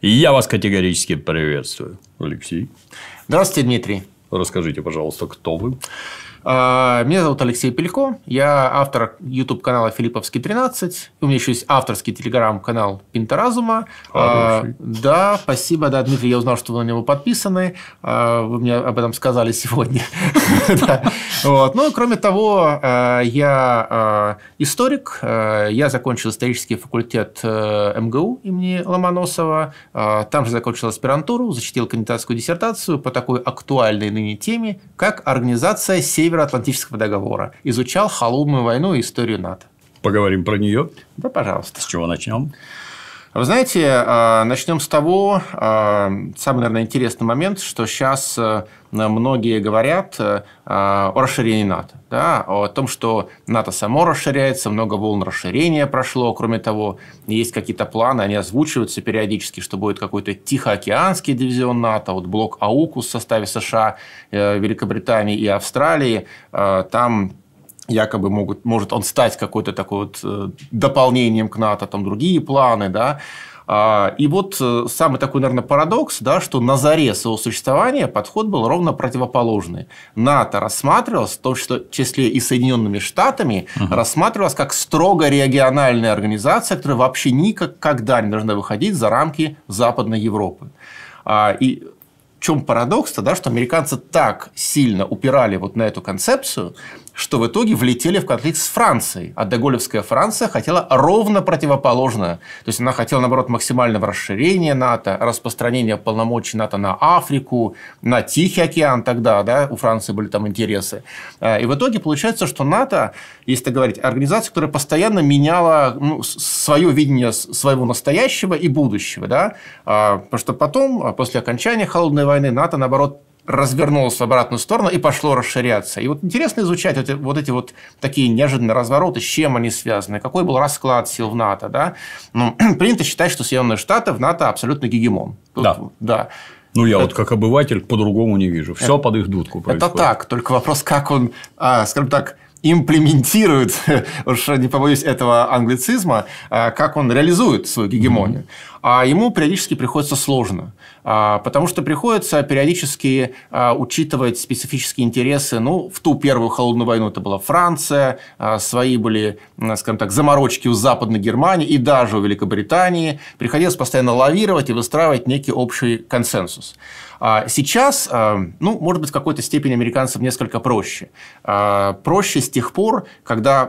Я вас категорически приветствую. Алексей. Здравствуйте, Дмитрий. Расскажите, пожалуйста, кто вы? А, меня зовут Алексей Пелько, я автор YouTube-канала «Филипповский 13», у меня еще есть авторский телеграм-канал «Пинторазума». А, Хороший. Да, спасибо, да, Дмитрий, я узнал, что вы на него подписаны, а, вы мне об этом сказали сегодня. Ну, кроме того, я историк, я закончил исторический факультет э, МГУ имени Ломоносова, там же закончил аспирантуру, защитил кандидатскую диссертацию по такой актуальной ныне теме, как организация «Север Североатлантического договора, изучал холодную войну и историю НАТО. Поговорим про нее? Да, пожалуйста. С чего начнем? Вы знаете, а, начнем с того, а, самый, наверное, интересный момент, что сейчас э, многие говорят э, о расширении НАТО, да, о том, что НАТО само расширяется, много волн расширения прошло, кроме того, есть какие-то планы, они озвучиваются периодически, что будет какой-то Тихоокеанский дивизион НАТО, вот блок АУКУС в составе США, э, Великобритании и Австралии, там якобы могут, может он стать какой-то такой вот э, дополнением к НАТО, там другие планы, да. А, и вот э, самый такой, наверное, парадокс, да, что на заре своего существования подход был ровно противоположный. НАТО рассматривалось, в том числе и Соединенными Штатами, угу. рассматривалось как строго региональная организация, которая вообще никогда не должна выходить за рамки Западной Европы. А, и в чем парадокс-то, да, что американцы так сильно упирали вот на эту концепцию, что в итоге влетели в конфликт с Францией. А Деголевская Франция хотела ровно противоположное. То есть она хотела, наоборот, максимального расширения НАТО, распространения полномочий НАТО на Африку, на Тихий океан тогда, да, у Франции были там интересы. А, и в итоге получается, что НАТО, если так говорить, организация, которая постоянно меняла ну, свое видение своего настоящего и будущего, да, а, потому что потом, а, после окончания Холодной войны, НАТО, наоборот, развернулось в обратную сторону и пошло расширяться. И вот интересно изучать эти, вот эти вот такие неожиданные развороты, с чем они связаны, какой был расклад сил в НАТО. Да? Ну, принято считать, что Соединенные Штаты в НАТО абсолютно гегемон. Тут, да. да. Ну, я это, вот э, как обыватель по-другому не вижу. Все это, под их дудку происходит. Это так. Только вопрос, как он, а, скажем так, имплементирует, уж не побоюсь этого англицизма, а, как он реализует свою гегемонию. Mm-hmm. А ему периодически приходится сложно. А, потому что приходится периодически а, учитывать специфические интересы. Ну, в ту первую холодную войну это была Франция, а, свои были, скажем так, заморочки у Западной Германии и даже у Великобритании. Приходилось постоянно лавировать и выстраивать некий общий консенсус. А сейчас, а, ну, может быть, в какой-то степени американцам несколько проще. А, проще с тех пор, когда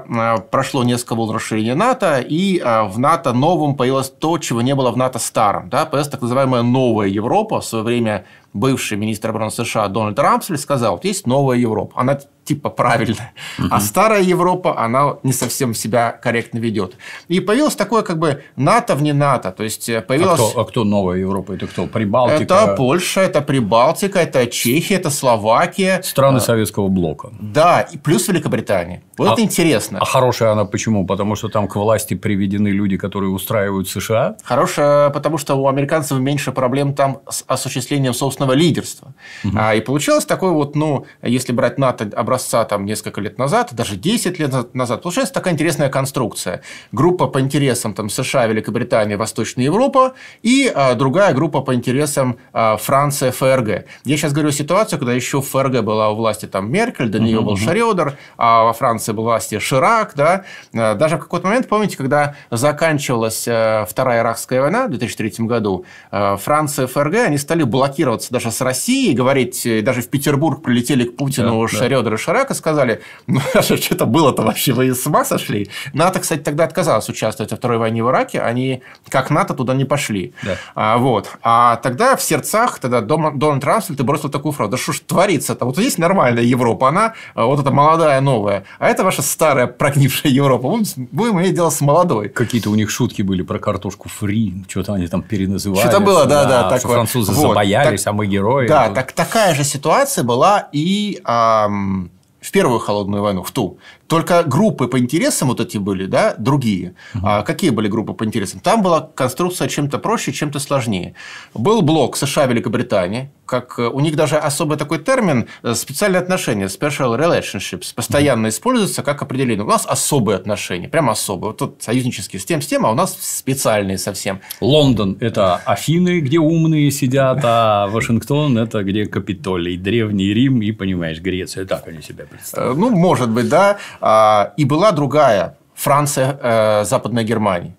прошло несколько волн расширения НАТО, и в НАТО новом появилось то, чего не было в НАТО старом. Да? Появилась так называемая новая Европа. В свое время бывший министр обороны США Дональд Рамсель сказал, вот есть новая Европа. Она типа правильно. Угу. А старая Европа, она не совсем себя корректно ведет. И появилось такое как бы НАТО вне НАТО. То есть, э, а появилось... а, кто, а кто новая Европа? Это кто? Прибалтика? Это Польша, это Прибалтика, это Чехия, это Словакия. Страны а, Советского блока. Да, и плюс Великобритания. Вот а, это интересно. А хорошая она почему? Потому что там к власти приведены люди, которые устраивают США? Хорошая, потому что у американцев меньше проблем там с осуществлением собственного лидерства. Угу. А, и получилось такое вот, ну, если брать НАТО образцы образца там несколько лет назад, даже 10 лет назад, получается такая интересная конструкция. Группа по интересам там, США, Великобритания, Восточная Европа и а, другая группа по интересам а, Франция, ФРГ. Я сейчас говорю о ситуации, когда еще ФРГ была у власти там Меркель, до нее был Шредер, а во Франции была власти Ширак, да. А, даже в какой-то момент, помните, когда заканчивалась э, Вторая Иракская война в 2003 году, э, Франция, ФРГ, они стали блокироваться даже с Россией, говорить, э, даже в Петербург прилетели к Путину да, Шредер да. и Ширака сказали, ну, а что это было-то вообще, вы с ума сошли? НАТО, кстати, тогда отказалось участвовать во Второй войне в Ираке, они как НАТО туда не пошли. Да. А, вот. а тогда в сердцах тогда Дональд Рамсфельд и бросил такую фразу, да что ж творится-то? Вот здесь нормальная Европа, она э, вот эта молодая, новая, а это ваша старая прогнившая Европа. Будем иметь дело с молодой. Какие-то у них шутки были про картошку фри, что-то они там переназывали. Что-то было, да, да. А что такое. французы вот, забоялись, так, а мы герои. Да, вот. так, такая же ситуация была и... Эм, в первую холодную войну, в ту, только группы по интересам вот эти были, да, другие. А какие были группы по интересам? Там была конструкция чем-то проще, чем-то сложнее. Был блок США, Великобритания, как э, у них даже особый такой термин э, специальные отношения, special relationships, постоянно используется как определение. У нас особые отношения, прям особые. Вот тут союзнические с тем, с тем, а у нас специальные совсем. Лондон – это Афины, где умные сидят, а Вашингтон – это где Капитолий, Древний Рим и, понимаешь, Греция. Так они себя представляют. Э, ну, может быть, да. А, и была другая Франция, э, Западная Германия.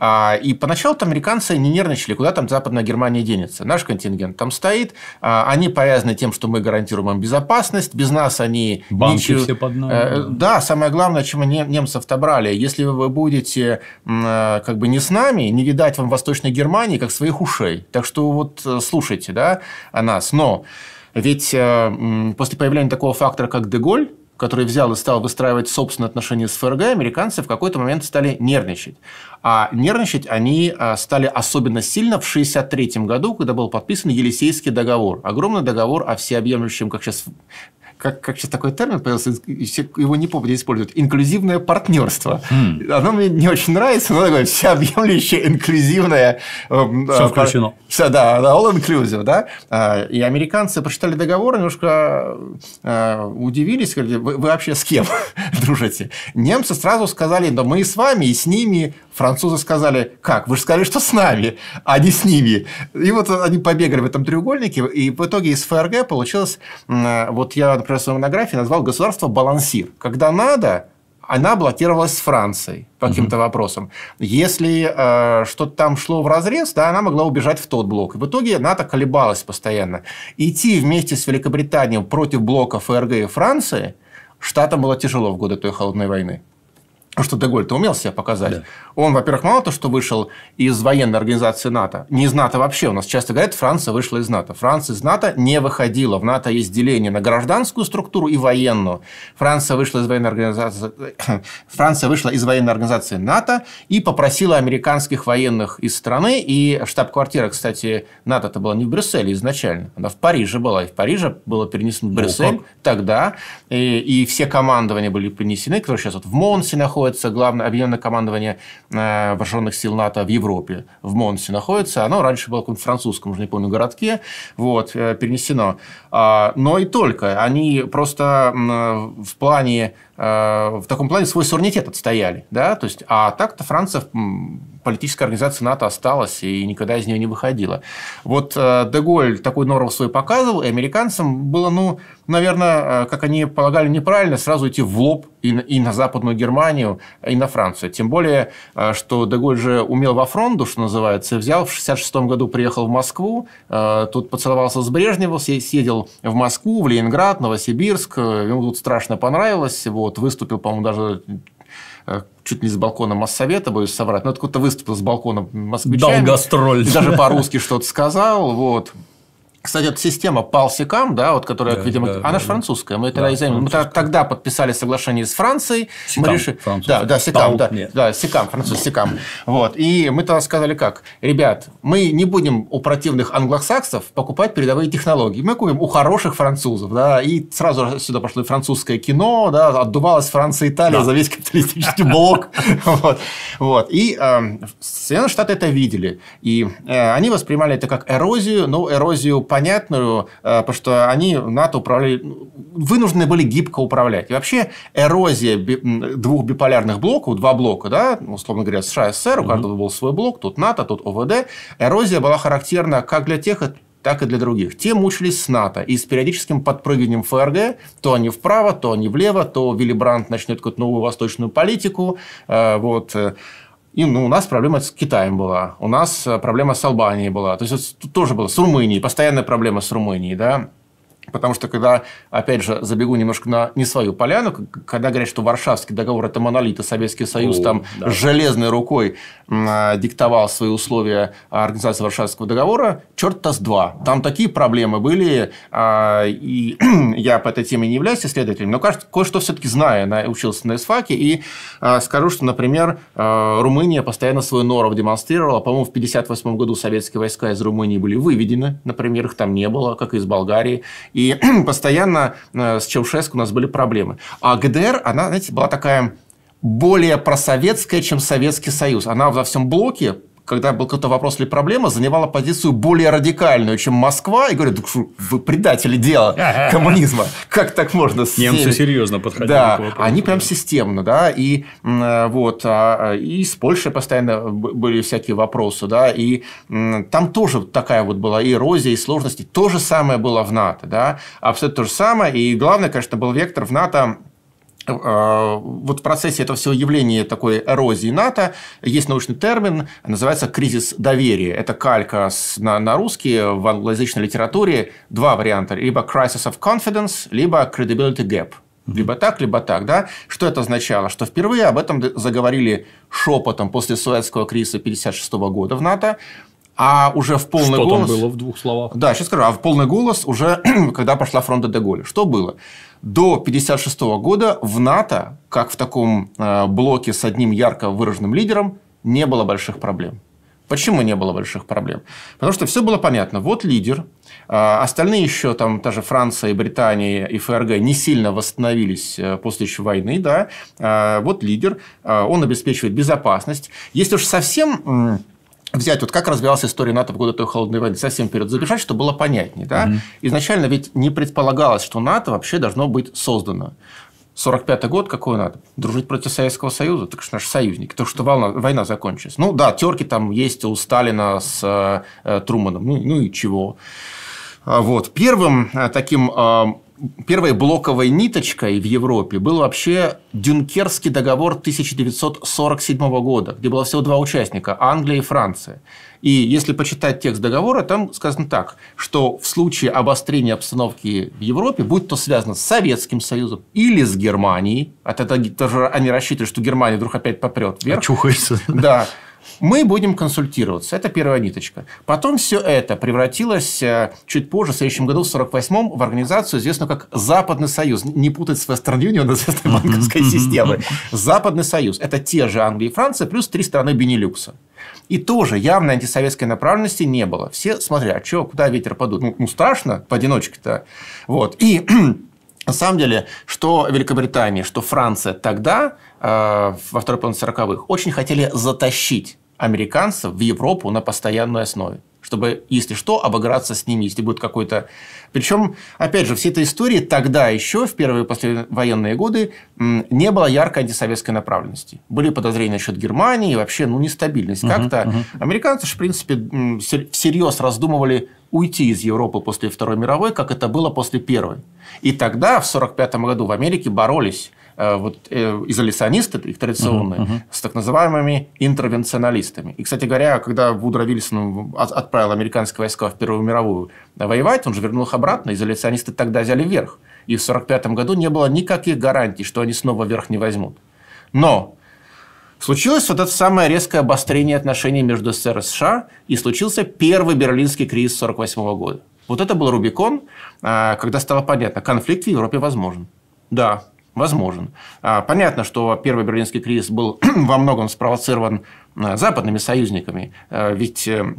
А, и поначалу американцы не нервничали, куда там Западная Германия денется. Наш контингент там стоит, а, они повязаны тем, что мы гарантируем им безопасность, без нас они... Банки ничего... все под нами. Э, да, самое главное, чем они немцев отобрали. Если вы будете э, как бы не с нами, не видать вам Восточной Германии, как своих ушей. Так что вот слушайте да, о нас. Но ведь после появления такого фактора, как Деголь, который взял и стал выстраивать собственные отношения с ФРГ, американцы в какой-то момент стали нервничать. А нервничать они а, стали особенно сильно в 1963 году, когда был подписан Елисейский договор. Огромный договор о всеобъемлющем, как сейчас как, как сейчас такой термин появился, его не помню, используют, инклюзивное партнерство. Mm. Оно мне не очень нравится, но такое всеобъемлющее, инклюзивное. Эм, Все а, включено. Все, да, да, all inclusive, да. А, и американцы прочитали договор, немножко а, удивились, сказали, вы, вы вообще с кем дружите? Немцы сразу сказали, да мы и с вами, и с ними. Французы сказали, как, вы же сказали, что с нами, а не с ними. И вот они побегали в этом треугольнике, и в итоге из ФРГ получилось, вот я например, в своей монографии назвал государство балансир. Когда надо, она блокировалась с Францией по каким-то вопросам. Если э, что-то там шло в разрез, да, она могла убежать в тот блок. И в итоге НАТО колебалась постоянно. Идти вместе с Великобританией против блоков ФРГ и Франции штатам было тяжело в годы той холодной войны. Ну, что Деголь-то умел себя показать. Да. Он, во-первых, мало то, что вышел из военной организации НАТО, не из НАТО вообще. У нас часто говорят, Франция вышла из НАТО. Франция из НАТО не выходила. В НАТО есть деление на гражданскую структуру и военную. Франция вышла из военной организации, Франция вышла из военной организации НАТО и попросила американских военных из страны. И штаб-квартира, кстати, НАТО-то была не в Брюсселе изначально. Она в Париже была. И в Париже было перенесено в ну, Брюссель ну, тогда. И, и все командования были принесены, которые сейчас вот в Монсе находятся находится главное объединенное командование э, вооруженных сил НАТО в Европе, в Монсе находится. Оно раньше было в французском, уже не помню, городке, вот, э, перенесено. А, но и только. Они просто в плане э, в таком плане свой суверенитет отстояли. Да? То есть, а так-то Франция политическая организация НАТО осталась и никогда из нее не выходила. Вот э, Деголь такой норм свой показывал, и американцам было, ну, наверное, э, как они полагали неправильно, сразу идти в лоб и на, и на Западную Германию, и на Францию. Тем более, э, что Деголь же умел во фронту, что называется, взял в 1966 году, приехал в Москву, тут поцеловался с Брежневым, съездил в Москву, в Ленинград, Новосибирск, ему тут страшно понравилось, вот, выступил, по-моему, даже чуть ли не с балкона Моссовета, боюсь соврать, но какой то выступил с балкона москвичами. Дал гастроль. даже по-русски что-то сказал, вот. Кстати, эта система Палсикам, да, вот которая, да, видимо, да, она да, же французская. Мы, да, тогда, извините, мы тогда подписали соглашение с Францией. Сикам, мы решили... Да, да, Сикам, Тау, да, нет. да, Сикам, француз Сикам. Вот. И мы тогда сказали как? Ребят, мы не будем у противных англосаксов покупать передовые технологии. Мы купим у хороших французов, да. И сразу сюда пошло и французское кино, да, отдувалась Франция, Италия да. за весь капиталистический блок. Вот. И э, Соединенные Штаты это видели. И э, они воспринимали это как эрозию, но эрозию понятную, э, потому что они НАТО управляли, вынуждены были гибко управлять. И вообще эрозия двух биполярных блоков, два блока, да, ну, условно говоря, США и СССР, у каждого был свой блок, тут НАТО, тут ОВД, эрозия была характерна как для тех, так и для других. Те мучились с НАТО и с периодическим подпрыгиванием ФРГ. То они вправо, то они влево, то Вилли Брандт начнет какую-то новую восточную политику. Э, вот. Э. И ну, у нас проблема с Китаем была, у нас э, проблема с Албанией была. То есть, вот, тут тоже было с Румынией, постоянная проблема с Румынией, да. Потому что когда, опять же, забегу немножко на не свою поляну, когда говорят, что Варшавский договор – это монолит, и Советский Союз О, там да. железной рукой а, диктовал свои условия организации Варшавского договора, черт то с два. Там такие проблемы были, а, и я по этой теме не являюсь исследователем, но кажется, кое-что все-таки знаю, учился на ИСФАКе, и а, скажу, что, например, Румыния постоянно свой норов демонстрировала. По-моему, в 1958 году советские войска из Румынии были выведены, например, их там не было, как и из Болгарии. И постоянно э, с Чаушеску у нас были проблемы. А ГДР, она, знаете, была такая более просоветская, чем Советский Союз. Она во всем блоке когда был какой-то вопрос или проблема, занимала позицию более радикальную, чем Москва, и говорит, вы предатели дела коммунизма. Как так можно? Немцы ну серьезно подходили да, к вопросу. Они прям системно, да, и вот, а, и с Польшей постоянно были всякие вопросы, да, и там тоже такая вот была и эрозия, и сложности. То же самое было в НАТО, да, абсолютно то же самое, и главное, конечно, был вектор в НАТО вот в процессе этого всего явления такой эрозии НАТО есть научный термин, называется кризис доверия. Это калька на, на русский в англоязычной литературе. Два варианта. Либо crisis of confidence, либо credibility gap. Либо так, либо так, да? Что это означало? Что впервые об этом заговорили шепотом после Суэцкого кризиса 1956 года в НАТО, а уже в полный что голос... Что там было в двух словах? Да, сейчас скажу. А в полный голос уже, когда пошла фронта Деголя. Что было? До 1956 года в НАТО, как в таком э, блоке с одним ярко выраженным лидером, не было больших проблем. Почему не было больших проблем? Потому что все было понятно. Вот лидер, а, остальные еще, там, та же Франция и Британия и ФРГ не сильно восстановились э, после еще войны, да. А, вот лидер, а, он обеспечивает безопасность. Если уж совсем взять, вот как развивалась история НАТО в годы той холодной войны, совсем вперед забежать, чтобы было понятнее. Да? mm Изначально ведь не предполагалось, что НАТО вообще должно быть создано. 45 год, какой надо? Дружить против Советского Союза, так что наш союзник, то, что волна, война закончилась. Ну да, терки там есть у Сталина с э, э Труманом, ну, ну и чего. А вот. Первым э, таким э, первой блоковой ниточкой в Европе был вообще Дюнкерский договор 1947 года, где было всего два участника – Англия и Франция. И если почитать текст договора, там сказано так, что в случае обострения обстановки в Европе, будь то связано с Советским Союзом или с Германией, а тогда даже они рассчитывали, что Германия вдруг опять попрет вверх. Очухается. Да. Мы будем консультироваться. Это первая ниточка. Потом все это превратилось э, чуть позже, в следующем году, в 1948-м, в организацию, известную как Западный Союз. Не путать с Western Union из банковской системы. Западный Союз. Это те же Англия и Франция, плюс три страны Бенилюкса. И тоже явной антисоветской направленности не было. Все смотря, а что, куда ветер подут? Ну, ну страшно поодиночке-то. Вот. И На самом деле, что Великобритания, что Франция тогда, э, во второй половине 40-х, очень хотели затащить американцев в Европу на постоянной основе чтобы, если что, обыграться с ними, если будет какой-то... Причем, опять же, все эта истории тогда еще, в первые послевоенные годы, не было яркой антисоветской направленности. Были подозрения насчет Германии, и вообще, ну, нестабильность угу, как-то. Угу. Американцы же, в принципе, всерьез раздумывали уйти из Европы после Второй мировой, как это было после Первой. И тогда, в 1945 году, в Америке боролись Э, вот, э, изоляционисты, их традиционные, uh-huh, uh-huh. с так называемыми интервенционалистами. И, кстати говоря, когда Вудро Вильсон отправил американские войска в Первую мировую воевать, он же вернул их обратно, изоляционисты тогда взяли верх. И в 1945 году не было никаких гарантий, что они снова верх не возьмут. Но случилось вот это самое резкое обострение отношений между СССР и США, и случился первый берлинский кризис 1948 года. Вот это был Рубикон, а, когда стало понятно, конфликт в Европе возможен. Да, возможен. А, понятно, что первый берлинский кризис был во многом спровоцирован а, западными союзниками, а, ведь э,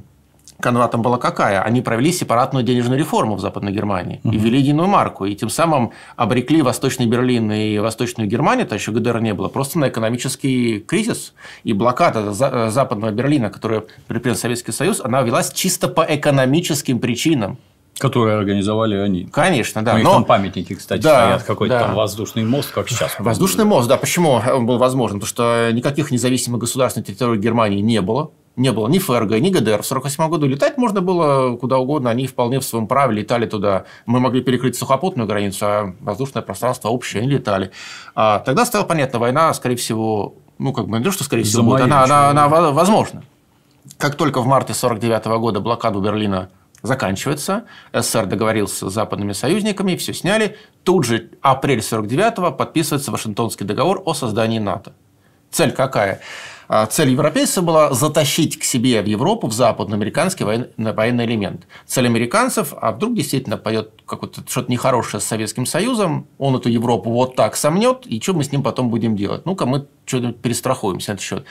канва там была какая? Они провели сепаратную денежную реформу в Западной Германии и ввели единую марку, и тем самым обрекли Восточный Берлин и Восточную Германию, то еще ГДР не было, просто на экономический кризис. И блокада э, Западного Берлина, которую предпринял Советский Союз, она велась чисто по экономическим причинам. Которые организовали они. Конечно, да. У них но... там памятники, кстати, да, стоят. Какой-то да. там воздушный мост, как сейчас. Воздушный мост, да. Почему он был возможен? Потому что никаких независимых государственных территорий Германии не было. Не было ни ФРГ, ни ГДР. В 1948 году летать можно было куда угодно. Они вполне в своем праве летали туда. Мы могли перекрыть сухопутную границу, а воздушное пространство общее они летали. А тогда стало понятно, война, скорее всего, ну, как бы, не то, что, скорее всего, будет, она, она, она возможна. Как только в марте 1949 года блокаду Берлина заканчивается. СССР договорился с западными союзниками, все сняли. Тут же апрель 49-го подписывается Вашингтонский договор о создании НАТО. Цель какая? А, цель европейцев была затащить к себе в Европу, в западноамериканский военный, военный элемент. Цель американцев, а вдруг действительно пойдет какое-то что-то нехорошее с Советским Союзом, он эту Европу вот так сомнет, и что мы с ним потом будем делать? Ну-ка, мы что то перестрахуемся на этот счет.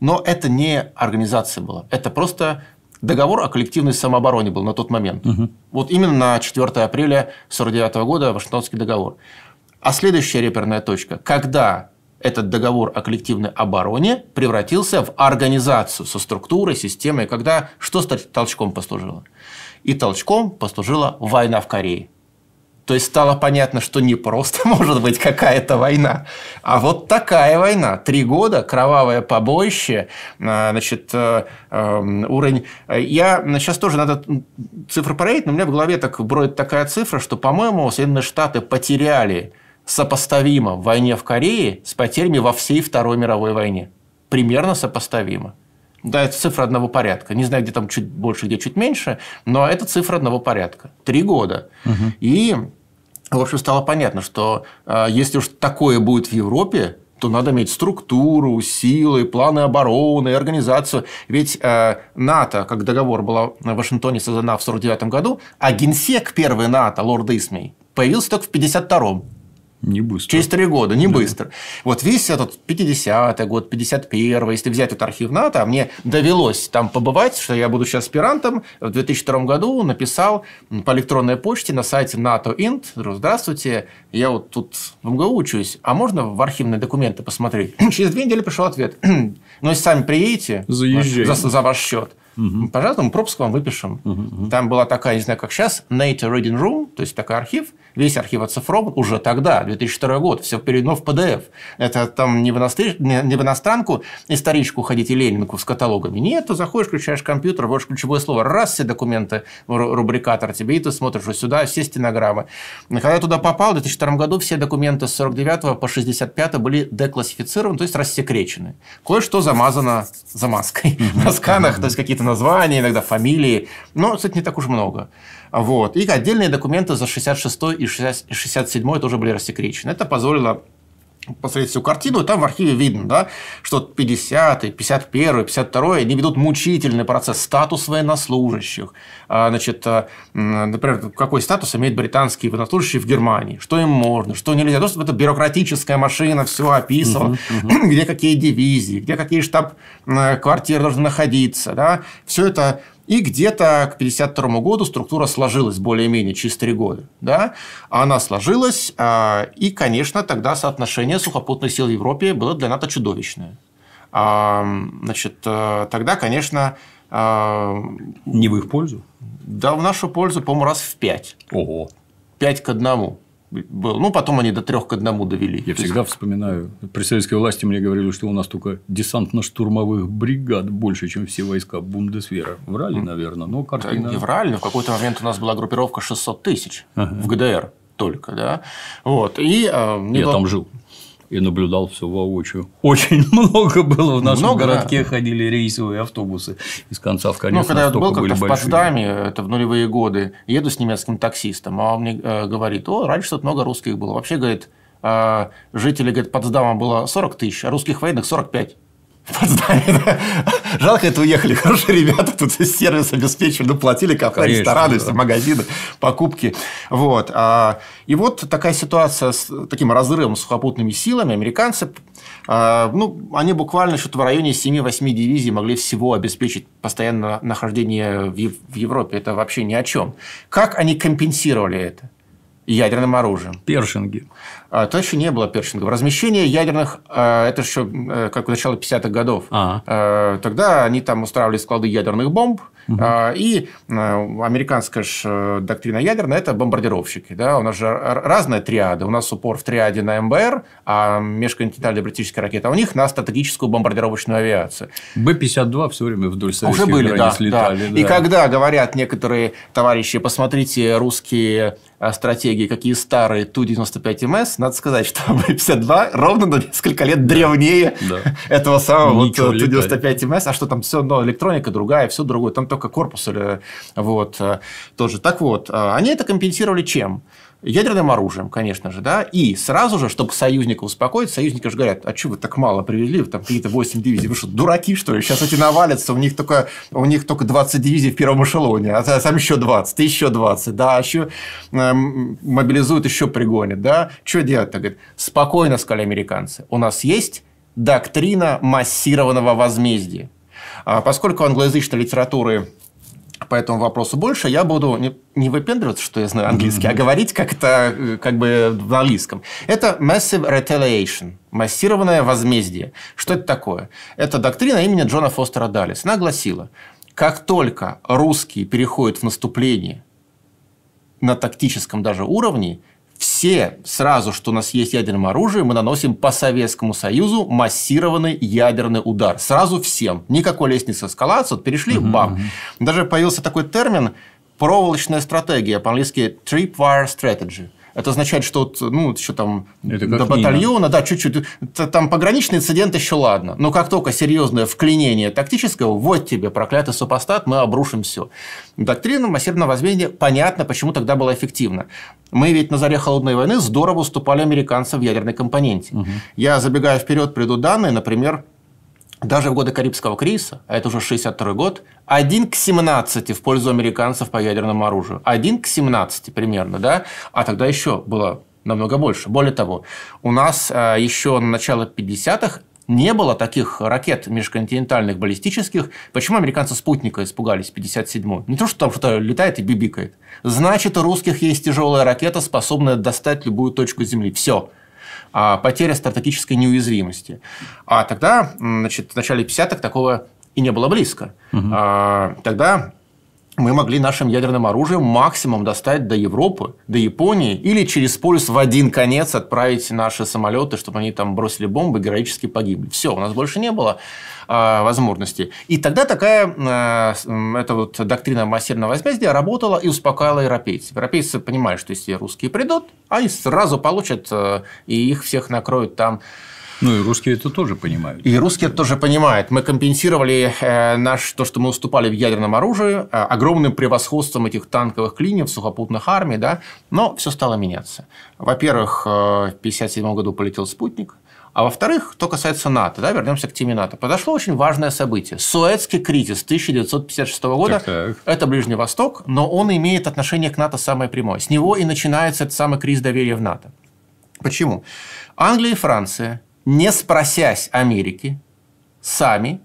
Но это не организация была, это просто Договор о коллективной самообороне был на тот момент. Угу. Вот именно на 4 апреля 1949 года Вашингтонский договор. А следующая реперная точка. Когда этот договор о коллективной обороне превратился в организацию со структурой, системой, когда что стать толчком послужило? И толчком послужила война в Корее – то есть стало понятно, что не просто может быть какая-то война, а вот такая война. Три года, кровавое побоище, а, значит, э, эм, уровень... Я сейчас э, тоже надо цифру проверить, но у меня в голове так бродит такая цифра, что, по-моему, Соединенные Штаты потеряли сопоставимо в войне в Корее с потерями во всей Второй мировой войне. Примерно сопоставимо. Да, это цифра одного порядка. Не знаю, где там чуть больше, где чуть меньше, но это цифра одного порядка. Три года. Угу. И в общем, стало понятно, что э, если уж такое будет в Европе, то надо иметь структуру, силы, планы обороны, организацию. Ведь э, НАТО, как договор была в Вашингтоне создана в 1949 году, а генсек первый НАТО, лорд Исмей, появился только в 1952 году. Не быстро. Через три года, не да. быстро. Вот весь этот 50-й год, 51-й, если взять вот архив НАТО, мне довелось там побывать, что я буду сейчас аспирантом. В 2002 году написал по электронной почте на сайте НАТО-Инт. Здравствуйте, я вот тут в МГУ учусь, а можно в архивные документы посмотреть? Через две недели пришел ответ. Ну, если сами приедете, Заезжай. За, за ваш счет. Угу. Пожалуйста, мы пропуск вам выпишем. Угу. Там была такая, не знаю, как сейчас, NATO Reading Room, то есть такой архив, весь архив оцифрован уже тогда, 2002 год, все переведено ну, в PDF. Это там не в, иностр... не в иностранку, историчку ходить и Ленинку с каталогами. Нет, ты заходишь, включаешь компьютер, вводишь ключевое слово, раз все документы рубрикатор тебе, и ты смотришь вот сюда, все стенограммы. Когда я туда попал, в 2002 году все документы с 49 по 65 были деклассифицированы, то есть рассекречены. Кое-что замазано замазкой на сканах, то есть какие-то названия, иногда фамилии. Но, кстати, не так уж много. Вот. И отдельные документы за 66 и 67 тоже были рассекречены. Это позволило посмотреть всю картину, и там в архиве видно, да, что 50-й, 51-й, 52-й, они ведут мучительный процесс, статус военнослужащих. А, значит, а, например, какой статус имеет британские военнослужащие в Германии, что им можно, что нельзя. Просто ну, это бюрократическая машина все описывала, угу, угу. где какие дивизии, где какие штаб-квартиры должны находиться. Да? Все это и где-то к 1952 году структура сложилась более-менее через три года. Да? Она сложилась, а, и, конечно, тогда соотношение сухопутных сил в Европе было для НАТО чудовищное. А, значит, э, тогда, конечно... А, Не в их пользу? Да, в нашу пользу, по-моему, раз в пять. Ого. Пять к одному был. Ну, потом они до трех к одному довели. Я То всегда есть... вспоминаю, при советской власти мне говорили, что у нас только десантно-штурмовых бригад больше, чем все войска Бундесвера. Врали, наверное, но картина... Да, не врали, но в какой-то момент у нас была группировка 600 тысяч ага. в ГДР только, да. Вот. И, э, Я было... там жил и наблюдал все воочию. Очень много было в нашем много, городке, да. ходили рейсовые автобусы из конца в конец. Ну, когда я был как-то в Потсдаме, это в нулевые годы, еду с немецким таксистом, а он мне э, говорит, о, раньше тут много русских было. Вообще, говорит, а, жителей говорит, Потсдама было 40 тысяч, а русских военных 45. Жалко, это уехали хорошие ребята, тут сервис обеспечили, ну платили кафе, рестораны, да. магазины, покупки. Вот. А, и вот такая ситуация с таким разрывом с сухопутными силами. Американцы, а, ну, они буквально что-то в районе 7-8 дивизий могли всего обеспечить постоянное нахождение в Европе. Это вообще ни о чем. Как они компенсировали это? ядерным оружием. Першинги. А, то еще не было першингов. Размещение ядерных, а, это еще э, как начало 50-х годов. А -а -а. Тогда они там устраивали склады ядерных бомб, Угу. И э, американская ж э, доктрина ядерная – это бомбардировщики. Да? У нас же разная триада. У нас упор в триаде на МБР, а межконтинентальная бритическая ракета. А у них на стратегическую бомбардировочную авиацию. Б-52 все время вдоль советских Уже были, да, летали. Да. да. И когда говорят некоторые товарищи, посмотрите, русские Э, стратегии, какие старые Ту-95МС, эм надо сказать, что B-52 ровно на несколько лет древнее да. этого самого э, Ту-95МС, эм а что там все, но электроника другая, все другое, там только корпус или э, вот тоже. Так вот, они это компенсировали чем? ядерным оружием, конечно же, да, и сразу же, чтобы союзников успокоить, союзники же говорят, а что вы так мало привезли, там какие-то 8 дивизий, вы что, дураки, что ли, сейчас эти навалятся, у них только, у них только 20 дивизий в первом эшелоне, а там еще 20, еще 20, да, а еще эм, мобилизуют, еще пригонят, да, что делать-то, говорит, спокойно, сказали американцы, у нас есть доктрина массированного возмездия. А поскольку англоязычной литературы по этому вопросу больше, я буду не, выпендриваться, что я знаю английский, а говорить как-то э, как бы на английском. Это massive retaliation, массированное возмездие. Что это такое? Это доктрина имени Джона Фостера Даллис. Она гласила, как только русские переходят в наступление на тактическом даже уровне, все сразу, что у нас есть ядерное оружие, мы наносим по Советскому Союзу массированный ядерный удар. Сразу всем. Никакой лестницы эскалации. Вот перешли, угу, бам. Угу. Даже появился такой термин проволочная стратегия, по-английски tripwire strategy. Это означает, что вот, ну, еще там это до батальона, мина. да, чуть-чуть. Там пограничный инцидент еще ладно. Но как только серьезное вклинение тактического, вот тебе, проклятый супостат, мы обрушим все. Доктрина массированного возмездия, понятно, почему тогда была эффективна. Мы ведь на заре холодной войны здорово уступали американцам в ядерной компоненте. Угу. Я забегаю вперед, приду данные, например, даже в годы Карибского кризиса, а это уже 62 год, 1 к 17 в пользу американцев по ядерному оружию. 1 к 17 примерно, да? А тогда еще было намного больше. Более того, у нас э, еще на начало 50-х не было таких ракет межконтинентальных баллистических. Почему американцы спутника испугались 57-й? Не то, что там что-то летает и бибикает. Значит, у русских есть тяжелая ракета, способная достать любую точку Земли. Все. А, потеря стратегической неуязвимости. А тогда, значит, в начале 50-х такого и не было близко. Угу. Тогда мы могли нашим ядерным оружием максимум достать до Европы, до Японии, или через полюс в один конец отправить наши самолеты, чтобы они там бросили бомбы, героически погибли. Все, у нас больше не было э, а, возможности. И тогда такая э, эта вот доктрина массированного возмездия работала и успокаивала европейцев. Европейцы понимают, что если русские придут, они сразу получат, э, и их всех накроют там ну и русские это тоже понимают. И русские это тоже понимают. Мы компенсировали э, наш, то, что мы уступали в ядерном оружии, э, огромным превосходством этих танковых клиньев, сухопутных армий, да, но все стало меняться. Во-первых, э, в 1957 году полетел спутник, а во-вторых, что касается НАТО, да, вернемся к теме НАТО. Подошло очень важное событие. Суэцкий кризис 1956 года. Так, так. Это Ближний Восток, но он имеет отношение к НАТО самое прямое. С него и начинается этот самый кризис доверия в НАТО. Почему? Англия и Франция не спросясь Америки, сами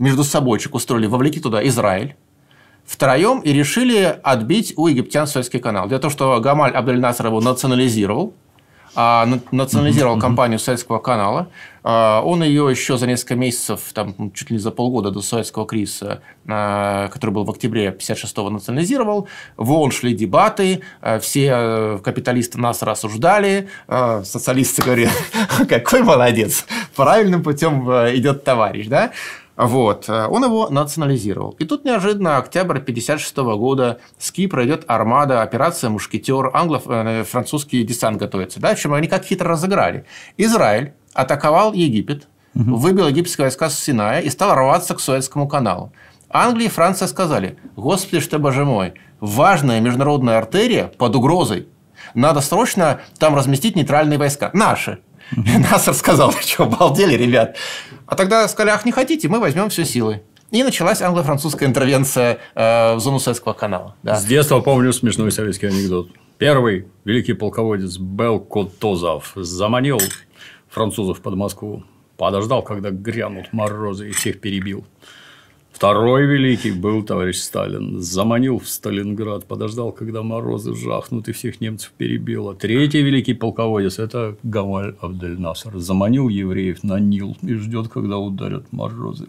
между собой устроили, вовлеки туда Израиль, втроем и решили отбить у египтян Суэцкий канал. Для того, что Гамаль Абдель Наср его национализировал, а, национализировал компанию Советского канала. А, он ее еще за несколько месяцев, там, чуть ли не за полгода до советского кризиса, а, который был в октябре 56-го, национализировал. В ООН шли дебаты, а, все э, капиталисты нас рассуждали, социалисты говорили, какой молодец, правильным путем э, идет товарищ, да? Вот. Э, он его национализировал. И тут неожиданно октябрь 1956 года с Кипра идет армада, операция «Мушкетер», англо-французский э, десант готовится. Да? В общем, они как хитро разыграли. Израиль атаковал Египет, выбил египетские войска с Синая и стал рваться к Суэцкому каналу. Англия и Франция сказали, господи, что боже мой, важная международная артерия под угрозой. Надо срочно там разместить нейтральные войска. Наши. Насар сказал, что, обалдели, ребят? А тогда сказали, ах, не хотите, мы возьмем все силы. И началась англо-французская интервенция э, в зону Советского канала. Да. С детства помню смешной советский анекдот. Первый великий полководец Бел Котозов заманил французов под Москву. Подождал, когда грянут морозы, и всех перебил. Второй великий был товарищ Сталин. Заманил в Сталинград, подождал, когда морозы жахнут и всех немцев перебило. третий великий полководец – это Гамаль Абдельнасар. Заманил евреев на Нил и ждет, когда ударят морозы.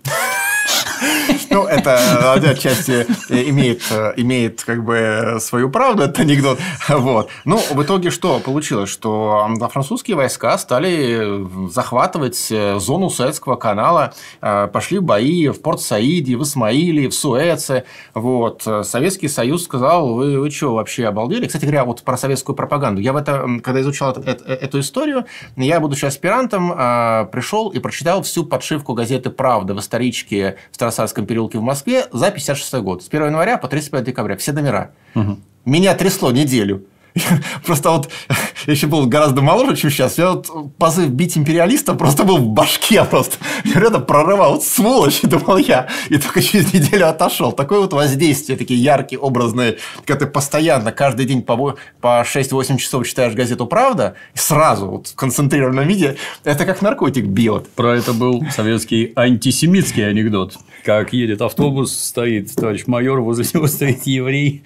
Ну, это отчасти э, имеет, э, имеет как бы свою правду, этот анекдот. Вот. Ну, в итоге что получилось? Что э, французские войска стали захватывать зону Суэцкого канала, пошли бои в Порт-Саиде, в Исмаиле, в Суэце. Вот. Советский Союз сказал, вы, вы что, вообще обалдели? Кстати говоря, вот про советскую пропаганду. Я в это, когда изучал эту, эту историю, я, будучи аспирантом, пришел и прочитал всю подшивку газеты «Правда» в историчке в Старосадском периоде переулке в Москве за 56 год. С 1 января по 31 декабря. Все номера. Угу. Меня трясло неделю. Просто вот я еще был гораздо моложе, чем сейчас. Я вот позыв бить империалиста просто был в башке просто. Я реально прорывал. Вот сволочь, думал я. И только через неделю отошел. Такое вот воздействие, такие яркие, образные, когда ты постоянно, каждый день по, по 6-8 часов читаешь газету «Правда», и сразу вот в концентрированном виде, это как наркотик бьет. Про это был советский антисемитский анекдот как едет автобус, стоит товарищ майор, возле него стоит еврей.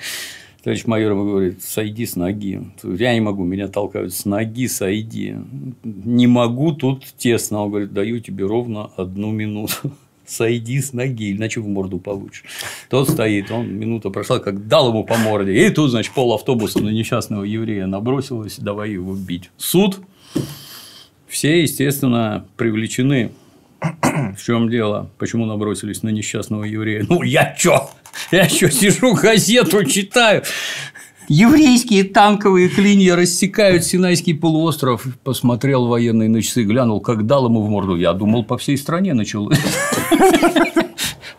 Товарищ майор ему говорит, сойди с ноги. Я не могу, меня толкают. С ноги сойди. Не могу, тут тесно. Он говорит, даю тебе ровно одну минуту. Сойди с ноги, иначе в морду получишь. Тот стоит, он минута прошла, как дал ему по морде. И тут, значит, пол автобуса на несчастного еврея набросилось, давай его бить. Суд. Все, естественно, привлечены В чем дело? Почему набросились на несчастного еврея? Ну, я чё? Я чё, сижу, газету читаю. Еврейские танковые клинья рассекают Синайский полуостров. Посмотрел военные на часы, глянул, как дал ему в морду. Я думал, по всей стране началось.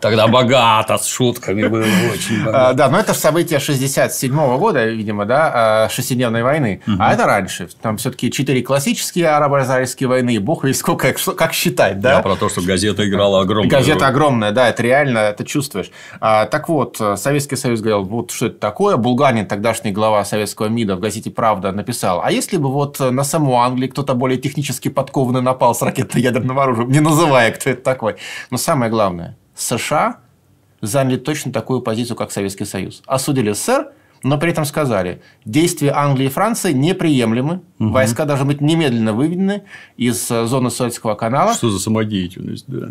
Тогда богато, с шутками было очень а, богато. Да, но это событие 67 года, видимо, да, а, шестидневной войны. А это раньше. Там все-таки четыре классические арабо-израильские войны. Бог весь сколько, как считать, да? Да, про то, что газета играла огромную Газета огромная, да, это реально, это чувствуешь. А, так вот, Советский Союз говорил, вот что это такое. Булганин, тогдашний глава советского МИДа в газете «Правда» написал, а если бы вот на саму Англию кто-то более технически подкованный напал с ракетно-ядерным оружием, не называя, кто это такой. Но самое главное – США заняли точно такую позицию, как Советский Союз. Осудили СССР, но при этом сказали, действия Англии и Франции неприемлемы, угу. войска должны быть немедленно выведены из э, зоны Суэцкого канала. Что за самодеятельность, да?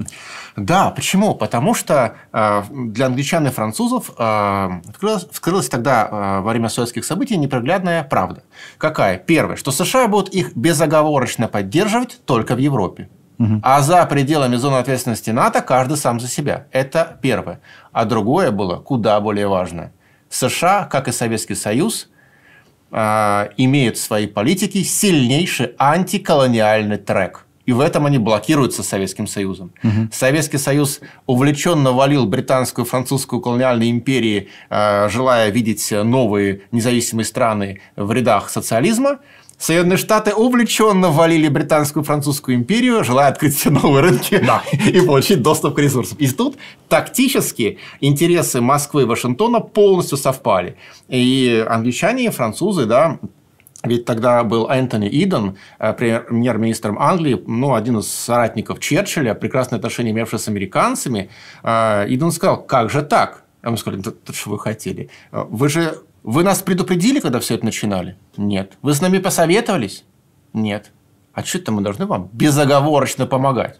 Да, почему? Потому что э, для англичан и французов вскрылась, э, вскрылась тогда во время советских событий непроглядная правда. Какая? Первое, что США будут их безоговорочно поддерживать только в Европе. А за пределами зоны ответственности НАТО каждый сам за себя. Это первое. А другое было куда более важное. США, как и Советский Союз, а, имеют в своей политике сильнейший антиколониальный трек. И в этом они блокируются Советским Союзом. Угу. Советский Союз увлеченно валил британскую и французскую колониальные империи, а, желая видеть новые независимые страны в рядах социализма. Соединенные Штаты увлеченно валили британскую и французскую империю, желая открыть все новые рынки да. и получить доступ к ресурсам. И тут тактически интересы Москвы и Вашингтона полностью совпали. И англичане, и французы, да, ведь тогда был Энтони Иден, э, премьер-министром Англии, ну, один из соратников Черчилля, прекрасные отношения имевшие с американцами. Э, Иден сказал, как же так? А мы сказали, да, что вы хотели? Э, вы же вы нас предупредили, когда все это начинали? Нет. Вы с нами посоветовались? Нет. А что это мы должны вам безоговорочно помогать?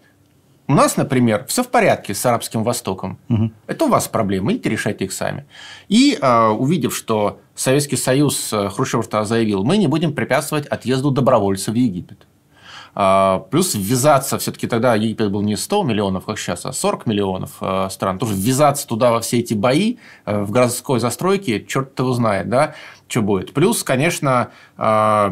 У нас, например, все в порядке с Арабским Востоком. Угу. Это у вас проблемы, идите решайте их сами. И э, увидев, что Советский Союз э, Хрущев заявил, мы не будем препятствовать отъезду добровольцев в Египет. А, плюс ввязаться, все-таки тогда Египет был не 100 миллионов, как сейчас, а 40 миллионов э, стран. Тоже ввязаться туда во все эти бои, э, в городской застройке, черт его знает, да, что будет. Плюс, конечно, а,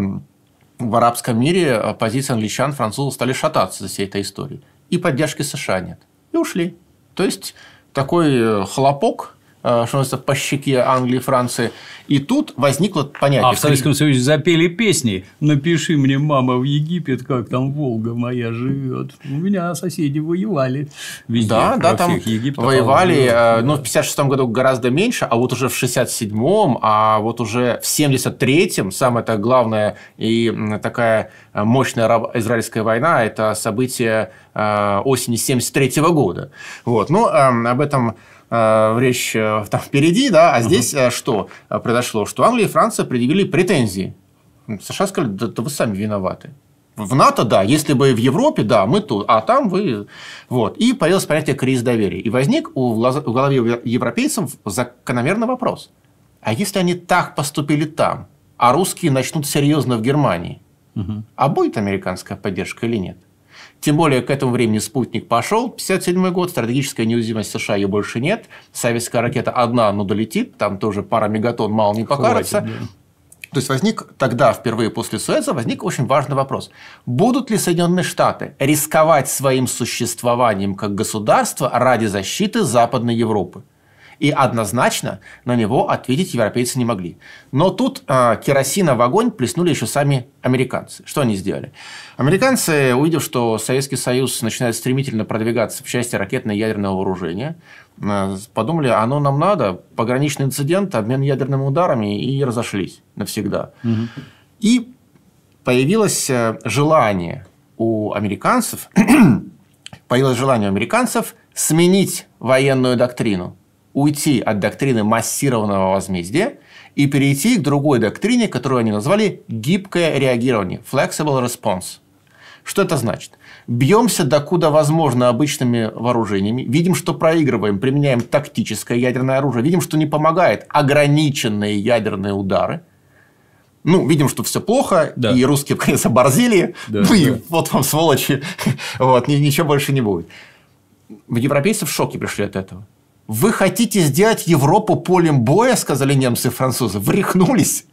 в арабском мире э, позиции англичан, французов стали шататься за всей этой историей. И поддержки США нет. И ушли. То есть, такой хлопок Э, что называется, по щеке Англии и Франции. И тут возникло понятие. А в Советском Союзе запели песни «Напиши мне, мама, в Египет, как там Волга моя живет». У меня соседи воевали. Везде, да, да, там Египта, воевали. Волга, э, ну, в 56 году гораздо меньше, а вот уже в 67-м, а вот уже в 73-м, самая -то главная и такая э, мощная израильская война – это событие осени 73 -го года. Вот. Ну, эм, об этом Э, речь э, там впереди, да, а здесь угу. что произошло? Что Англия и Франция предъявили претензии. США сказали, да, да вы сами виноваты. В НАТО, да, если бы в Европе, да, мы тут, а там вы... Вот. И появилось понятие кризис доверия. И возник у в голове европейцев закономерный вопрос. А если они так поступили там, а русские начнут серьезно в Германии, угу. а будет американская поддержка или нет? Тем более, к этому времени спутник пошел, 57 год, стратегическая неуязвимость США ее больше нет, советская ракета одна, но долетит, там тоже пара мегатон мало не покажется. То есть возник тогда, впервые после Суэза, возник очень важный вопрос. Будут ли Соединенные Штаты рисковать своим существованием как государство ради защиты Западной Европы? И однозначно на него ответить европейцы не могли. Но тут э, керосина в огонь плеснули еще сами американцы. Что они сделали? Американцы, увидев, что Советский Союз начинает стремительно продвигаться в части ракетно-ядерного вооружения, э, подумали, оно «А ну, нам надо, пограничный инцидент, обмен ядерными ударами, и разошлись навсегда. Угу. И появилось желание у американцев, появилось желание у американцев сменить военную доктрину уйти от доктрины массированного возмездия и перейти к другой доктрине, которую они назвали гибкое реагирование, flexible response. Что это значит? Бьемся докуда возможно обычными вооружениями, видим, что проигрываем, применяем тактическое ядерное оружие, видим, что не помогает ограниченные ядерные удары. Ну, видим, что все плохо, да. и русские, конец оборзели, да, ну да. вот вам сволочи, вот, ничего больше не будет. Европейцы в шоке пришли от этого. Вы хотите сделать Европу полем боя, сказали немцы и французы. врехнулись?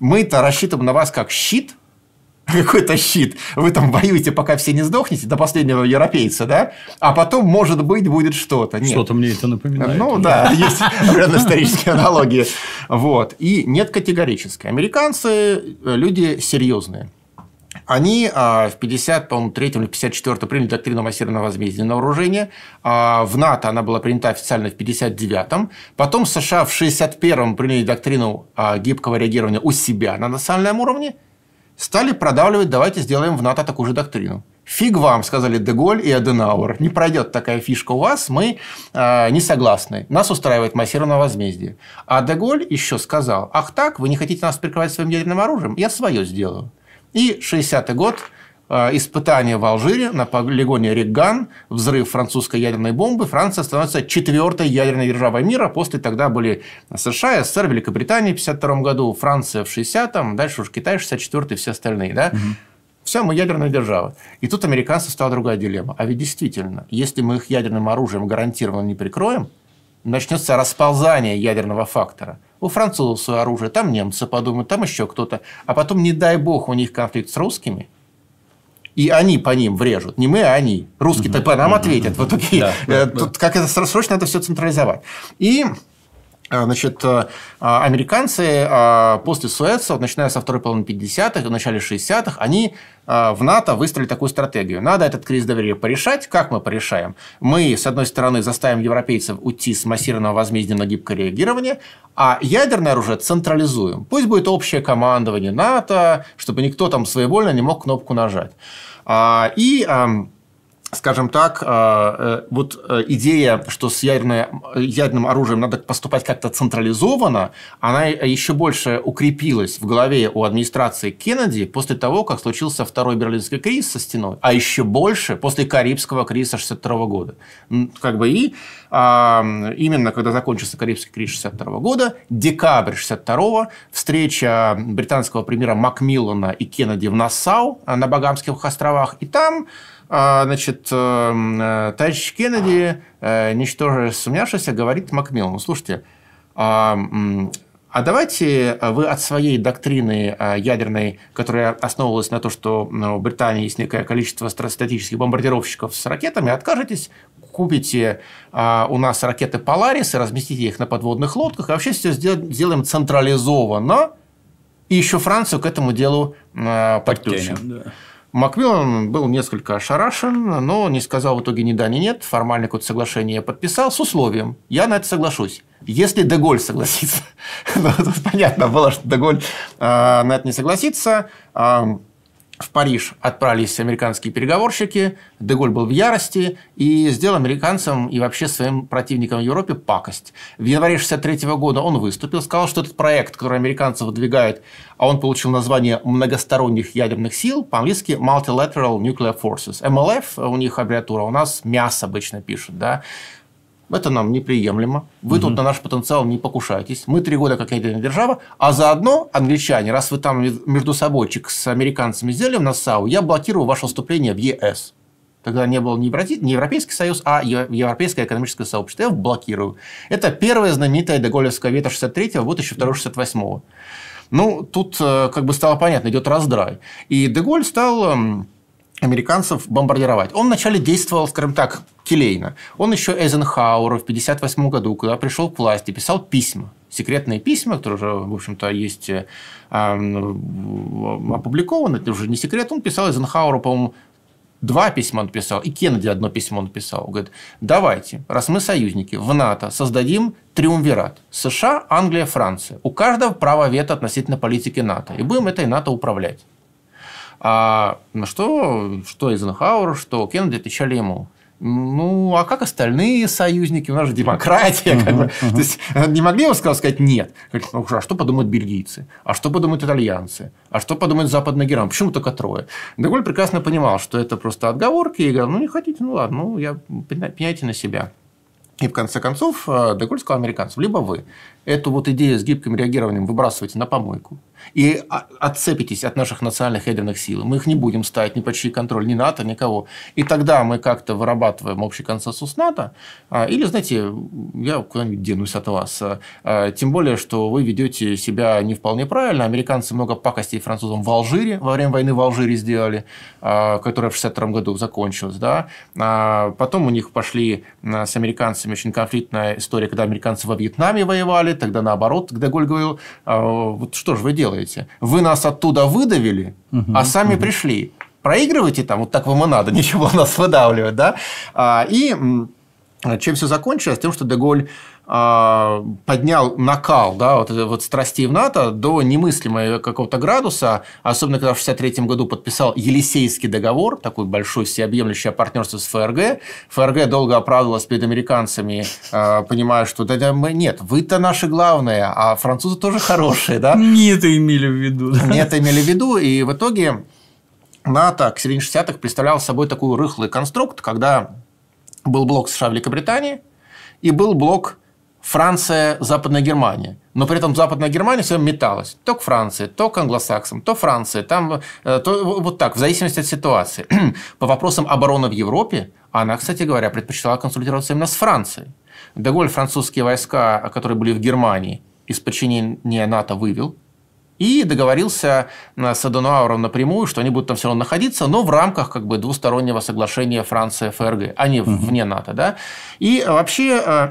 Мы-то рассчитываем на вас как щит. Какой-то щит. Вы там воюете, пока все не сдохнете, до последнего европейца, да? А потом, может быть, будет что-то. Что-то мне это напоминает. Ну да, есть определенные исторические аналогии. Вот. И нет категорически. Американцы люди серьезные они а, в 53 или 54 приняли доктрину массированного возмездия на вооружение. А, в НАТО она была принята официально в 59 Потом США в 61-м приняли доктрину а, гибкого реагирования у себя на национальном уровне. Стали продавливать, давайте сделаем в НАТО такую же доктрину. Фиг вам, сказали Деголь и Аденауэр. Не пройдет такая фишка у вас, мы э, не согласны. Нас устраивает массированное возмездие. А Деголь еще сказал, ах так, вы не хотите нас прикрывать своим ядерным оружием, я свое сделаю. И 60-й год э, испытание в Алжире на полигоне Реган, взрыв французской ядерной бомбы, Франция становится четвертой ядерной державой мира. После тогда были США, СССР, Великобритания в 1952 году, Франция в 60-м, дальше уж Китай в 64-й и все остальные. Да? Угу. Все, мы ядерная держава. И тут американцы стала другая дилемма. А ведь действительно, если мы их ядерным оружием гарантированно не прикроем, начнется расползание ядерного фактора – у французов свое оружие, там немцы подумают, там еще кто-то. А потом, не дай бог, у них конфликт с русскими, и они по ним врежут. Не мы, а они. Русские-то по нам ответят в итоге. Э, как это срочно это все централизовать. И а, значит, э, а, американцы а, после Суэца, начиная со второй половины 50-х, в начале 60-х, они в НАТО выстроили такую стратегию. Надо этот кризис доверия порешать. Как мы порешаем? Мы, с одной стороны, заставим европейцев уйти с массированного возмездия на гибкое реагирование, а ядерное оружие централизуем. Пусть будет общее командование НАТО, чтобы никто там своевольно не мог кнопку нажать. И скажем так, э, э, вот э, идея, что с ядерное, ядерным оружием надо поступать как-то централизованно, она еще больше укрепилась в голове у администрации Кеннеди после того, как случился второй Берлинский кризис со стеной, а еще больше после Карибского кризиса 62 года. Как бы и а, именно когда закончился Карибский кризис 62 года, декабрь 62 встреча британского премьера Макмиллана и Кеннеди в Нассау на Багамских островах, и там а, значит, эм, э, товарищ Кеннеди, э, ничтоже сумнявшийся, говорит Макмиллану, слушайте, а, а давайте вы от своей доктрины э, ядерной, которая основывалась на том, что у Британии есть некое количество стратегических бомбардировщиков с ракетами, откажетесь, купите а, у нас ракеты «Поларис» и разместите их на подводных лодках, и вообще все сделаем централизованно, и еще Францию к этому делу подключим. Подтянем, да. Макмиллан был несколько ошарашен, но не сказал в итоге ни да, ни нет. Формально какое-то соглашение я подписал с условием. Я на это соглашусь. Если Деголь согласится. ну, тут понятно было, что Деголь а, на это не согласится в Париж отправились американские переговорщики, Деголь был в ярости и сделал американцам и вообще своим противникам в Европе пакость. В январе 1963 года он выступил, сказал, что этот проект, который американцы выдвигают, а он получил название многосторонних ядерных сил, по-английски Multilateral Nuclear Forces, MLF, у них аббревиатура, у нас мясо обычно пишут, да, это нам неприемлемо. Вы угу. тут на наш потенциал не покушаетесь. Мы три года как ядерная держава, а заодно англичане, раз вы там между собойчик с американцами сделали в НАСАУ, я блокирую ваше вступление в ЕС. Тогда не был не, не Европейский Союз, а Европейское экономическое сообщество. Я блокирую. Это первая знаменитая Деголевская вето 63-го, вот еще 2-68-го. Ну, тут э, как бы стало понятно, идет раздрай. И Деголь стал эм, американцев бомбардировать. Он вначале действовал, скажем так, келейно. Он еще Эйзенхауэру в 1958 году, когда пришел к власти, писал письма секретные письма, которые уже, в общем-то, есть э, опубликованы, это уже не секрет, он писал Эйзенхауэру, по-моему, два письма он писал, и Кеннеди одно письмо он писал. Он говорит, давайте, раз мы союзники, в НАТО создадим триумвират. США, Англия, Франция. У каждого право вето относительно политики НАТО. И будем этой НАТО управлять. А на что, что Эйзенхауэр, что Кеннеди отвечали ему – ну, а как остальные союзники? У нас же демократия. Uh-huh, как бы. uh-huh. То есть, э, не могли бы сказать нет. «Ну, а что подумают бельгийцы? А что подумают итальянцы? А что подумают западные Германия? Почему только трое? Деголь прекрасно понимал, что это просто отговорки. И говорил, ну, не хотите, ну, ладно, ну, я пеняйте на себя. И в конце концов э, Деголь сказал американцам, либо вы эту вот идею с гибким реагированием выбрасывайте на помойку и отцепитесь от наших национальных ядерных сил. Мы их не будем ставить ни под чьи контроль, ни НАТО, никого. И тогда мы как-то вырабатываем общий консенсус НАТО. А, или, знаете, я куда-нибудь денусь от вас. А, а, тем более, что вы ведете себя не вполне правильно. Американцы много пакостей французам в Алжире, во время войны в Алжире сделали, которая в 62 году закончилась. Да? Потом у них пошли с американцами очень конфликтная история, когда американцы во Вьетнаме воевали, тогда наоборот, когда Голь говорил, «А, вот что же вы делаете? Вы нас оттуда выдавили, угу, а сами угу. пришли. Проигрывайте там, вот так вам и надо, ничего нас выдавливать, да? А, и чем все закончилось? Тем, что Деголь а, поднял накал да, вот, вот страстей в НАТО до немыслимого какого-то градуса, особенно когда в 1963 году подписал Елисейский договор, такой большой всеобъемлющее партнерство с ФРГ. ФРГ долго оправдывалась перед американцами, а, понимая, что да, да, мы, нет, вы-то наши главные, а французы тоже хорошие. Да? Не это имели в виду. Да? Не это имели в виду, и в итоге НАТО к середине 60-х представлял собой такой рыхлый конструкт, когда был блок США-Великобритании и был блок Франция, Западная Германия. Но при этом Западная Германия все металась. То к Франции, то к англосаксам, то Франция, там, э, то вот так, в зависимости от ситуации. По вопросам обороны в Европе, она, кстати говоря, предпочитала консультироваться именно с Францией. Деголь французские войска, которые были в Германии, из подчинения НАТО вывел – и договорился э, с Аденауэром напрямую, что они будут там все равно находиться, но в рамках как бы двустороннего соглашения Франции ФРГ, а не угу. вне НАТО. Да? И э, вообще э,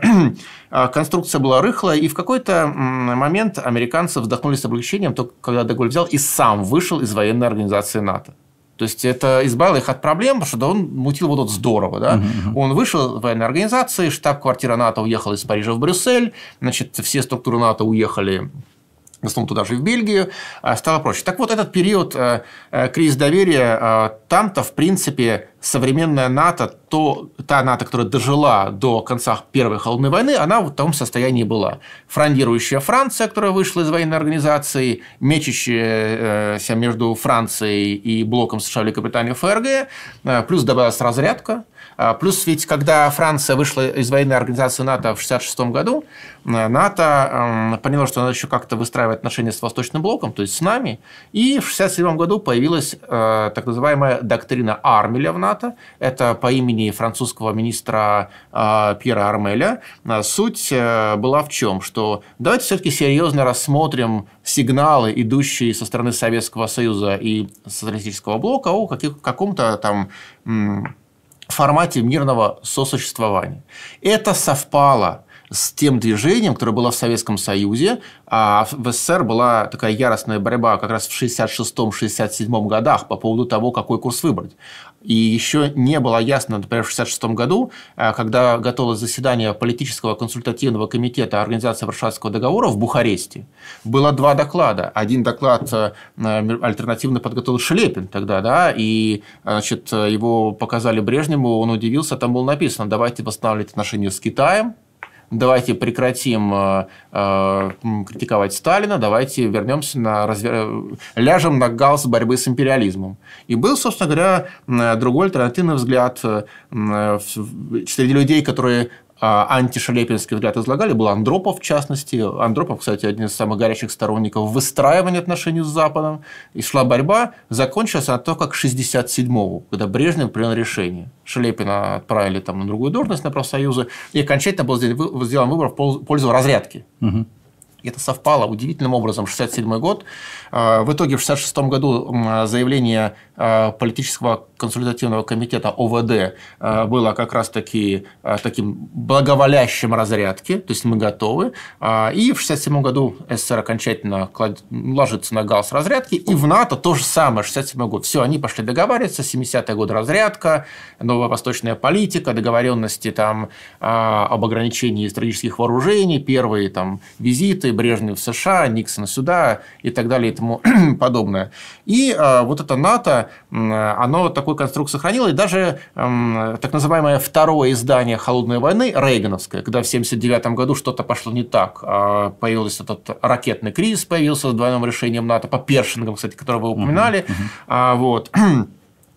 конструкция была рыхлая, и в какой-то момент американцы вздохнули с облегчением, только когда Деголь взял и сам вышел из военной организации НАТО. То есть это избавило их от проблем, потому что он мутил вот тут здорово. Да? Угу. Он вышел из военной организации, штаб-квартира НАТО уехала из Парижа в Брюссель, значит, все структуры НАТО уехали в основном туда же в Бельгию, э, стало проще. Так вот, этот период э, э, кризис доверия, там-то, в принципе, современная НАТО, то, та НАТО, которая дожила до конца Первой холодной войны, она в том состоянии была. Фрондирующая Франция, которая вышла из военной организации, мечащаяся между Францией и блоком США, Великобритании, ФРГ, плюс добавилась разрядка – а, плюс ведь, когда Франция вышла из военной организации НАТО в 1966 году, НАТО поняла, что надо еще как-то выстраивать отношения с Восточным блоком, то есть с нами. И в 1967 году появилась э, так называемая доктрина Армеля в НАТО. Это по имени французского министра э, Пьера Армеля. Э, суть была в чем? Что давайте все-таки серьезно рассмотрим сигналы, идущие со стороны Советского Союза и социалистического блока о каких, каком-то там формате мирного сосуществования. Это совпало с тем движением, которое было в Советском Союзе, а в СССР была такая яростная борьба как раз в 66-67 годах по поводу того, какой курс выбрать. И еще не было ясно, например, в 1966 году, э, когда готовилось заседание политического консультативного комитета Организации Варшавского договора в Бухаресте, было два доклада. Один доклад э, альтернативно подготовил Шлепин тогда, да, и значит, его показали Брежневу, он удивился, там было написано, давайте восстанавливать отношения с Китаем, давайте прекратим э, э, критиковать Сталина, давайте вернемся на разве... Э, ляжем на галс борьбы с империализмом. И был, собственно говоря, другой альтернативный взгляд среди людей, которые а, антишелепинский взгляд излагали, был Андропов в частности. Андропов, кстати, один из самых горячих сторонников выстраивания отношений с Западом. И шла борьба, закончилась она только к 67-му, когда Брежнев принял решение. Шелепина отправили там на другую должность на профсоюзы, и окончательно был сделан выбор в пользу разрядки. Угу. Это совпало удивительным образом, 67 год. А, в итоге в 66 году заявление а, политического консультативного комитета ОВД э, было как раз-таки э, таким благоволящим разрядке, то есть мы готовы. А, и в 1967 году СССР окончательно ложится на галс разрядки, и в НАТО то же самое, 1967 год. Все, они пошли договариваться, 70-й год разрядка, новая восточная политика, договоренности там а, об ограничении стратегических вооружений, первые там визиты Брежнев в США, Никсона сюда и так далее и тому подобное. И а, вот это НАТО, оно такое такой конструкт сохранил. И даже эм, так называемое второе издание «Холодной войны» Рейгановское, когда в 1979 году что-то пошло не так, а появился этот ракетный кризис, появился с двойным решением НАТО по першингам, кстати, которые вы упоминали. Uh-huh. uh Вот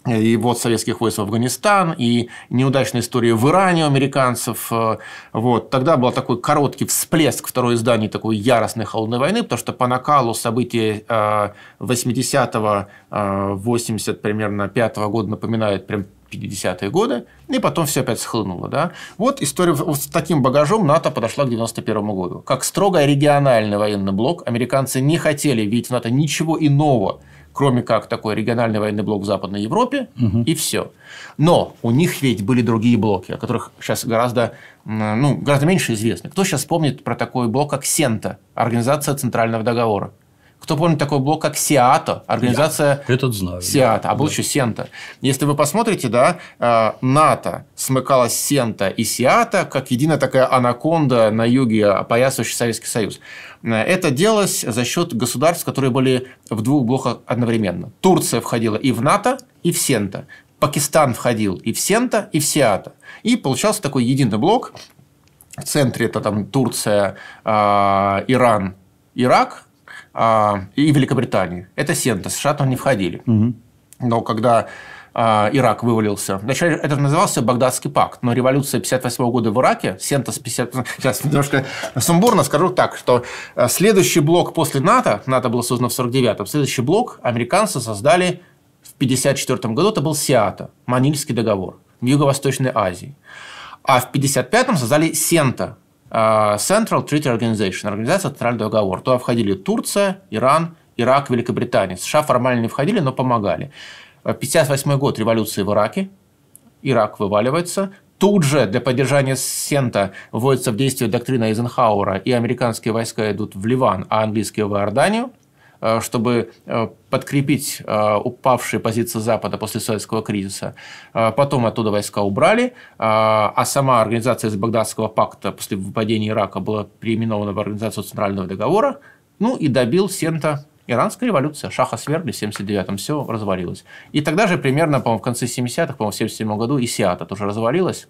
и вот советских войск в Афганистан, и неудачная история в Иране у американцев. Э, вот. Тогда был такой короткий всплеск второй издания такой яростной холодной войны, потому что по накалу события 80-го, э, 80 э, примерно 5 -го года напоминают прям 50-е годы, и потом все опять схлынуло. Да? Вот история вот с таким багажом НАТО подошла к 91 году. Как строго региональный военный блок, американцы не хотели видеть в НАТО ничего иного, кроме как такой региональный военный блок в Западной Европе, угу. и все. Но у них ведь были другие блоки, о которых сейчас гораздо, ну, гораздо меньше известно. Кто сейчас помнит про такой блок, как Сента, Организация Центрального Договора? Кто помнит такой блок, как Сиато, организация Я этот знаю. Сиато, а был да. еще Сента. Если вы посмотрите, да, э, НАТО смыкалась Сента и Сиато, как единая такая анаконда на юге, а, опоясывающий Советский Союз. Э, это делалось за счет государств, которые были в двух блоках одновременно. Турция входила и в НАТО, и в Сента. Пакистан входил и в Сента, и в Сиато. И получался такой единый блок. В центре это там Турция, э, Иран, Ирак, а, и Великобритании. Это Сента. США там не входили. Угу. Но когда а, Ирак вывалился. Вначале это назывался Багдадский пакт, но революция 58 года в Ираке, Сентос 50... Сейчас немножко сумбурно скажу так, что а, следующий блок после НАТО, НАТО было создано в 49-м, следующий блок американцы создали в 54 году, это был СИАТО, Манильский договор в Юго-Восточной Азии. А в 55-м создали Сента, а, Central Treaty Organization, Организация Центрального договора. Туда входили Турция, Иран, Ирак, Великобритания. США формально не входили, но помогали. 1958 а, год революции в Ираке. Ирак вываливается. Тут же для поддержания Сента вводится в действие доктрина Эйзенхауэра, и американские войска идут в Ливан, а английские в Иорданию – Э, чтобы э, подкрепить э, упавшие позиции Запада после советского кризиса. Потом оттуда войска убрали, а сама организация из Багдадского пакта после выпадения Ирака была переименована в Организацию Центрального договора, ну и добил Сента Иранская революция, Шаха свергли в 79-м, все развалилось. И тогда же примерно, по-моему, в конце 70-х, по-моему, в 77-м году и Сиата тоже развалилась.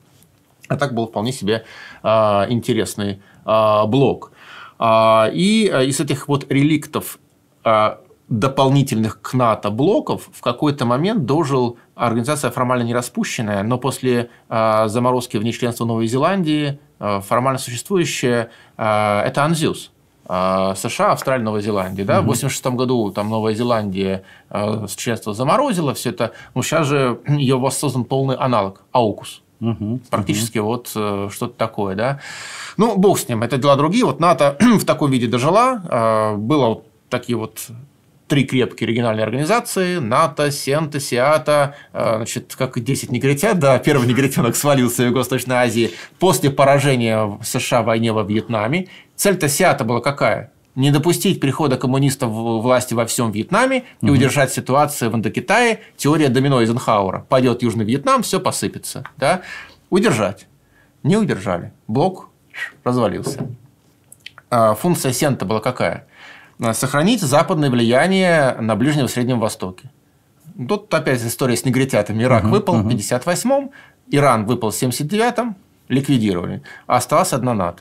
А так был вполне себе э, интересный э, блок. А, и из этих вот реликтов Э, дополнительных к НАТО блоков в какой-то момент дожил организация формально не распущенная, но после э, заморозки внечленства Новой Зеландии э, формально существующая, это Анзюс. США, Австралия, Новая Зеландия. Да? Угу. В 1986 году там Новая Зеландия э, членства заморозила, все это. Ну, сейчас же ее воссоздан полный аналог Аукус. Угу, Практически угу. вот э, что-то такое, да. Ну, бог с ним, это дела другие. Вот НАТО в таком виде дожила. Э, было такие вот три крепкие региональные организации – НАТО, Сента, Сиата, э, значит, как и 10 негритят, да, первый негритенок свалился в Юго-Восточной Азии после поражения США в войне во Вьетнаме. Цель-то Сиата была какая? Не допустить прихода коммунистов в власти во всем Вьетнаме и удержать ситуацию в Индокитае. Теория домино Эйзенхауэра. Пойдет Южный Вьетнам, все посыпется. Да? Удержать. Не удержали. Блок развалился. А функция Сента была какая? Э, сохранить западное влияние на Ближнем и Среднем Востоке. Тут опять история с негритятами. Ирак угу, выпал угу. в 58-м, Иран выпал в 79-м, ликвидировали. А осталась одна НАТО.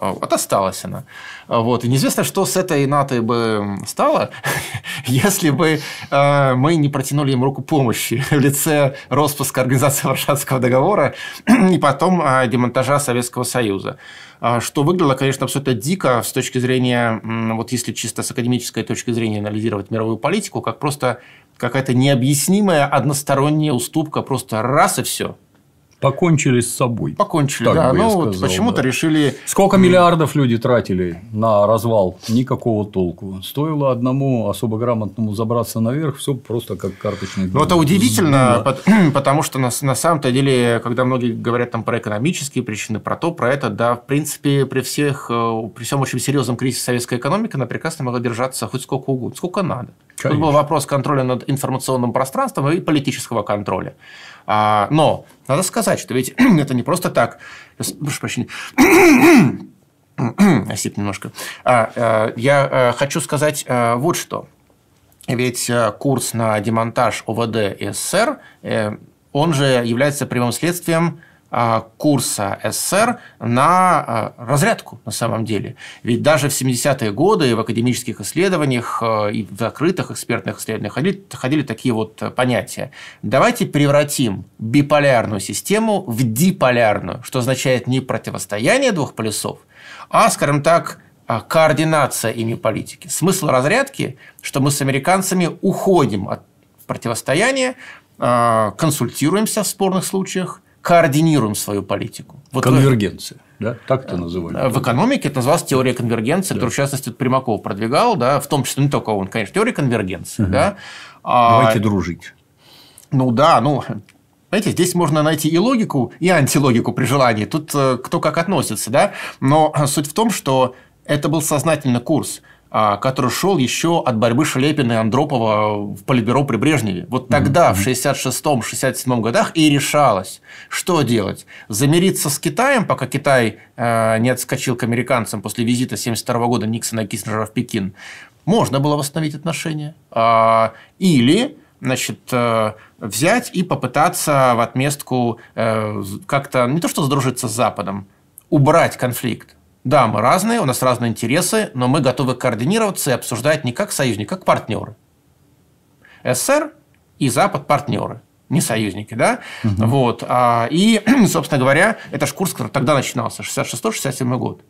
Вот осталась она. Вот. И неизвестно, что с этой НАТО бы стало, если бы э, мы не протянули им руку помощи в лице распуска Организации Варшавского договора и потом э, демонтажа Советского Союза. А, что выглядело, конечно, абсолютно дико с точки зрения, вот если чисто с академической точки зрения анализировать мировую политику, как просто какая-то необъяснимая односторонняя уступка, просто раз и все – Покончили с собой. Покончили, так да. Ну, вот почему-то да. решили... Сколько миллиардов люди тратили на развал? Никакого толку. Стоило одному особо грамотному забраться наверх, все просто как карточный Ну, это удивительно, потому что на, на самом-то деле, когда многие говорят там про экономические причины, про то, про это, да, в принципе, при всех, э, при всем очень серьезном кризисе советской экономики она прекрасно могла держаться хоть сколько угодно, сколько надо. Конечно. Тут был вопрос контроля над информационным пространством и политического контроля. А, но надо сказать, что ведь это не просто так. Сейчас, прошу прощения. Осип немножко. А, э, я э, хочу сказать э, вот что. Ведь курс на демонтаж ОВД и СССР, он же является прямым следствием Э, курса СССР на э, разрядку на самом деле. Ведь даже в 70-е годы в академических исследованиях э, и в закрытых экспертных исследованиях ходили, ходили такие вот понятия. Давайте превратим биполярную систему в диполярную, что означает не противостояние двух полюсов, а, скажем так, координация ими политики. Смысл разрядки, что мы с американцами уходим от противостояния, консультируемся в спорных случаях – координируем свою политику. Вот Конвергенция. Да? Так это называли. Э, в экономике это называлась теория конвергенции, да. которую, в частности, Примаков продвигал, да, в том числе ну, не только он, конечно, теория конвергенции. Угу. Да. А, Давайте а... дружить. Ну да, ну Понимаете, здесь можно найти и логику, и антилогику при желании. Тут э, кто как относится, да? Но суть в том, что это был сознательный курс. А, который шел еще от борьбы Шелепина и Андропова в Политбюро при Брежневе. Вот тогда, mm-hmm. в 66-67 годах, и решалось, что делать. Замириться с Китаем, пока Китай э, не отскочил к американцам после визита 1972 года Никсона и Киссинджера в Пекин, можно было восстановить отношения. А, или значит, э, взять и попытаться в отместку э, как-то ну, не то что сдружиться с Западом, убрать конфликт. Да, мы разные, у нас разные интересы, но мы готовы координироваться и обсуждать не как союзники, как партнеры. СССР и Запад – партнеры, не союзники, да? Угу. Вот. А, и, собственно говоря, это ж курс, который тогда начинался, 66-67 год.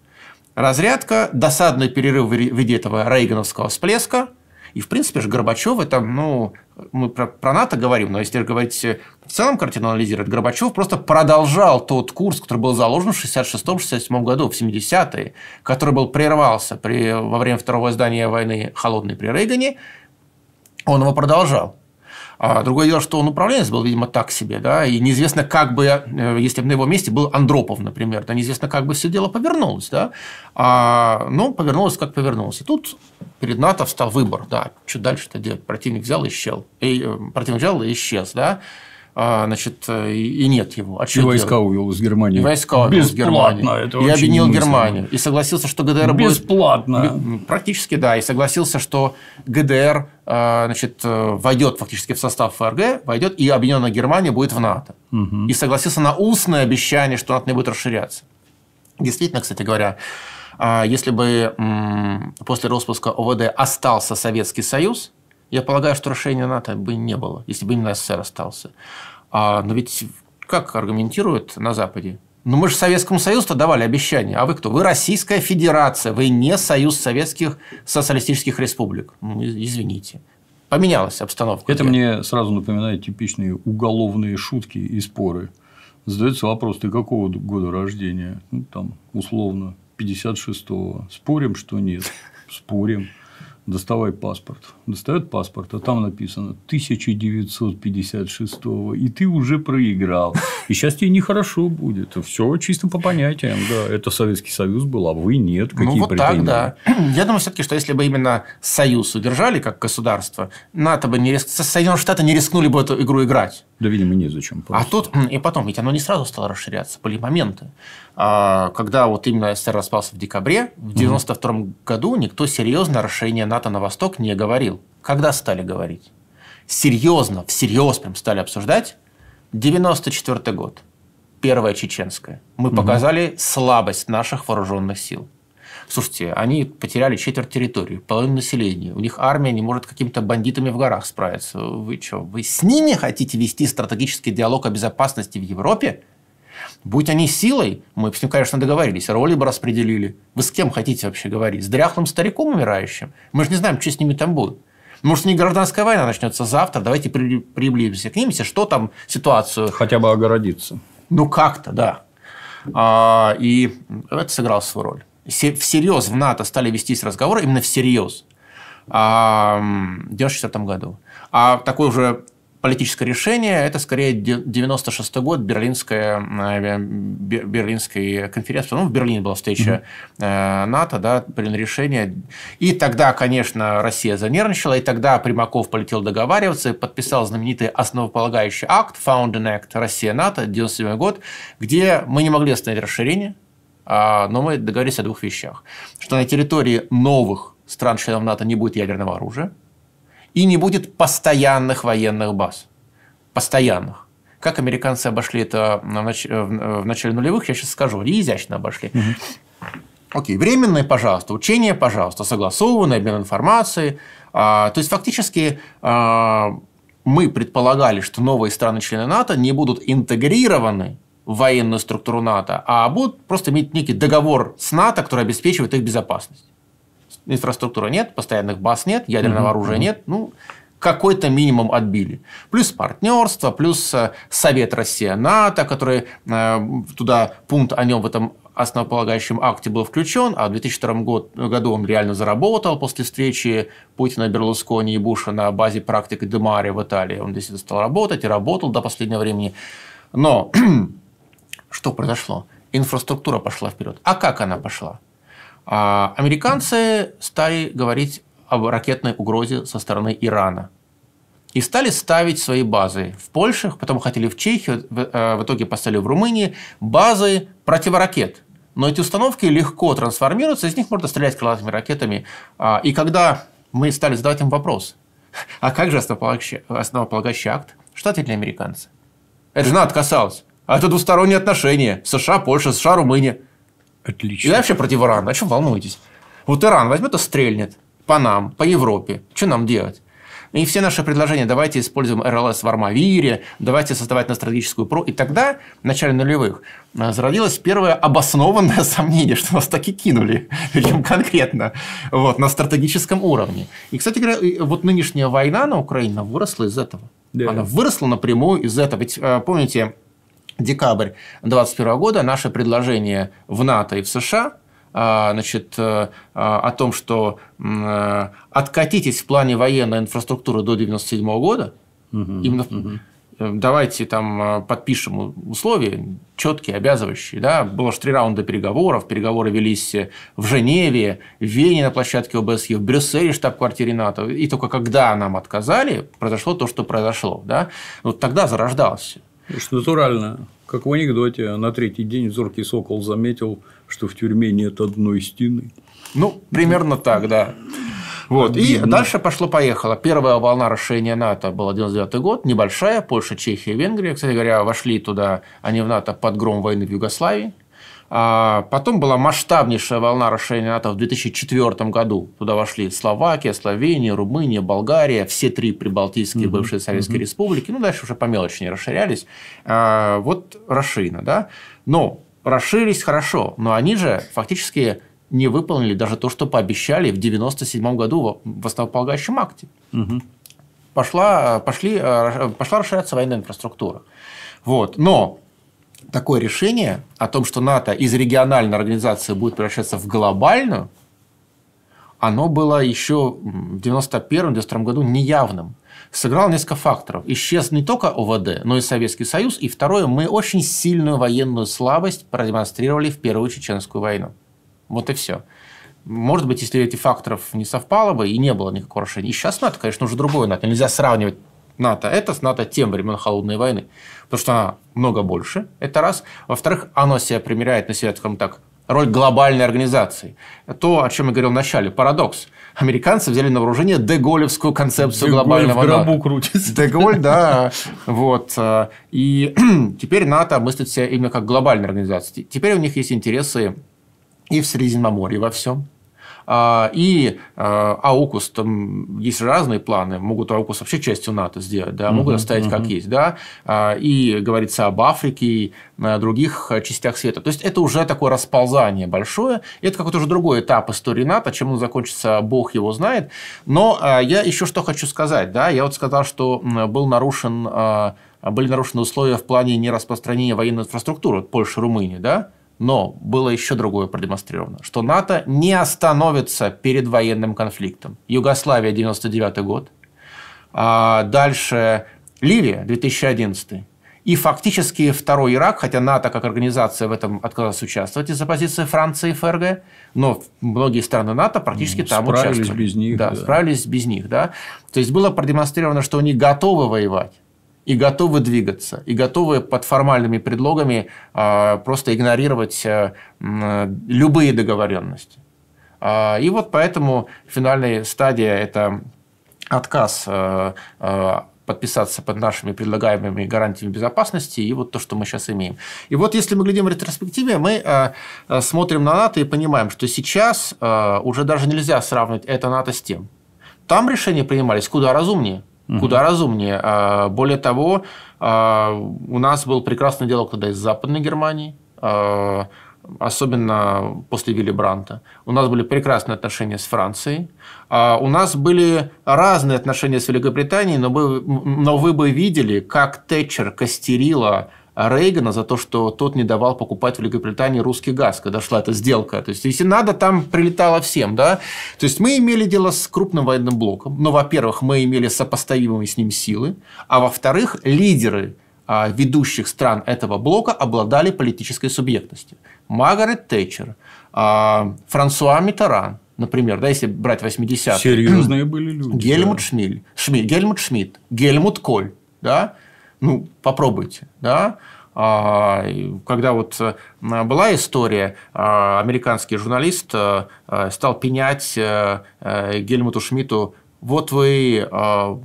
Разрядка, досадный перерыв в виде этого рейгановского всплеска – и, в принципе же, Горбачев это, ну, мы про, про НАТО говорим, но если говорить э, в целом картину анализировать, Горбачев просто продолжал тот курс, который был заложен в 66-67 году, в 70-е, который был прервался при, во время второго издания войны холодной при Рейгане, он его продолжал. А другое дело, что он управленец был, видимо, так себе, да, и неизвестно, как бы, э, если бы на его месте был Андропов, например, да, неизвестно, как бы все дело повернулось, да, а, ну, повернулось, как повернулось. И тут перед НАТО встал выбор, да, что дальше-то делать? Противник взял и исчез, и, э, противник взял и исчез, да, а, значит, э, и нет его. А и войска делать? увел из Германии. И войска увел из Германии. Это и объединил Германию. И согласился, что ГДР Бесплатно. будет... Бесплатно. Практически, да. И согласился, что ГДР а, значит, э, войдет фактически в состав ФРГ, войдет, и объединенная Германия будет в НАТО. Угу. И согласился на устное обещание, что НАТО не будет расширяться. Действительно, кстати говоря, а, если бы после распуска ОВД остался Советский Союз, я полагаю, что расширения НАТО бы не было, если бы именно СССР остался. А, но ведь как аргументируют на Западе? Ну, мы же Советскому Союзу-то давали обещания. А вы кто? Вы Российская Федерация, вы не Союз Советских Социалистических Республик. Ну, извините. Поменялась обстановка. Это мне сразу напоминает типичные уголовные шутки и споры. Задается вопрос, ты какого года рождения? Ну, там, условно, 56-го. Спорим, что нет? Спорим доставай паспорт. Достает паспорт, а там написано 1956 и ты уже проиграл. И сейчас тебе нехорошо будет. Все чисто по понятиям. Да, это Советский Союз был, а вы нет. Ну, Какие ну, вот так, да. Я думаю, все-таки, что если бы именно Союз удержали как государство, НАТО бы не риск... Соединенные Штаты не рискнули бы эту игру играть. Да, видимо, незачем. А просто. А тут и потом, ведь оно не сразу стало расширяться, были моменты. А, когда вот именно СССР распался в декабре, в 1992 угу. году никто серьезно о расширении НАТО на восток не говорил. Когда стали говорить? Серьезно, всерьез прям стали обсуждать 1994 год. Первая чеченская. Мы угу. показали слабость наших вооруженных сил. Слушайте, они потеряли четверть территории, половину населения. У них армия не может какими-то бандитами в горах справиться. Вы что, вы с ними хотите вести стратегический диалог о безопасности в Европе? Будь они силой, мы с ним, конечно, договорились, роли бы распределили. Вы с кем хотите вообще говорить? С дряхлым стариком умирающим? Мы же не знаем, что с ними там будет. Может, не гражданская война начнется завтра, давайте приблизимся к ним, что там ситуацию... Хотя бы огородиться. Ну, как-то, да. А, и это сыграло свою роль всерьез в НАТО стали вестись разговоры, именно всерьез, а, в 1960 году. А такое уже политическое решение – это скорее 96 год, Берлинская, Берлинская конференция. Ну, в Берлине была встреча mm-hmm. НАТО, да, Берлин решение. И тогда, конечно, Россия занервничала, и тогда Примаков полетел договариваться, подписал знаменитый основополагающий акт, Founding Act Россия-НАТО, 97 год, где мы не могли остановить расширение – а, но мы договорились о двух вещах. Что на территории новых стран-членов НАТО не будет ядерного оружия и не будет постоянных военных баз. Постоянных. Как американцы обошли это в начале нулевых, я сейчас скажу, они изящно обошли. Угу. Окей, временные, пожалуйста, учения, пожалуйста, согласованное обмен информацией. А, то есть, фактически, а, мы предполагали, что новые страны-члены НАТО не будут интегрированы военную структуру НАТО, а будут просто иметь некий договор с НАТО, который обеспечивает их безопасность. Инфраструктуры нет, постоянных баз нет, ядерного mm оружия нет. Ну, какой-то минимум отбили. Плюс партнерство, плюс э, Совет Россия-НАТО, который э, туда пункт о нем в этом основополагающем акте был включен, а в 2002 год, году он реально заработал после встречи Путина, Берлускони и Буша на базе практики Демари в Италии. Он действительно стал работать и работал до последнего времени. Но что произошло? Инфраструктура пошла вперед. А как она пошла? А, американцы стали говорить об ракетной угрозе со стороны Ирана. И стали ставить свои базы в Польше, потом хотели в Чехию, в э, итоге поставили в Румынии базы противоракет. Но эти установки легко трансформируются, из них можно стрелять крылатыми ракетами. А, и когда мы стали задавать им вопрос, а как же основополагающий, основополагающий акт, что ответили американцы? Это же НАТО касалось. А это двусторонние отношения. США, Польша, США, Румыния. Отлично. И вообще против Ирана. О а чем волнуетесь? Вот Иран возьмет и стрельнет по нам, по Европе. Что нам делать? И все наши предложения, давайте используем РЛС в Армавире, давайте создавать на стратегическую ПРО. И тогда, в начале нулевых, а, зародилось первое обоснованное сомнение, что нас таки кинули, причем конкретно, вот, на стратегическом уровне. И, кстати говоря, вот нынешняя война на Украине выросла из этого. Да. Она выросла напрямую из этого. Ведь а, помните, декабрь 2021 года наше предложение в НАТО и в США а, значит, э, а, о том, что э, откатитесь в плане военной инфраструктуры до 1997 года, угу, именно угу давайте там подпишем условия четкие, обязывающие. Да? Было же три раунда переговоров. Переговоры велись в Женеве, в Вене на площадке ОБСЕ, в Брюсселе, штаб-квартире НАТО. И только когда нам отказали, произошло то, что произошло. Да? Вот тогда зарождалось что натурально, как в анекдоте, на третий день зоркий сокол заметил, что в тюрьме нет одной стены. Ну, примерно так, да. Вот. И ну. дальше пошло-поехало. Первая волна расширения НАТО была 99 год, небольшая, Польша, Чехия, Венгрия. Кстати говоря, вошли туда они в НАТО под гром войны в Югославии. А потом была масштабнейшая волна расширения НАТО в 2004 году. Туда вошли Словакия, Словения, Румыния, Болгария, все три прибалтийские угу, бывшие советские угу. республики. Ну, дальше уже по мелочи не расширялись. А, вот расширено, да? Но расширились хорошо, но они же фактически не выполнили даже то, что пообещали в 1997 году в основополагающем акте. Угу. Пошла, а, пошли, пошла расширяться военная инфраструктура. Вот. Но такое решение о том, что НАТО из региональной организации будет превращаться в глобальную, оно было еще в 1991-1992 году неявным. Сыграл несколько факторов. Исчез не только ОВД, но и Советский Союз. И второе, мы очень сильную военную слабость продемонстрировали в Первую Чеченскую войну. Вот и все. Может быть, если этих факторов не совпало бы и не было никакого решения. И сейчас НАТО, конечно, уже другое НАТО. Нельзя сравнивать НАТО. Это с НАТО тем времен Холодной войны. Потому что она много больше, это раз. Во-вторых, оно себя примеряет на себя, скажем так, роль глобальной организации. То, о чем я говорил в начале, парадокс. Американцы взяли на вооружение деголевскую концепцию Деголь глобального в гробу НАТО. крутится. Деголь, да. Вот. И теперь НАТО мыслит себя именно как глобальная организация. Теперь у них есть интересы и в Средиземноморье во всем. А, и а, а АУКУС, там есть разные планы, могут АУКУС вообще частью НАТО сделать, да, могут оставить как есть, да, и говорится об Африке и других частях света. То есть, это уже такое расползание большое, и это какой-то уже другой этап истории НАТО, чем он закончится, бог его знает. Но я еще что хочу сказать, да, я вот сказал, что был нарушен были нарушены условия в плане нераспространения военной инфраструктуры Польши и Румынии, да? Но было еще другое продемонстрировано, что НАТО не остановится перед военным конфликтом. Югославия, 99 год. А дальше Ливия, 2011. И фактически второй Ирак, хотя НАТО как организация в этом отказалась участвовать из-за позиции Франции и ФРГ, но многие страны НАТО практически ну, там справились участвовали. Без них, да, да. Справились без них. Да? То есть было продемонстрировано, что они готовы воевать и готовы двигаться, и готовы под формальными предлогами а, просто игнорировать э, любые договоренности. А, и вот поэтому финальная стадия – это отказ э, э, подписаться под нашими предлагаемыми гарантиями безопасности и вот то, что мы сейчас имеем. И вот если мы глядим в ретроспективе, мы смотрим на НАТО и понимаем, что сейчас уже даже нельзя сравнивать это НАТО с тем. Там решения принимались куда разумнее – куда разумнее. А, более того, а, у нас был прекрасный диалог тогда из Западной Германии, а, особенно после Вилли Бранта. У нас были прекрасные отношения с Францией. У нас были разные отношения с Великобританией, но вы, но вы бы видели, как Тэтчер костерила Рейгана за то, что тот не давал покупать в Великобритании русский газ, когда шла эта сделка. То есть, если надо, там прилетало всем. Да? То есть, мы имели дело с крупным военным блоком. Но, во-первых, мы имели сопоставимые с ним силы. А во-вторых, лидеры а, ведущих стран этого блока обладали политической субъектностью. Маргарет Тэтчер, а, Франсуа Митаран, например, да, если брать 80-е. Серьезные были люди. Гельмут да. Шмиль, Шмиль, Гельмут Шмидт, Гельмут Коль. Да? ну, попробуйте, да, а, когда вот э, была история, а, американский журналист э, э, стал пенять Гельмуту Шмидту, вот вы а,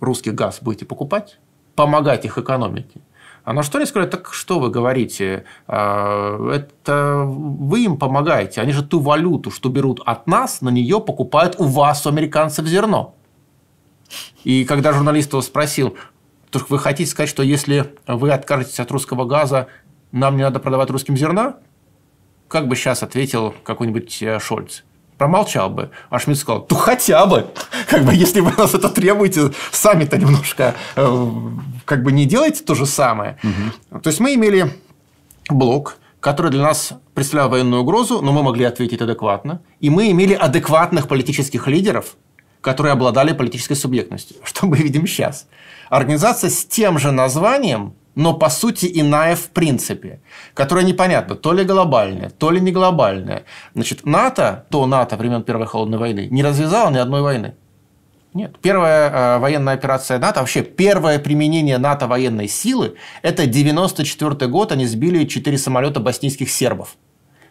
русский газ будете покупать, помогать их экономике. А на что они сказали, так что вы говорите, это вы им помогаете, они же ту валюту, что берут от нас, на нее покупают у вас, у американцев, зерно. И когда журналист его спросил, то есть вы хотите сказать, что если вы откажетесь от русского газа, нам не надо продавать русским зерна? Как бы сейчас ответил какой-нибудь э, Шольц? Промолчал бы. А Шмидт сказал, то хотя бы, как бы, если вы нас это требуете, сами-то немножко э, как бы не делайте то же самое. Угу. То есть мы имели блок, который для нас представлял военную угрозу, но мы могли ответить адекватно. И мы имели адекватных политических лидеров, которые обладали политической субъектностью. Что мы видим сейчас? Организация с тем же названием, но по сути иная в принципе, которая непонятно, то ли глобальная, то ли не глобальная. Значит, НАТО, то НАТО времен Первой холодной войны, не развязало ни одной войны. Нет. Первая э, военная операция НАТО, вообще первое применение НАТО военной силы, это 1994 год, они сбили 4 самолета боснийских сербов.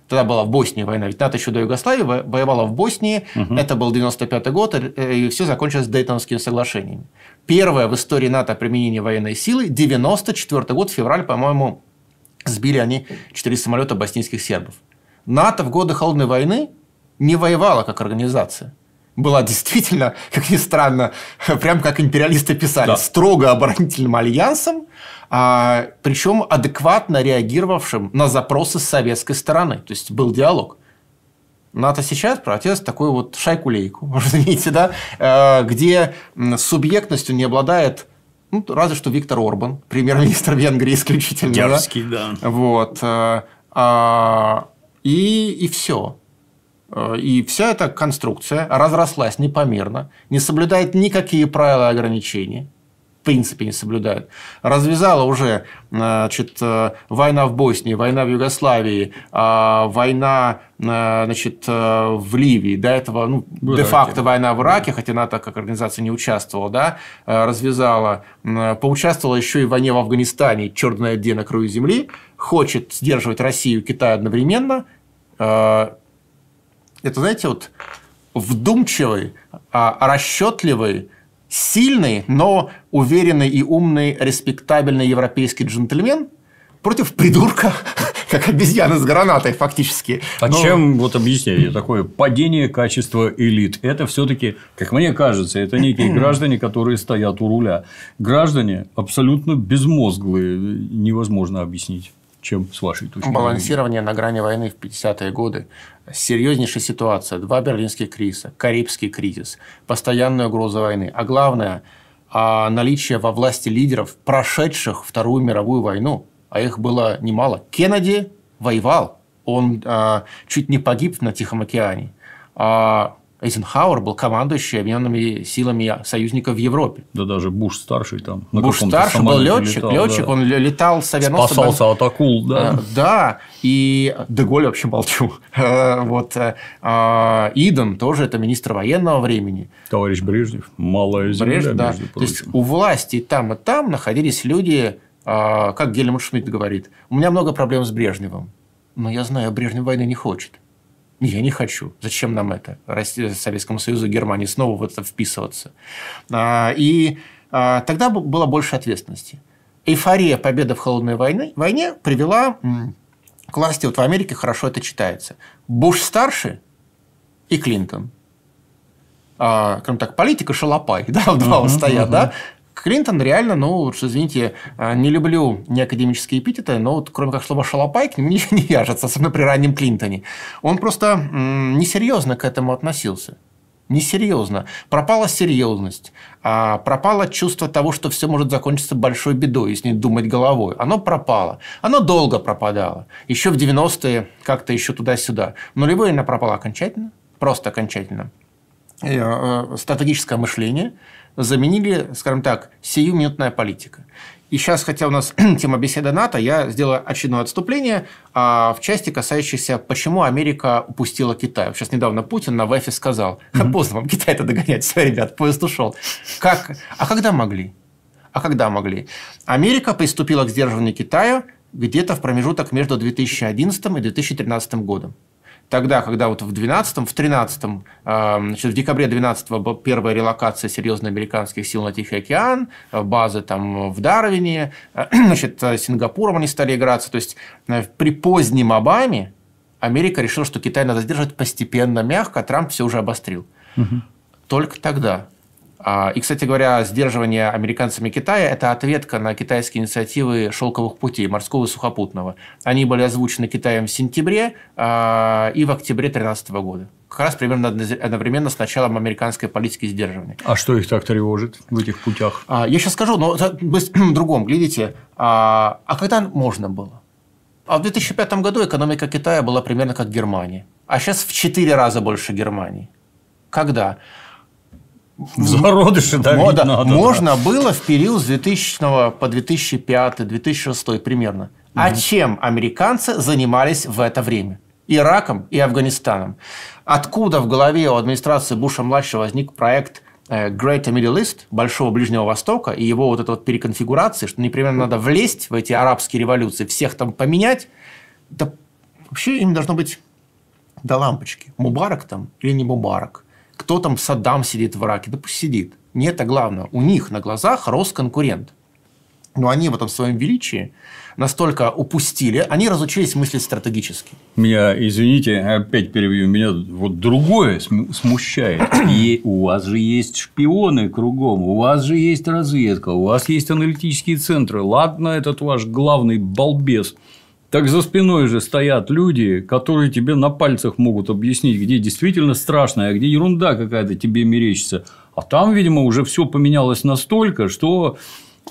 Тогда была в Боснии война, ведь НАТО еще до Югославии воевала в Боснии, угу. это был 95 год, э, и все закончилось Дейтонскими соглашениями. Первое в истории НАТО применение военной силы, 94 год, февраль, по-моему, сбили они 4 самолета боснийских сербов. НАТО в годы Холодной войны не воевала как организация была действительно, как ни странно, прям как империалисты писали, да. строго оборонительным альянсом, а, причем адекватно реагировавшим на запросы с советской стороны. То есть был диалог. НАТО сейчас превратилось в такую вот шайкулейку, извините, да, э, где субъектностью не обладает ну, разве что Виктор Орбан, премьер-министр Венгрии исключительно. Дерзкий, да. да. Вот. Э, а, и, и все. Э, и вся эта конструкция разрослась непомерно, не соблюдает никакие правила и ограничения принципе не соблюдают. Развязала уже значит, э, война в Боснии, война в Югославии, а, война э, значит, э, в Ливии, до этого ну, де-факто война в Ираке, да. хотя НАТО как организация не участвовала, да, развязала, поучаствовала еще и в войне в Афганистане, черная знает где, на краю земли, хочет сдерживать Россию и Китай одновременно. Это, знаете, вот вдумчивый, а, расчетливый, сильный, но уверенный и умный, респектабельный европейский джентльмен против придурка, как обезьяна с гранатой фактически. А но... чем вот объясняете такое падение качества элит? Это все-таки, как мне кажется, это некие граждане, которые стоят у руля. Граждане абсолютно безмозглые, невозможно объяснить чем с вашей точки Балансирование на грани войны в 50-е годы серьезнейшая ситуация. Два берлинских кризиса, Карибский кризис, постоянная угроза войны. А главное, а, наличие во власти лидеров, прошедших Вторую мировую войну, а их было немало. Кеннеди воевал, он а, чуть не погиб на Тихом океане. А Эйзенхауэр был командующий объединенными силами союзников в Европе. Да даже Буш старший там. Буш старший был летчик, летал, летчик, да. он летал с авианосцем. Спасался от акул, да. Э, да, и Деголь вообще молчу. Э, вот э, а, Иден тоже это министр военного времени. Товарищ Брежнев, малая земля. Брежнев, да. То есть у власти там и там находились люди, а, как Гельмут Шмидт говорит, у меня много проблем с Брежневым, но я знаю, Брежнев войны не хочет. Я не хочу. Зачем нам это? Россия, Советскому Союзу, Германии снова в это вписываться. А, и а, тогда было больше ответственности. Эйфория победы в холодной войне, войне привела к власти, вот в Америке хорошо это читается, буш старше и Клинтон. А, скажем так, политика шалопай, да, в два стоят, да, Клинтон реально, ну, уж извините, э, не люблю неакадемические эпитеты, но вот кроме как слова «шалопай» к нему ничего не вяжется, особенно при раннем Клинтоне. Он просто несерьезно к этому относился. Несерьезно. Пропала серьезность, а пропало чувство того, что все может закончиться большой бедой, если не думать головой. Оно пропало. Оно долго пропадало. Еще в 90-е как-то еще туда-сюда. В нулевые оно пропало окончательно, просто окончательно. Э, стратегическое мышление – заменили, скажем так, сиюминутная политика. И сейчас, хотя у нас тема беседа НАТО, я сделаю очередное отступление а, в части, касающейся, почему Америка упустила Китай. Сейчас недавно Путин на вайфе сказал, mm поздно вам Китай-то догонять, все, ребят, поезд ушел. Как? А когда могли? А когда могли? Америка приступила к сдерживанию Китая где-то в промежуток между 2011 и 2013 годом тогда, когда вот в 12-м, в 13-м, э, значит, в декабре 12-го была первая релокация серьезных американских сил на Тихий океан, э, базы там в Дарвине, э, значит, Сингапуром они стали играться. То есть при позднем Обаме Америка решила, что Китай надо сдерживать постепенно, мягко, а Трамп все уже обострил. Угу. Только тогда а, и, кстати говоря, сдерживание американцами Китая – это ответка на китайские инициативы шелковых путей, морского и сухопутного. Они были озвучены Китаем в сентябре а, и в октябре 2013 года. Как раз примерно одновременно с началом американской политики сдерживания. А что их так тревожит в этих путях? А, я сейчас скажу, но в другом, глядите. А когда можно было? А в 2005 году экономика Китая была примерно как Германия. А сейчас в четыре раза больше Германии. Когда? в зародыше давить Мода. надо. Можно да. было в период с 2000 по 2005-2006 примерно. Угу. А чем американцы занимались в это время? Ираком и Афганистаном. Откуда в голове у администрации Буша-младшего возник проект э, Great Middle East, Большого Ближнего Востока, и его вот эта вот переконфигурация, что непременно надо влезть в эти арабские революции, всех там поменять, да вообще им должно быть до лампочки. Мубарак там или не Мубарак кто там Саддам сидит в Ираке, да пусть сидит. Не это главное. У них на глазах рос конкурент. Но они в этом своем величии настолько упустили, они разучились мыслить стратегически. Меня, извините, опять перевью, меня вот другое смущает. И у вас же есть шпионы кругом, у вас же есть разведка, у вас есть аналитические центры. Ладно, этот ваш главный балбес так за спиной же стоят люди, которые тебе на пальцах могут объяснить, где действительно страшно, а где ерунда какая-то тебе мерещится. А там, видимо, уже все поменялось настолько, что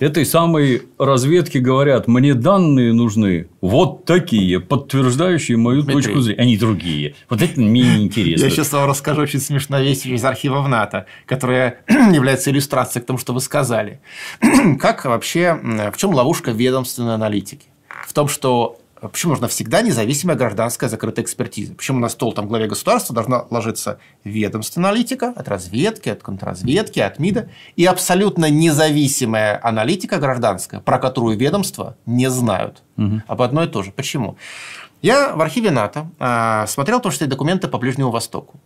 этой самой разведке говорят, мне данные нужны вот такие, подтверждающие мою Дмитрий. точку зрения, они другие. Вот это мне интересно. Я сейчас вам расскажу очень смешную вещь из архива НАТО, которая является иллюстрацией к тому, что вы сказали. как вообще, в чем ловушка ведомственной аналитики? В том, что Почему нужна всегда независимая гражданская закрытая экспертиза? Почему на стол там главе государства должна ложиться ведомственная аналитика от разведки, от контрразведки, от МИДа и абсолютно независимая аналитика гражданская, про которую ведомства не знают. Угу. А Об одной и то же. Почему? Я в архиве НАТО а, смотрел то, что есть документы по Ближнему Востоку.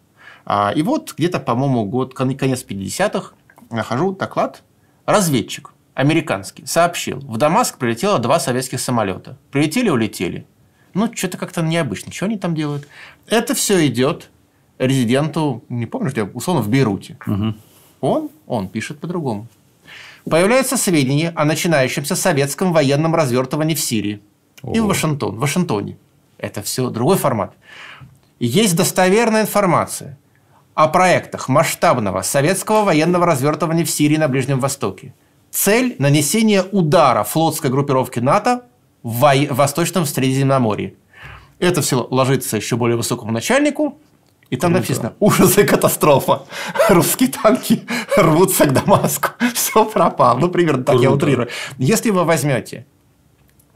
А, и вот где-то, по-моему, год, конец 50-х, нахожу доклад «Разведчик» американский, сообщил, в Дамаск прилетело два советских самолета. Прилетели, улетели. Ну, что-то как-то необычно. Что они там делают? Это все идет резиденту, не помню, где, условно, в Бейруте. Угу. Он, он пишет по-другому. Появляются сведения о начинающемся советском военном развертывании в Сирии Ого. и в Вашингтон, в Вашингтоне. Это все другой формат. Есть достоверная информация о проектах масштабного советского военного развертывания в Сирии на Ближнем Востоке – Цель – нанесения удара флотской группировки НАТО в Восточном Средиземноморье. Это все ложится еще более высокому начальнику, и там Круто. Ну написано «Ужас и катастрофа. Русские танки рвутся к Дамаску. Все пропало». Ну, примерно так Круто. я утрирую. Если вы возьмете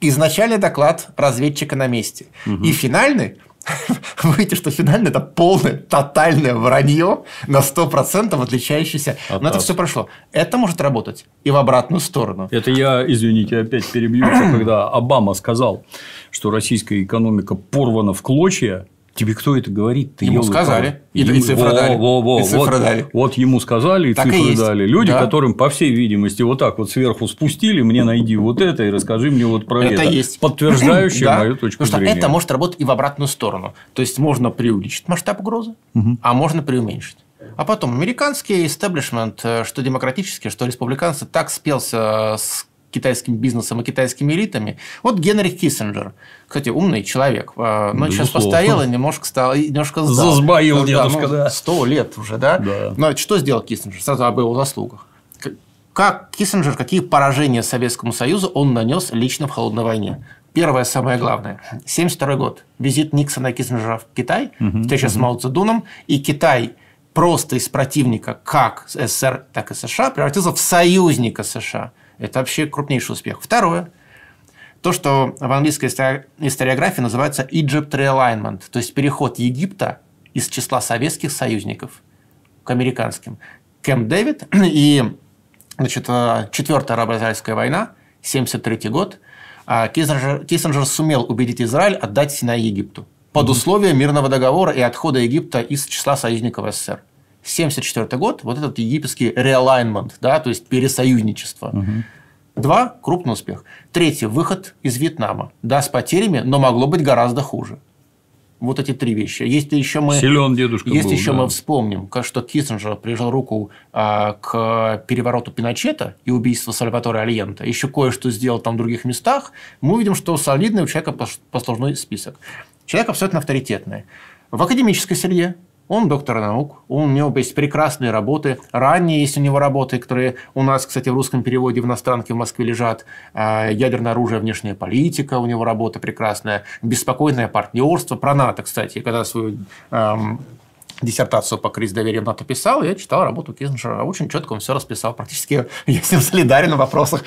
изначальный доклад разведчика на месте угу. и финальный – выйти, что финально это полное, тотальное вранье на 100% отличающееся. А Но это все прошло. Это может работать и в обратную сторону. Это я, извините, опять перебью, когда Обама сказал, что российская экономика порвана в клочья, Тебе кто это говорит? Ты ему сказали. И, ему... и цифры во, дали. Во, во, и цифры вот, дали. Вот ему сказали, и так цифры и есть. дали. Люди, да. которым, по всей видимости, вот так вот сверху спустили, мне найди вот это и расскажи мне вот про это. Это есть. Подтверждающее мою точку зрения. Потому что это может работать и в обратную сторону. То есть, можно преувеличить масштаб угрозы, а можно преуменьшить. А потом американский истеблишмент, э, что демократический, что республиканцы, так спелся с китайским бизнесом и китайскими элитами. Вот Генрих Киссинджер, кстати, умный человек, а, но Безусловно. сейчас постарел и немножко стал, немножко сдал. Засбоил ну, немножко да. Сто ну, лет уже, да? да. Но что сделал Киссинджер? Сразу об его заслугах. Как Киссинджер, какие поражения Советскому Союзу он нанес лично в холодной войне? Первое, самое главное. 1972 год. Визит Никсона и Киссинджера в Китай, угу, встреча угу. с Мао Цзэдуном, и Китай просто из противника как СССР, так и США превратился в союзника США. Это вообще крупнейший успех. Второе – то, что в английской историографии называется Egypt Realignment, то есть переход Египта из числа советских союзников к американским. Кэмп Дэвид и значит, э, четвертая арабо-израильская война, 1973 год, а Киссинджер, сумел убедить Израиль отдать Синай Египту под условия мирного договора и отхода Египта из числа союзников СССР. 1974 год, вот этот египетский реалайнмент, да, то есть пересоюзничество. Угу. Два – крупный успех. третий выход из Вьетнама. Да, с потерями, но могло быть гораздо хуже. Вот эти три вещи. Если еще мы, Силен дедушка если был, еще да. мы вспомним, что Киссинджер прижал руку а, к перевороту Пиночета и убийству Сальватора Альента, еще кое-что сделал там в других местах, мы увидим, что солидный у человека послужной список. Человек абсолютно авторитетный. В академической среде он доктор наук, у него есть прекрасные работы, ранние есть у него работы, которые у нас, кстати, в русском переводе в иностранке в Москве лежат. А, «Ядерное оружие, внешняя политика», у него работа прекрасная, «Беспокойное партнерство», про НАТО, кстати, когда свою эм, диссертацию по кризису доверия в НАТО писал, я читал работу Киссинджера, а очень четко он все расписал, практически я с ним солидарен в вопросах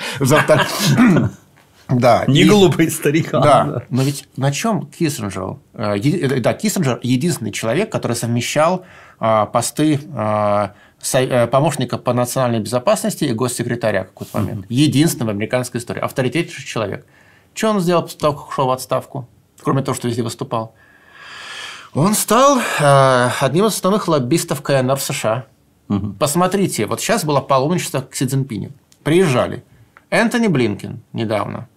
да. Не и... глупый старикан. Да. да. Но ведь на чем Киссинджер? Э, э, да, Киссинджер – единственный человек, который совмещал а, посты а, э, помощника по национальной безопасности и госсекретаря в какой-то момент. Единственный в американской истории. Авторитетнейший человек. Что он сделал после того, как ушел в отставку? Кроме того, что везде выступал. Он стал одним из основных лоббистов КНР в США. Угу. Посмотрите, вот сейчас было паломничество к Си Цзиньпиню. Приезжали. Энтони Блинкин недавно,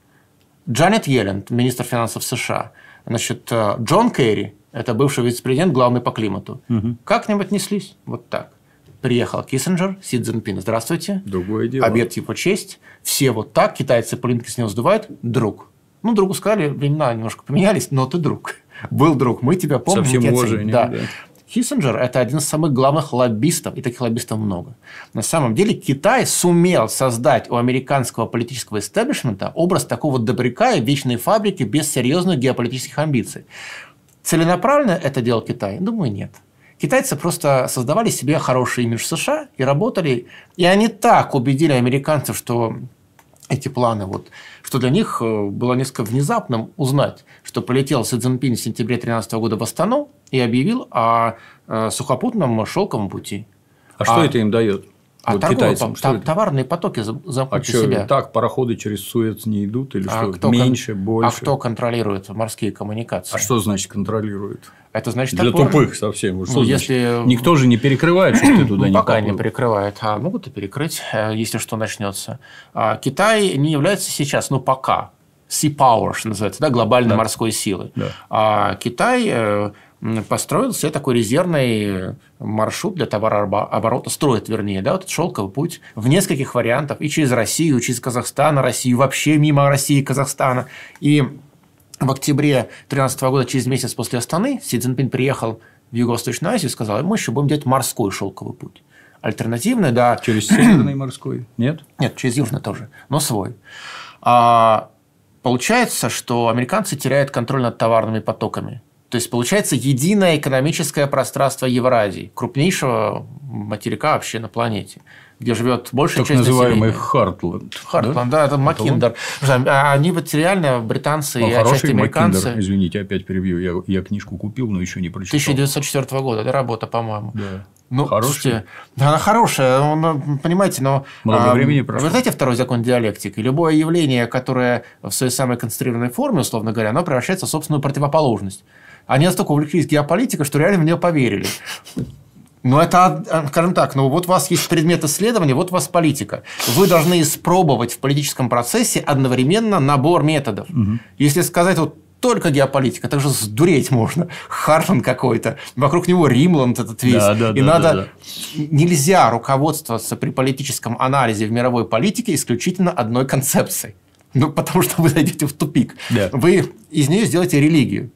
Джанет Йеллен, министр финансов США, значит, э, Джон Керри, это бывший вице-президент, главный по климату, угу. как-нибудь неслись вот так. Приехал Киссинджер, Си Цзиньпин, здравствуйте. Другое дело. Обед типа честь. Все вот так, китайцы пылинки с него сдувают. Друг. Ну, другу сказали, времена немножко поменялись, но ты друг. Был друг, мы тебя помним. Совсем уважение. Да. да. Киссинджер – это один из самых главных лоббистов, и таких лоббистов много. На самом деле Китай сумел создать у американского политического истеблишмента образ такого добряка и вечной фабрики без серьезных геополитических амбиций. Целенаправленно это делал Китай? Думаю, нет. Китайцы просто создавали себе хороший имидж США и работали. И они так убедили американцев, что эти планы, вот, что для них э, было несколько внезапным узнать, что полетел Си Цзиньпинь в сентябре 2013 года в Астану, и объявил о э, сухопутном шелковом пути. А, а, а что это им дает? А вот торговый, китайцам, что там, товарные потоки замкнут а что, себя. Так пароходы через Суэц не идут или а что? Кто Меньше, кон... больше. А кто контролирует морские коммуникации? А что значит контролирует? Это значит для такое... тупых совсем. Что ну, значит? если никто же не перекрывает, что ты туда не пока не перекрывает, а могут и перекрыть, э, если что начнется. А Китай не является сейчас, ну пока sea power, что называется, да, глобальной да. морской силы. Да. А Китай э, построил себе такой резервный маршрут для товарооборота, строит, вернее, да, вот этот шелковый путь в нескольких вариантах, и через Россию, и через Казахстан, Россию, вообще мимо России, Казахстана. И в октябре 2013 года, через месяц после Астаны, Си Цзиньпин приехал в Юго-Восточную Азию и сказал, мы еще будем делать морской шелковый путь. Альтернативный, да. Через Северный морской? Нет? Нет, через Южный тоже, но свой. А, получается, что американцы теряют контроль над товарными потоками то есть получается единое экономическое пространство Евразии, крупнейшего материка вообще на планете, где живет большая так часть называемый населения. Хартланд. Хартланд, да, да это Маккиндер. А они вот реально британцы и а отчасти американцы. Маккиндер. Извините, опять перебью. Я, я книжку купил, но еще не прочитал. 1904 года, это работа, по-моему. Да. Ну, хорошая. Слушайте, она хорошая, он, э, понимаете, но... Много а, времени прошло. Вы знаете второй закон диалектики? Любое явление, которое в своей самой концентрированной форме, условно говоря, оно превращается в собственную противоположность они настолько увлеклись геополитикой, что реально в нее поверили. Ну, это, а, скажем так, ну вот у вас есть предмет исследования, вот у вас политика. Вы должны испробовать в политическом процессе одновременно набор методов. Угу. Если сказать вот только геополитика, так же сдуреть можно. Харланд какой-то, вокруг него Римланд этот весь. Да, да, и да, надо... Да, да. Нельзя руководствоваться при политическом анализе в мировой политике исключительно одной концепцией. Ну, потому что вы зайдете в тупик. Да. Вы из нее сделаете религию.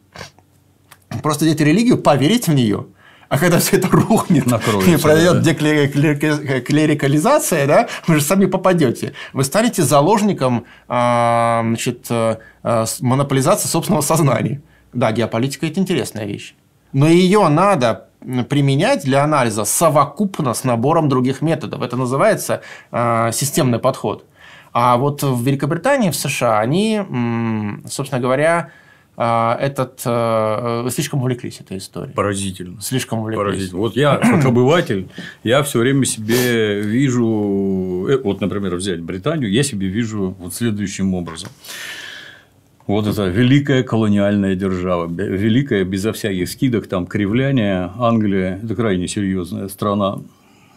Просто дать религию, поверить в нее, а когда все это рухнет Накроется, и пройдет да. деклерикализация, да, вы же сами попадете. Вы станете заложником а, значит, э, э, монополизации собственного сознания. Да, геополитика – это интересная вещь. Но ее надо применять для анализа совокупно с набором других методов. Это называется а, системный подход. А вот в Великобритании, в США, они, собственно говоря, а, этот, э, э, слишком увлеклись этой историей. Поразительно. Слишком увлеклись. Поразительно. Вот я, как обыватель, я все время себе вижу, э, вот, например, взять Британию, я себе вижу вот следующим образом. Вот это великая колониальная держава, великая безо всяких скидок, там кривляния, Англия – это крайне серьезная страна.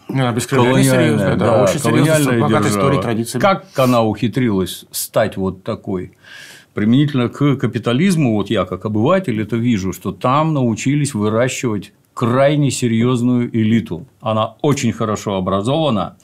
Да, ну, без колониальная, серьезная, да, да, очень колониальная серьезная, богатая Как она ухитрилась стать вот такой? Применительно к капитализму, вот я как обыватель это вижу, что там научились выращивать крайне серьезную элиту. Она очень хорошо образована,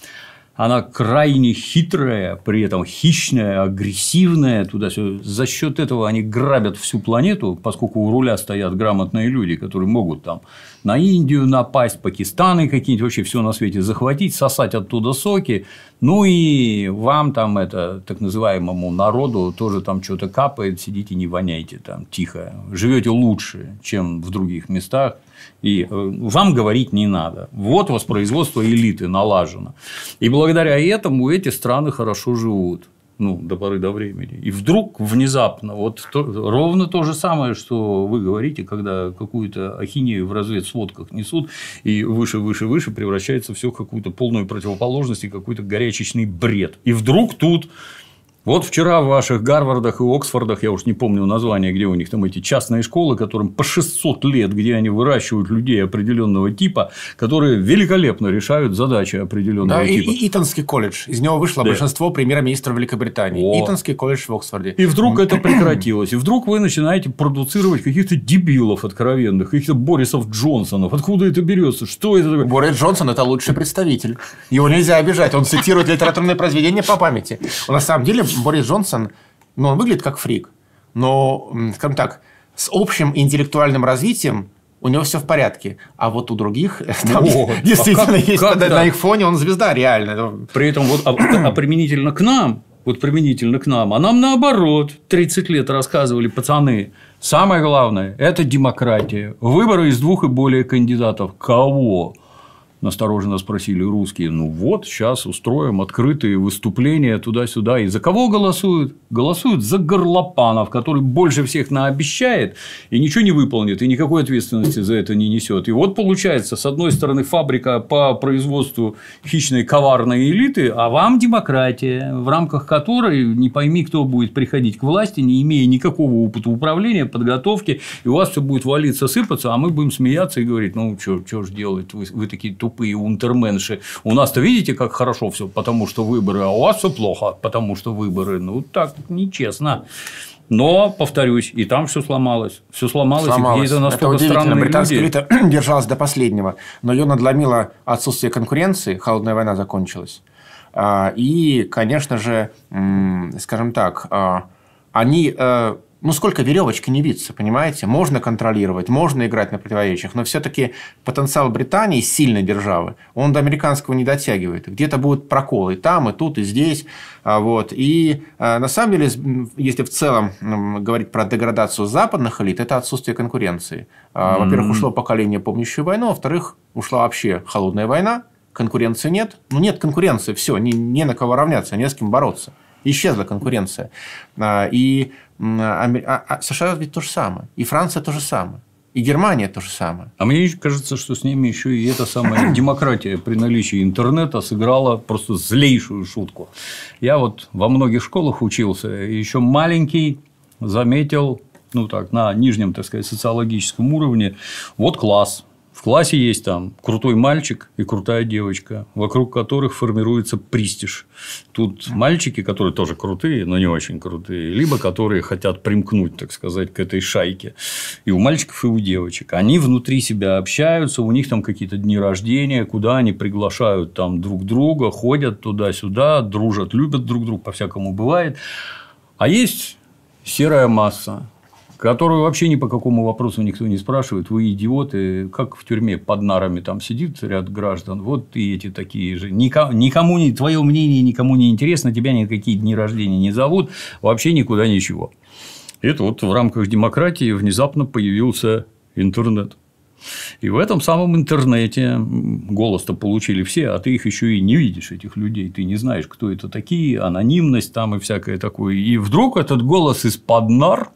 она крайне хитрая, при этом хищная, агрессивная туда -сюда. За счет этого они грабят всю планету, поскольку у руля стоят грамотные люди, которые могут там на Индию напасть, Пакистаны какие-нибудь, вообще все на свете захватить, сосать оттуда соки. Ну, и вам там это, так называемому народу тоже там что-то капает, сидите, не воняйте там тихо. Живете лучше, чем в других местах. И э, вам говорить не надо. Вот воспроизводство элиты налажено. И благодаря этому эти страны хорошо живут ну, до поры до времени. И вдруг внезапно, вот то, ровно то же самое, что вы говорите, когда какую-то ахинею в разведсводках несут, и выше, выше, выше превращается все в какую-то полную противоположность и какой-то горячечный бред. И вдруг тут вот вчера в ваших Гарвардах и Оксфордах, я уж не помню название, где у них там эти частные школы, которым по 600 лет, где они выращивают людей определенного типа, которые великолепно решают задачи определенного да, типа. И, и Итонский колледж. Из него вышло да. большинство премьер-министров Великобритании. О. Итонский колледж в Оксфорде. И вдруг это прекратилось. И вдруг вы начинаете продуцировать каких-то дебилов откровенных, каких-то Борисов Джонсонов. Откуда это берется? Что это такое? Борис Джонсон – это лучший представитель. Его нельзя обижать. Он цитирует литературные произведения по памяти. Он на самом деле Борис Джонсон, ну, он выглядит как фрик, но, скажем так, с общим интеллектуальным развитием у него все в порядке. А вот у других э, там вот, а действительно а как, есть как, на, да. на их фоне он звезда реально. Ну, При этом вот а, а применительно к нам, вот применительно к нам, а нам наоборот 30 лет рассказывали пацаны. Самое главное – это демократия. Выборы из двух и более кандидатов. Кого? настороженно спросили русские, ну вот, сейчас устроим открытые выступления туда-сюда. И за кого голосуют? Голосуют за Горлопанов, который больше всех наобещает и ничего не выполнит, и никакой ответственности за это не несет. И вот получается, с одной стороны, фабрика по производству хищной коварной элиты, а вам демократия, в рамках которой не пойми, кто будет приходить к власти, не имея никакого опыта управления, подготовки, и у вас все будет валиться, сыпаться, а мы будем смеяться и говорить, ну, что же делать, вы, вы такие тупые тупые унтерменши. У нас-то видите, как хорошо все, потому что выборы, а у вас все плохо, потому что выборы. Ну, так нечестно. Но, повторюсь, и там все сломалось. Все сломалось, сломалось. и где-то настолько Это удивительно. Британская люди. элита держалась до последнего. Но ее надломило отсутствие конкуренции. Холодная война закончилась. А, и, конечно же, скажем так, а, они э, ну сколько веревочки не виться, понимаете? Можно контролировать, можно играть на противоречиях, но все-таки потенциал Британии, сильной державы, он до американского не дотягивает. Где-то будут проколы и там, и тут, и здесь. А, вот. И а, на самом деле, если в целом говорить про деградацию западных элит, это отсутствие конкуренции. А, во-первых, ушло поколение, помнящее войну, во-вторых, ушла вообще холодная война, конкуренции нет. Ну, нет конкуренции, все, не, не на кого равняться, не с кем бороться исчезла конкуренция. И а, а, США ведь то же самое. И Франция то же самое. И Германия то же самое. А мне кажется, что с ними еще и эта самая демократия при наличии интернета сыграла просто злейшую шутку. Я вот во многих школах учился, еще маленький заметил, ну так, на нижнем, так сказать, социологическом уровне, вот класс, в классе есть там крутой мальчик и крутая девочка, вокруг которых формируется пристиж. Тут мальчики, которые тоже крутые, но не очень крутые, либо которые хотят примкнуть, так сказать, к этой шайке. И у мальчиков, и у девочек. Они внутри себя общаются, у них там какие-то дни рождения, куда они приглашают там друг друга, ходят туда-сюда, дружат, любят друг друга, по-всякому бывает. А есть серая масса, которую вообще ни по какому вопросу никто не спрашивает. Вы идиоты, как в тюрьме под нарами там сидит ряд граждан, вот и эти такие же. Никому, никому не, твое мнение никому не интересно, тебя никакие дни рождения не зовут, вообще никуда ничего. Это вот в рамках демократии внезапно появился интернет. И в этом самом интернете голос-то получили все, а ты их еще и не видишь, этих людей. Ты не знаешь, кто это такие, анонимность там и всякое такое. И вдруг этот голос из-под нар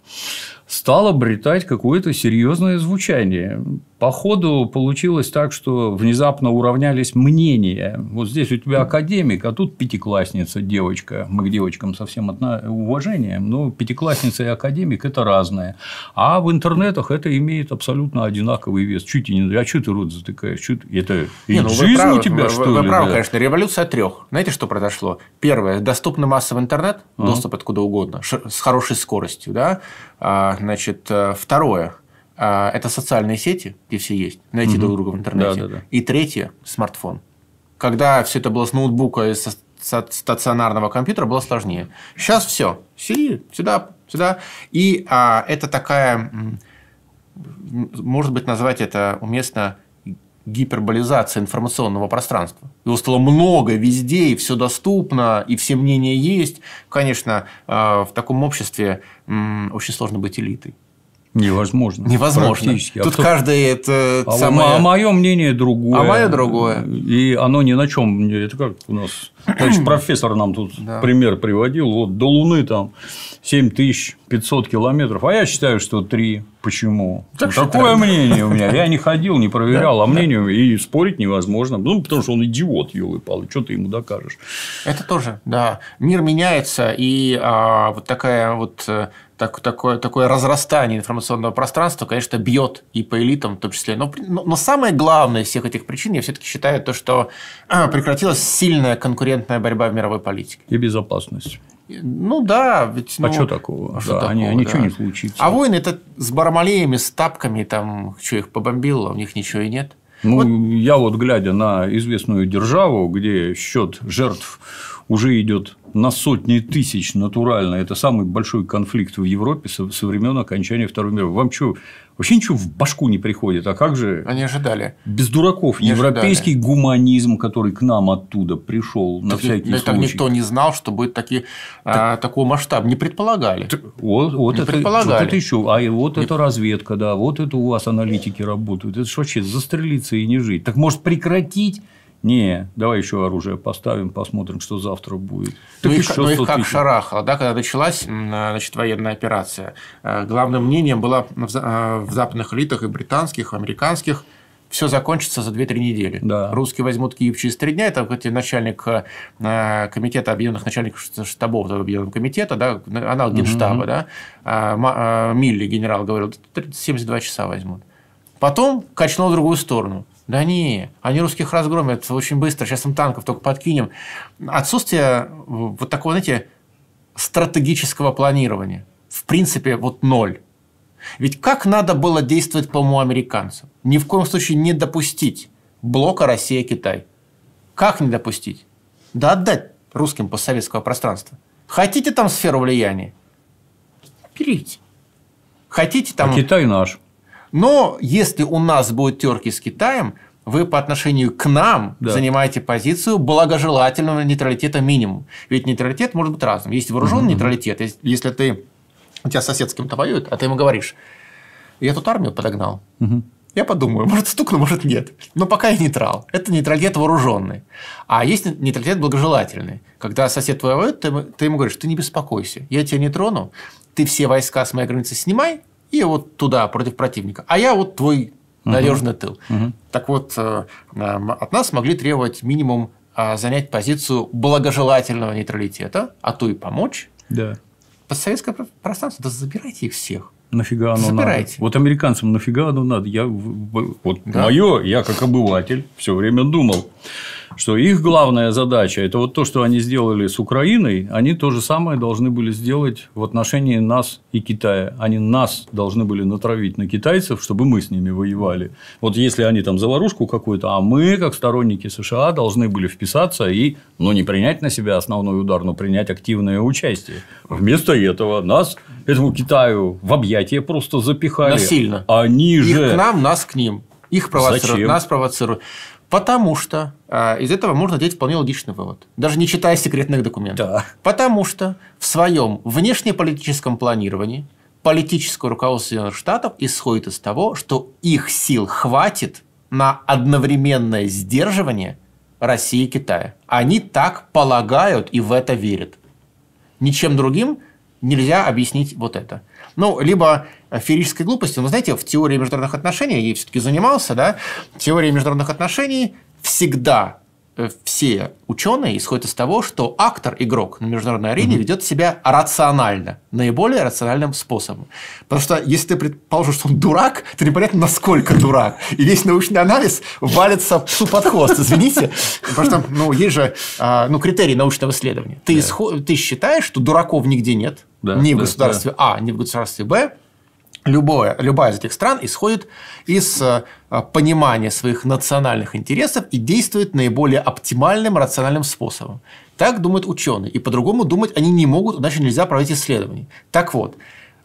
стало обретать какое-то серьезное звучание. По ходу получилось так, что внезапно уравнялись мнения. Вот здесь у тебя академик, а тут пятиклассница, девочка. Мы к девочкам совсем одно уважением, но пятиклассница и академик – это разное. А в интернетах это имеет абсолютно одинаковый вес. Чуть и не... А что ты рот затыкаешь? Чуть... Это не, ну, жизнь правы, у тебя, вы, что вы, ли? Вы правы, да? конечно. Революция трех. Знаете, что произошло? Первое – доступный массовый интернет, доступ uh -huh. откуда угодно, с хорошей скоростью. Да? А, значит, э, второе – а, это социальные сети, где все есть, найти угу. друг друга в интернете. Да, да, да. И третье – смартфон. Когда все это было с ноутбука и со стационарного компьютера, было сложнее. Сейчас все. Сири, сюда, сюда. И а, это такая, может быть, назвать это уместно гиперболизация информационного пространства. Его стало много везде, и все доступно, и все мнения есть. Конечно, а, в таком обществе очень сложно быть элитой. Невозможно. Невозможно. Тут а каждый это а самое... А мое мнение другое. А мое другое. И оно ни на чем. Это как у нас. Значит, профессор нам тут да. пример приводил. Вот до Луны там 7500 километров. А я считаю, что 3. Почему? Так ну, такое так. мнение у меня. Я не ходил, не проверял, да, а мнение да. и спорить невозможно. Ну, потому что он идиот, елы палы что ты ему докажешь? Это тоже, да. Мир меняется, и а, вот такая вот э, так, такое, такое разрастание информационного пространства, конечно, бьет и по элитам в том числе. Но, но, самое главное из всех этих причин я все-таки считаю то, что а, прекратилась сильная конкурентная борьба в мировой политике. И безопасность. Ну да, ведь. А ну, а что такого? А что да, такого? Они, да. ничего не случится. А войны это с бармалеями, с тапками, там, что их побомбило, у них ничего и нет. Ну, вот. я вот глядя на известную державу, где счет жертв уже идет на сотни тысяч натурально. Это самый большой конфликт в Европе со, со времен окончания Второй мировой. Вам что, вообще ничего в башку не приходит? А как же... Они ожидали. Без дураков. Не Европейский ожидали. гуманизм, который к нам оттуда пришел так, на всякий это случай. никто не знал, что будет а, так, а, такой масштаб. Не предполагали. Вот, вот, не это, предполагали. вот это еще. А вот не... это разведка, да. Вот это у вас аналитики работают. Это же вообще застрелиться и не жить. Так может прекратить не, давай еще оружие поставим, посмотрим, что завтра будет. Ну, их, ну, их как шарахало, да, когда началась а, значит, военная операция. Э, главным мнением было э, в западных элитах и британских, и американских все закончится за 2-3 недели. Да. Русские возьмут Киев через 3 дня. Это вот начальник э, комитета объединенных начальников штабов объединенного комитета, да, аналог генштаба, угу. да, а, Милли, генерал, говорил, 72 часа возьмут. Потом качнул в другую сторону. Да не, они русских разгромят очень быстро, сейчас им танков только подкинем. Отсутствие э, вот такого, знаете, стратегического планирования. В принципе, вот ноль. Ведь как надо было действовать по уму американцам? Ни в коем случае не допустить блока Россия-Китай. Как не допустить? Да отдать русским постсоветского пространства. Хотите там сферу влияния? Берите. Хотите там... А Китай наш. Но если у нас будут терки с Китаем, вы по отношению к нам да. занимаете позицию благожелательного нейтралитета минимум. Ведь нейтралитет может быть разным. Есть вооруженный нейтралитет, если ты у тебя сосед с кем-то воюет, а ты ему говоришь, я тут армию подогнал. Я подумаю, может стукну, может нет. Но пока я нейтрал. Это нейтралитет вооруженный. А есть нейтралитет благожелательный. Когда сосед твой воюет, ты ему говоришь, ты не беспокойся, я тебя не трону, ты все войска с моей границы снимай, и вот туда, против противника. А я вот твой надежный угу. тыл. Угу. Так вот, э, от нас могли требовать минимум а, занять позицию благожелательного нейтралитета, а то и помочь. Да. Советское пространство, да забирайте их всех. Нафига оно Забирайте. надо? Вот американцам нафига оно надо? Я, вот да. мое, я как обыватель все время думал что их главная задача – это вот то, что они сделали с Украиной, они то же самое должны были сделать в отношении нас и Китая. Они нас должны были натравить на китайцев, чтобы мы с ними воевали. Вот если они там заварушку какую-то, а мы, как сторонники США, должны были вписаться и, ну, не принять на себя основной удар, но принять активное участие. Вместо этого нас этому Китаю в объятия просто запихали. Насильно. Они же... Их к нам, нас к ним. Их провоцируют, Зачем? нас провоцируют. Потому что э, из этого можно делать вполне логичный вывод, даже не читая секретных документов. Да. Потому что в своем внешнеполитическом планировании политическое руководство Соединенных Штатов исходит из того, что их сил хватит на одновременное сдерживание России и Китая. Они так полагают и в это верят. Ничем другим нельзя объяснить вот это. Ну, либо Э, ферической глупостью. Но знаете, в теории международных отношений, я ей все-таки занимался, да, в теории международных отношений всегда э, все ученые исходят из того, что актор, игрок на международной арене угу. ведет себя рационально, наиболее рациональным способом. Потому что если ты предположишь, что он дурак, то непонятно, насколько дурак. И весь научный анализ валится псу под хвост, извините. Потому что ну, есть же а, ну, критерии научного исследования. Ты, да. исход... ты считаешь, что дураков нигде нет, да, ни в да, государстве да. А, ни в государстве Б, любое, любая из этих стран исходит из э, понимания своих национальных интересов и действует наиболее оптимальным рациональным способом. Так думают ученые. И по-другому думать они не могут, иначе нельзя проводить исследования. Так вот,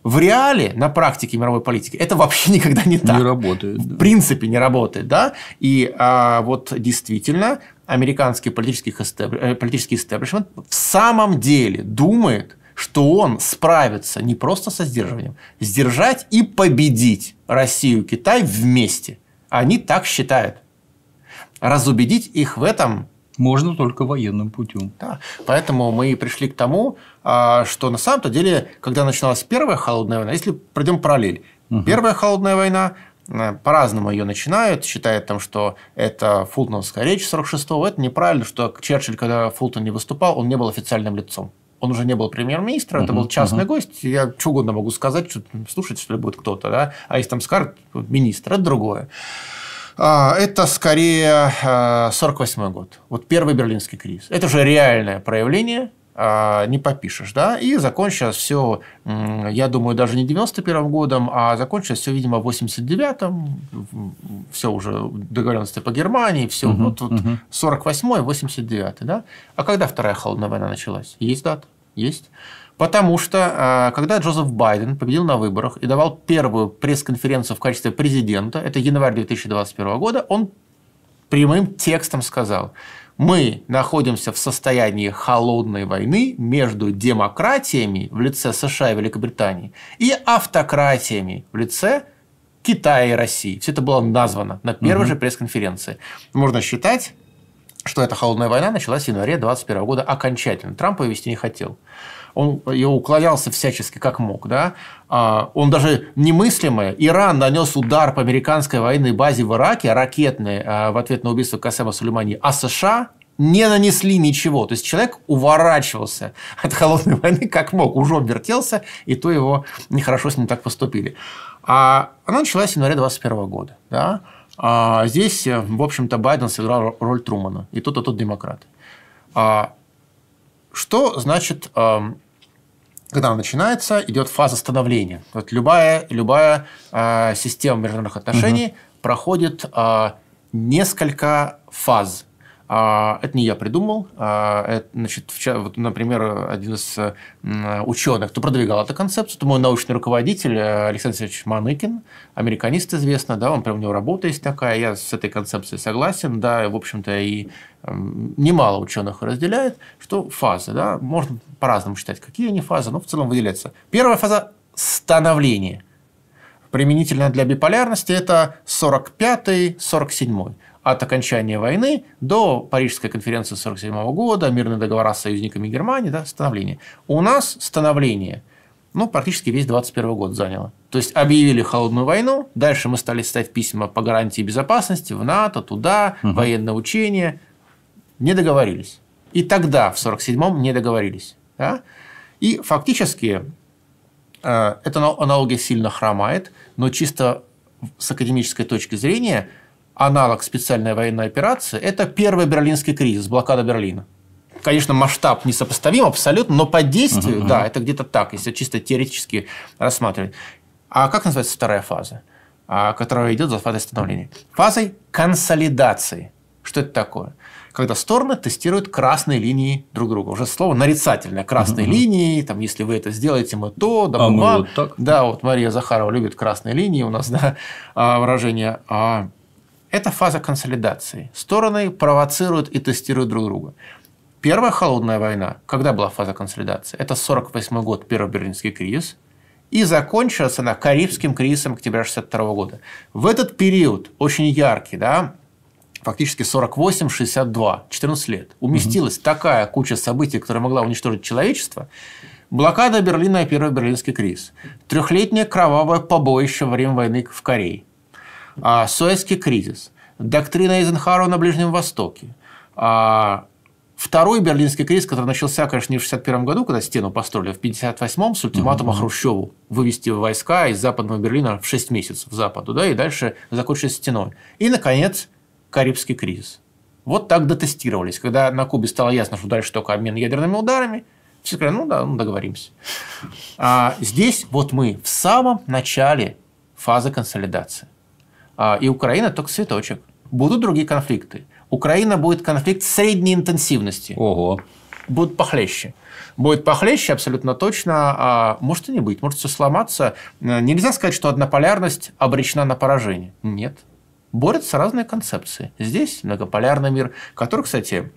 в реале, на практике мировой политики, это вообще никогда не так. Не работает. В да. принципе, не работает, да. И а, вот действительно, американский политический, э, политический истеблишмент в самом деле думает, что он справится не просто со сдерживанием, сдержать и победить Россию и Китай вместе. Они так считают. Разубедить их в этом можно только военным путем. Да. Поэтому мы и пришли к тому, а, что на самом-то деле, когда начиналась Первая холодная война, если пройдем параллель, угу. Первая холодная война, э, по-разному ее начинают, считают там, что это Фултоновская речь 46-го. Это неправильно, что Черчилль, когда Фултон не выступал, он не был официальным лицом он уже не был премьер-министром, uh-huh, это был частный uh-huh. гость, я что угодно могу сказать, что слушать, что ли, будет кто-то, да? а если там скажут министр, это другое. А, это скорее 1948 а, год, вот первый берлинский кризис. Это же реальное проявление а, не попишешь. Да? И закончилось все, я думаю, даже не 91 годом, а закончилось все, видимо, в 89-м, все уже договоренности по Германии, все, угу, вот, вот угу. 48-й, 89-й. Да? А когда Вторая холодная война началась? Есть дата? Есть. Потому что а, когда Джозеф Байден победил на выборах и давал первую пресс-конференцию в качестве президента, это январь 2021 года, он прямым текстом сказал – мы находимся в состоянии холодной войны между демократиями в лице США и Великобритании и автократиями в лице Китая и России. Все это было названо на первой угу. же пресс-конференции. Можно считать, что эта холодная война началась в январе 2021 года окончательно. Трамп ее вести не хотел он его уклонялся всячески как мог. Да? А, он даже немыслимое. Иран нанес удар по американской военной базе в Ираке, а ракетный, а, в ответ на убийство Касема Сулеймани, а США не нанесли ничего. То есть человек уворачивался от холодной войны как мог, уже обвертелся, и то его нехорошо с ним так поступили. А она началась в январе 2021 года. Да? А здесь, в общем-то, Байден сыграл роль Трумана, и тот, и тот демократ. Что значит, эм, когда она начинается, идет фаза становления. Вот любая, любая э, система международных отношений угу. проходит э, несколько фаз а, это не я придумал. А, это, значит, вот, например, один из ученых, кто продвигал эту концепцию, это мой научный руководитель э, Александр Алексеевич Маныкин, американист известно, да, он прям у него работа есть такая, я с этой концепцией согласен, да, и в общем-то и немало ученых разделяет, что фазы, да, можно по-разному считать, какие они фазы, но в целом выделяются. Первая фаза – становление – применительно для биполярности, это 45-47 от окончания войны до Парижской конференции 1947 года, мирный договор с союзниками Германии, да, становление. У нас становление ну, практически весь 21 год заняло. То есть объявили холодную войну, дальше мы стали ставить письма по гарантии безопасности в НАТО, туда, угу. военное учение. Не договорились. И тогда, в 1947-м, не договорились. Да? И фактически э, эта аналогия сильно хромает, но чисто с академической точки зрения – аналог специальной военной операции, это первый берлинский кризис, блокада Берлина. Конечно, масштаб несопоставим абсолютно, но по действию, uh-huh. да, это где-то так, если чисто теоретически рассматривать. А как называется вторая фаза, а, которая идет за фазой становления? Фазой консолидации. Что это такое? когда стороны тестируют красные линии друг друга. Уже слово нарицательное. Красные угу. линии, там, если вы это сделаете, мы то, да, а мы вот так. Да, вот Мария Захарова любит красные линии, у нас да, а, выражение. А это фаза консолидации. Стороны провоцируют и тестируют друг друга. Первая холодная война, когда была фаза консолидации? Это 1948 год, первый берлинский кризис. И закончилась она Карибским кризисом октября 1962 года. В этот период, очень яркий, да, фактически 48-62, 14 лет, уместилась угу. такая куча событий, которая могла уничтожить человечество, блокада Берлина и первый берлинский кризис, трехлетнее кровавое побоище во время войны в Корее – а, Суэцкий кризис, доктрина Эйзенхарова на Ближнем Востоке, а, Второй берлинский кризис, который начался, конечно, не в 1961 году, когда стену построили, а в 1958 с ультиматума mm-hmm. Хрущеву вывести войска из западного Берлина в 6 месяцев в западу, да, и дальше закончились стеной. И, наконец, Карибский кризис. Вот так дотестировались. Когда на Кубе стало ясно, что дальше только обмен ядерными ударами, все сказали, ну да, ну договоримся. А здесь вот мы в самом начале фазы консолидации. А, и Украина только цветочек. Будут другие конфликты. Украина будет конфликт средней интенсивности. Ого. Будет похлеще. Будет похлеще абсолютно точно, а может и не быть, может все сломаться. Э, нельзя сказать, что однополярность обречена на поражение. Нет. Борются разные концепции. Здесь многополярный мир, который, кстати,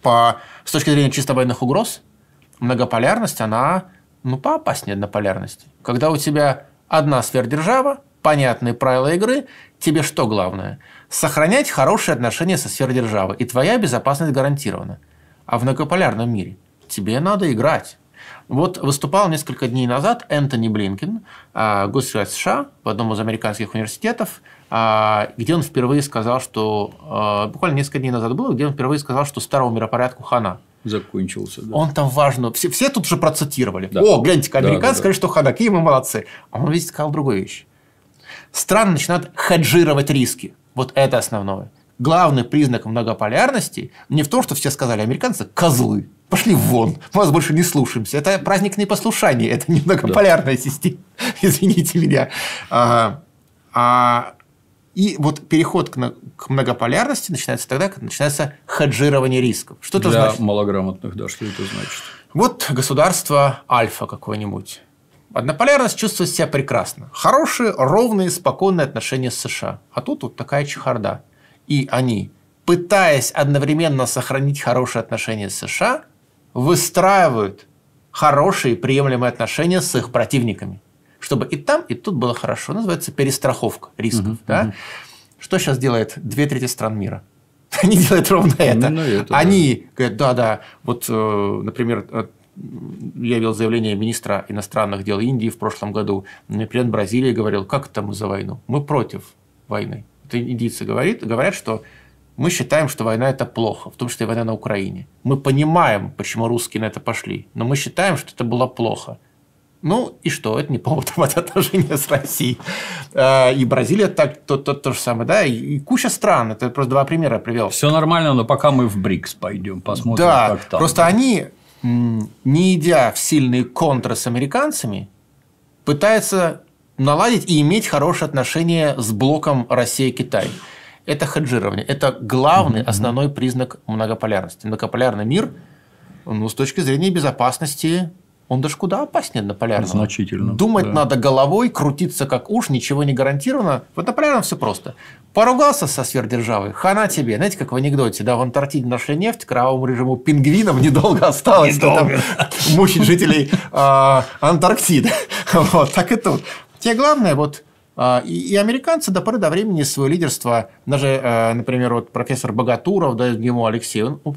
по, с точки зрения чисто военных угроз, многополярность, она ну, поопаснее однополярности. Когда у тебя одна сверхдержава, понятные правила игры, Тебе что главное? Сохранять хорошие отношения со сферой державы, и твоя безопасность гарантирована. А в многополярном мире тебе надо играть. Вот выступал несколько дней назад Энтони Блинкин, а, госсекретарь США в одном из американских университетов, а, где он впервые сказал, что... А, буквально несколько дней назад было, где он впервые сказал, что старого миропорядку хана. Закончился, да. Он там важно... Все, все тут же процитировали. Да. О, гляньте-ка, американцы да, да, да. сказали, что хана, какие мы молодцы. А он, видите, сказал другую вещь. Страны начинают хеджировать риски. Вот это основное. Главный признак многополярности не в том, что все сказали, американцы – козлы. Пошли вон, мы вас больше не слушаемся. Это праздник непослушания, это не многополярная да. система. Извините меня. А, а, и вот переход к, к многополярности начинается тогда, когда начинается хеджирование рисков. Что это Для значит? малограмотных, да, что это значит? Вот государство альфа какое-нибудь Однополярность чувствует себя прекрасно. Хорошие, ровные, спокойные отношения с США. А тут вот такая чехарда. И они, пытаясь одновременно сохранить хорошие отношения с США, выстраивают хорошие приемлемые отношения с их противниками. Чтобы и там, и тут было хорошо. Называется перестраховка рисков. Угу, да? угу. Что сейчас делает две трети стран мира? Они делают ровно ну, это. это Они да. говорят, да-да, вот, э, например, э, я вел заявление министра иностранных дел Индии в прошлом году, президент Бразилии говорил, как это мы за войну? Мы против войны. Это индийцы говорят, говорят, что мы считаем, что война – это плохо, в том числе и война на Украине. Мы понимаем, почему русские на это пошли, но мы считаем, что это было плохо. Ну и что, это не повод от отношения с Россией. А, и Бразилия так, то, то, то же самое, да, и куча стран, это просто два примера привел. Все нормально, но пока мы в БРИКС пойдем, посмотрим, да, как там. Просто да, просто они не идя в сильные контры с американцами, пытается наладить и иметь хорошие отношения с блоком Россия-Китай. Это хеджирование. Это главный, основной признак многополярности. Многополярный мир ну, с точки зрения безопасности он даже куда опаснее на однополярного. Ну, значительно. Думать да. надо головой, крутиться как уж, ничего не гарантировано. Вот на однополярном все просто. Поругался со сверхдержавой, хана тебе. Знаете, как в анекдоте, да, в Антарктиде нашли нефть, кровавому режиму пингвинам недолго осталось недолго. Там, мучить жителей а, Антарктиды. Вот, так и тут. Те главное, вот а, и, и американцы до поры до времени свое лидерство, даже, э, например, вот профессор Богатуров, да, ему Алексей, он ну,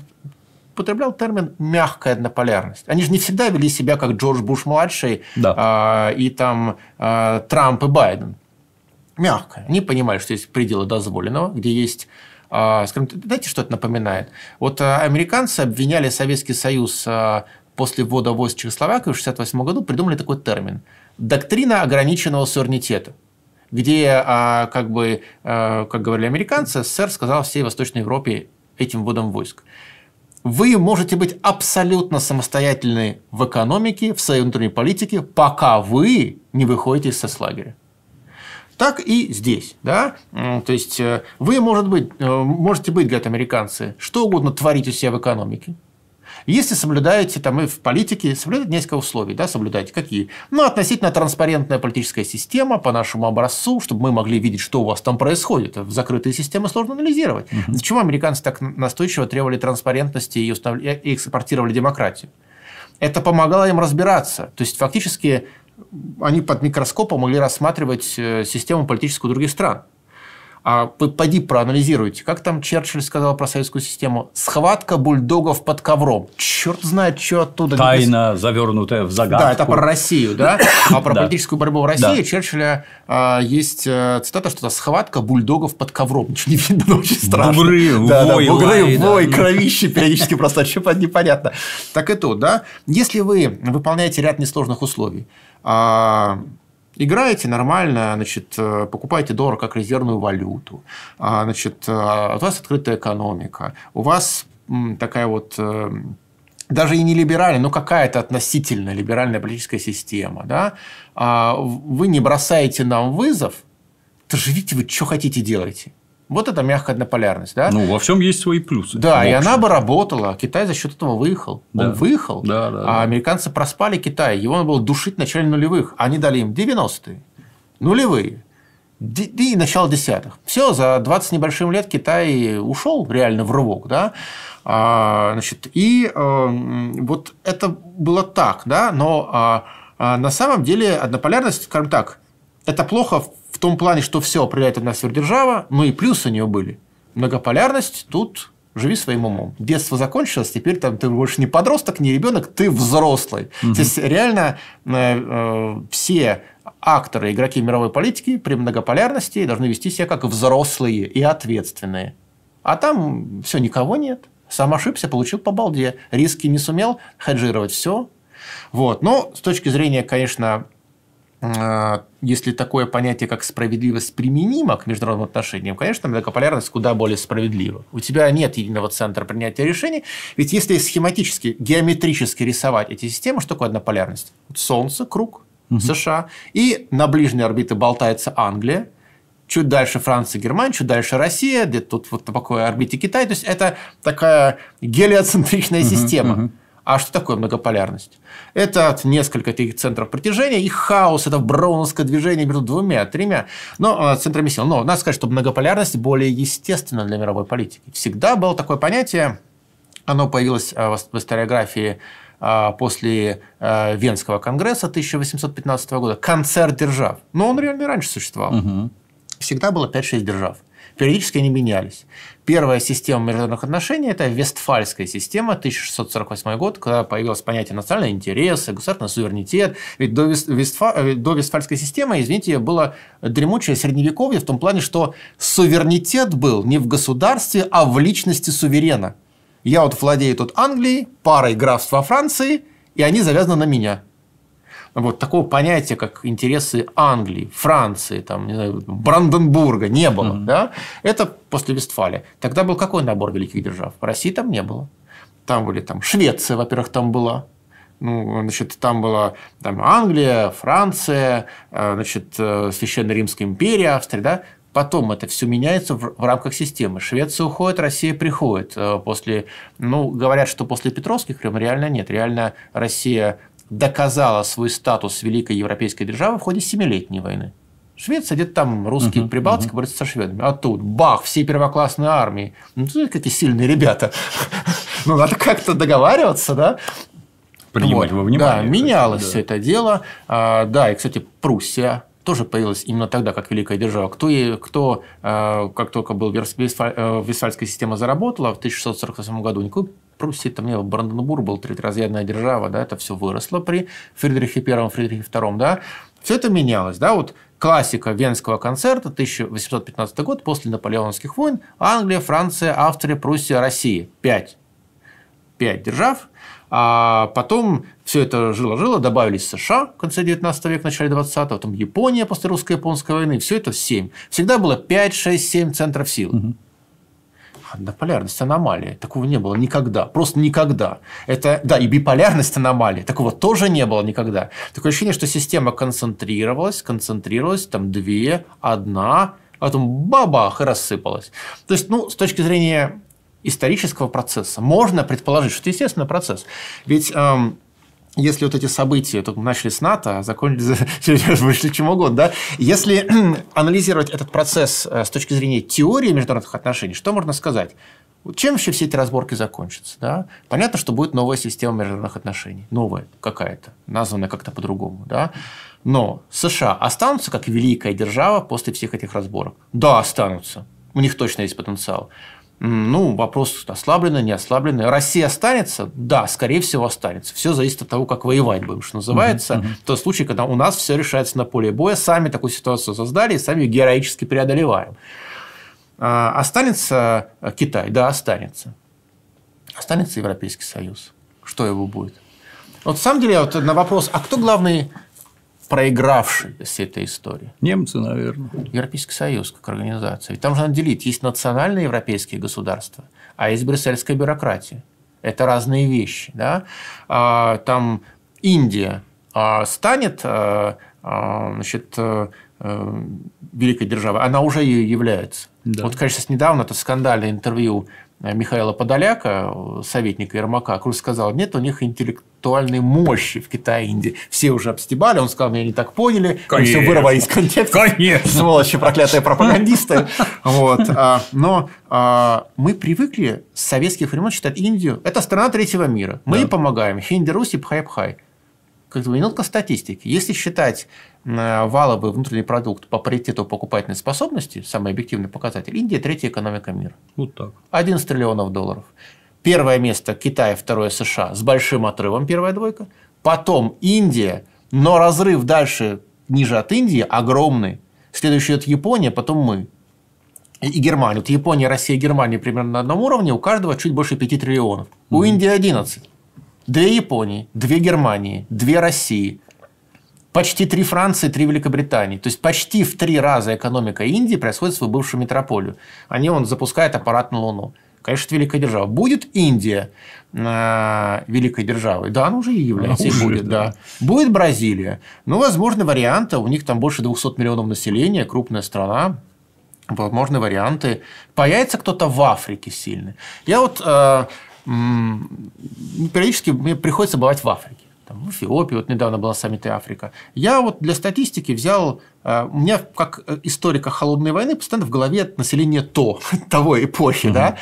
употреблял термин «мягкая однополярность». Они же не всегда вели себя как Джордж Буш-младший да. э, и там э, Трамп и Байден. Мягкая. Они понимали, что есть пределы дозволенного, где есть а, скажем, знаете, что это напоминает? Вот американцы обвиняли Советский Союз после ввода войск Чехословакии в 1968 году, придумали такой термин – доктрина ограниченного суверенитета где, как бы, как говорили американцы, СССР сказал всей Восточной Европе этим вводом войск вы можете быть абсолютно самостоятельны в экономике, в своей внутренней политике, пока вы не выходите из соцлагеря. Так и здесь. Да? То есть, э, вы, может быть, э, можете быть, говорят американцы, что угодно творить у себя в экономике, если соблюдаете, там и в политике соблюдать несколько условий, да, соблюдайте какие? Ну, относительно транспарентная политическая система по нашему образцу, чтобы мы могли видеть, что у вас там происходит. В закрытые системы сложно анализировать. Угу. Почему американцы так настойчиво требовали транспарентности и, устав... и экспортировали демократию? Это помогало им разбираться. То есть, фактически, они под микроскопом могли рассматривать э, систему политическую других стран. А вы поди проанализируйте, как там Черчилль сказал про советскую систему? Схватка бульдогов под ковром. Черт знает, что оттуда. Тайна, без... завернутая в загадку. Да, это про Россию, да? А про политическую борьбу в России Черчилля а, есть э, цитата, что это схватка бульдогов под ковром. Ничего не видно, очень страшно. Бугры, да, вой, да, бугры, кровище периодически просто что под непонятно. Так и тут, да? Если вы выполняете ряд несложных условий, а, Играете нормально, значит, э, покупаете доллар как резервную валюту, а, значит, э, а у вас открытая экономика, у вас такая вот э, даже и не либеральная, но какая-то относительно либеральная политическая система, да, а вы не бросаете нам вызов, то живите вы, что хотите, делайте. Вот это мягкая однополярность, да? Ну, во всем есть свои плюсы. Да, и она бы работала. Китай за счет этого выехал. Да. Он выехал, да, да, а американцы проспали Китай. Его надо было душить в начале нулевых. А они дали им 90-е, нулевые и начало десятых. Все, за 20 небольшим лет Китай ушел реально в рывок, да? А, значит, и эм, вот это было так, да, но а, на самом деле однополярность, скажем так, это плохо в том плане, что все определяет одна сверхдержава, ну и плюсы у нее были. Многополярность тут живи своим умом. Детство закончилось, теперь там ты больше не подросток, не ребенок, ты взрослый. Угу. То есть реально э, э, все акторы, игроки мировой политики при многополярности должны вести себя как взрослые и ответственные. А там все, никого нет. Сам ошибся, получил по балде. Риски не сумел хеджировать, все. Вот. Но с точки зрения, конечно, Э, если такое понятие, как справедливость, применимо к международным отношениям, конечно, многополярность куда более справедлива. У тебя нет единого центра принятия решений, ведь если схематически, геометрически рисовать эти системы, что такое однополярность? Солнце, круг, угу. США, и на ближней орбите болтается Англия, чуть дальше Франция, Германия, чуть дальше Россия, где тут вот такой орбите Китай. То есть, это такая гелиоцентричная система. Uh-huh. А что такое многополярность? Это несколько таких центров притяжения и хаос, это броуновское движение между двумя, тремя но, а, центрами сил. Но надо сказать, что многополярность более естественна для мировой политики. Всегда было такое понятие, оно появилось а, в историографии а, после Венского конгресса 1815 года, концерт держав. Но он реально раньше существовал. Угу. Всегда было 5-6 держав периодически они менялись. Первая система международных отношений – это Вестфальская система, 1648 год, когда появилось понятие национальные интересы, государственный суверенитет. Ведь до, Вестфа... Э, до Вестфальской системы, извините, было дремучее средневековье в том плане, что суверенитет был не в государстве, а в личности суверена. Я вот владею тут Англией, парой графств во Франции, и они завязаны на меня вот такого понятия, как интересы Англии, Франции, там, не знаю, Бранденбурга не было. Mm-hmm. Да? Это после Вестфалии. Тогда был какой набор великих держав? В России там не было. Там были там Швеция, во-первых, там была. Ну, значит, там была там, Англия, Франция, э, значит, э, Священная Римская империя, Австрия, да? Потом это все меняется в, в рамках системы. Швеция уходит, Россия приходит. Э, после, ну, говорят, что после Петровских Крым реально нет. Реально Россия доказала свой статус великой европейской державы в ходе Семилетней войны. Швеция, где-то там русские uh-huh, прибалтики uh-huh. борются со шведами. А тут бах, все первоклассные армии. Ну, какие сильные ребята. ну, надо как-то договариваться, да? Принимать вот. во внимание. Да, менялось все это дело. А, да, и, кстати, Пруссия тоже появилась именно тогда, как великая держава. Кто, и кто э, как только был Вестфаль, э, Вестфальская система заработала в 1648 году, никакой Пруссии, там не было, Бранденбург был третьеразрядная держава, да, это все выросло при Фридрихе I, Фридрихе II, да, все это менялось, да, вот классика Венского концерта 1815 год после наполеоновских войн Англия, Франция, Австрия, Пруссия, Россия. Пять. Пять держав. А потом все это жило-жило, добавились США в конце 19 века, начале 20 потом Япония после русско-японской войны, все это 7. Всегда было 5, 6, 7 центров силы. Угу. Однополярность – аномалия. Такого не было никогда. Просто никогда. Это, да, и биполярность – аномалия. Такого тоже не было никогда. Такое ощущение, что система концентрировалась, концентрировалась, там две, одна, а потом бабах и рассыпалась. То есть, ну, с точки зрения исторического процесса. Можно предположить, что это естественный процесс. Ведь эм, если вот эти события, тут начали с НАТО, а закончились закончили, вышли чем угодно, да? Если анализировать этот процесс э, с точки зрения теории международных отношений, что можно сказать? Чем вообще все эти разборки закончатся? Да? Понятно, что будет новая система международных отношений. Новая какая-то, названная как-то по-другому. Да? Но США останутся как великая держава после всех этих разборок? Да, останутся. У них точно есть потенциал. Ну, вопрос, ослабленный, не ослабленный. Россия останется? Да, скорее всего, останется. Все зависит от того, как воевать будем, что называется. Uh-huh, uh-huh. Тот случай, когда у нас все решается на поле боя, сами такую ситуацию создали и сами героически преодолеваем. А, останется Китай? Да, останется. Останется Европейский Союз? Что его будет? Вот, на самом деле, вот на вопрос, а кто главный проигравший с этой истории? Немцы, наверное. Европейский союз как организация. Ведь там же надо делить. Есть национальные европейские государства, а есть брюссельская бюрократия. Это разные вещи. Да? А, там Индия а, станет а, значит, э, э, великой державой, она уже ее является. Да. Вот, конечно, недавно это скандальное интервью Михаила Подоляка, советника Ермака, а Круз сказал, нет у них интеллектуальной мощи в Китае и Индии. Все уже обстебали, он сказал, меня не так поняли, Конечно. все вырвали из контекста. Конечно. Сволочи, проклятые пропагандисты. Вот. А, но а, мы привыкли с советских времен считать Индию. Это страна третьего мира. Мы да. ей помогаем. Хинди Руси, пхай-пхай как бы минутка статистики. Если считать валовый внутренний продукт по паритету покупательной способности, самый объективный показатель, Индия – третья экономика мира. Вот так. 11 триллионов долларов. Первое место Китай, второе США с большим отрывом, первая двойка. Потом Индия, но разрыв дальше ниже от Индии огромный. Следующий идет Япония, потом мы. И Германия. Вот Япония, Россия, Германия примерно на одном уровне, у каждого чуть больше 5 триллионов. У Индии 11. Две Японии, две Германии, две России, почти три Франции, три Великобритании. То есть почти в три раза экономика Индии происходит свою бывшую метрополию. Они а он запускает аппарат на Луну. Конечно, это великая держава. Будет Индия э, великой державой? Да, она уже и является, она и уже, будет, да. да. Будет Бразилия? Ну, возможно, варианты. У них там больше 200 миллионов населения, крупная страна. Возможны варианты. Появится кто-то в Африке сильный. Я вот... Э, периодически мне приходится бывать в Африке. Там, в Эфиопии, вот недавно была саммит Африка. Я вот для статистики взял, э, у меня как э, историка холодной войны постоянно в голове население то, того эпохи, да,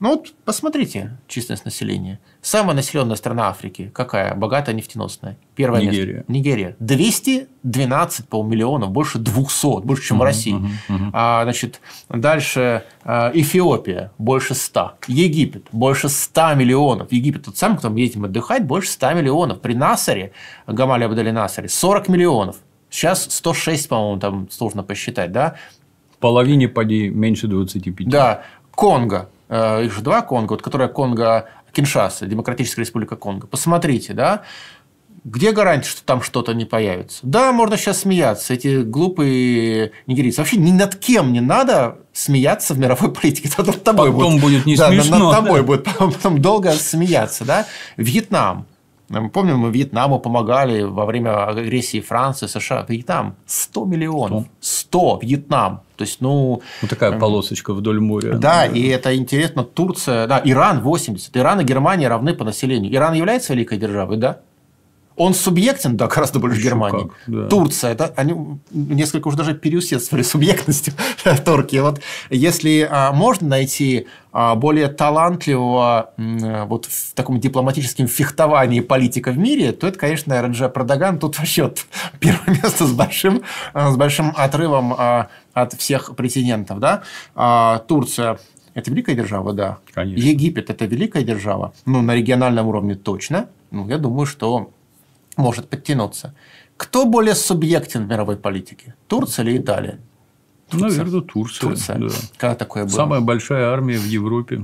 ну вот посмотрите численность населения. Самая населенная страна Африки какая? Богатая, нефтеносная. Первое Нигерия. место. Нигерия. 212 полмиллионов, больше 200, больше, чем угу, в России. Угу, угу. А, значит, дальше а, Эфиопия, больше 100. Египет, больше 100 миллионов. Египет тот самый, кто мы едем отдыхать, больше 100 миллионов. При Насаре, Гамале Абдали Насаре, 40 миллионов. Сейчас 106, по-моему, там сложно посчитать, да? половине поди меньше 25. Да. Конго Э, их же два Конго, вот, которая Конго, Киншаса, Демократическая Республика Конго. Посмотрите, да, где гарантия, что там что-то не появится? Да, можно сейчас смеяться. Эти глупые нигерийцы. Вообще ни над кем не надо смеяться в мировой политике. Над тобой потом будет, будет не да, смешно. Над, над тобой будет потом долго смеяться. Да? Вьетнам. Мы помним, мы Вьетнаму помогали во время агрессии Франции, США. Вьетнам 100 миллионов. 100, 100 Вьетнам. То есть, ну... Ну, такая эм, полосочка вдоль моря. Да, да, и это интересно. Турция, да, Иран 80. Иран и Германия равны по населению. Иран является великой державой, да? Он субъектен, да, гораздо больше Еще Германии. Как, да. Турция, это они несколько уже даже переусердствовали субъектностью турки. Вот если а, можно найти а, более талантливого а, вот в таком дипломатическом фехтовании политика в мире, то это, конечно, Раджа Продаган. Тут вообще первое место с большим, а, с большим отрывом а, от всех претендентов. Да? А, Турция это великая держава, да. Конечно. Египет – это великая держава. Ну, на региональном уровне точно. Ну, я думаю, что может подтянуться. Кто более субъектен в мировой политике? Турция или Италия? Ну, Турция. Наверное, Турция. Турция. Да. Когда такое было? Самая большая армия в Европе.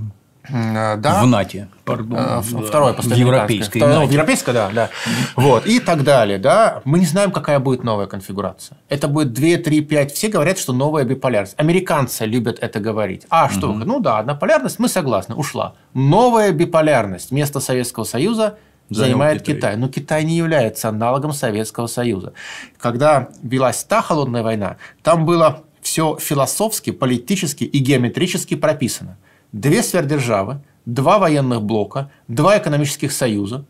Э, да. В НАТО, пардон. Э, второе да. после европейской. Второе, в европейской, да, да. Вот. И так далее. Да. Мы не знаем, какая будет новая конфигурация. Это будет 2, 3, 5. Все говорят, что новая биполярность. Американцы любят это говорить. А, что? Угу. Ну да, одна полярность, мы согласны, ушла. Новая биполярность вместо Советского Союза – занимает Китай. Китай. Но Китай не является аналогом Советского Союза. Когда велась та холодная война, там было все философски, политически и геометрически прописано. Две сверхдержавы, два военных блока, два экономических союза,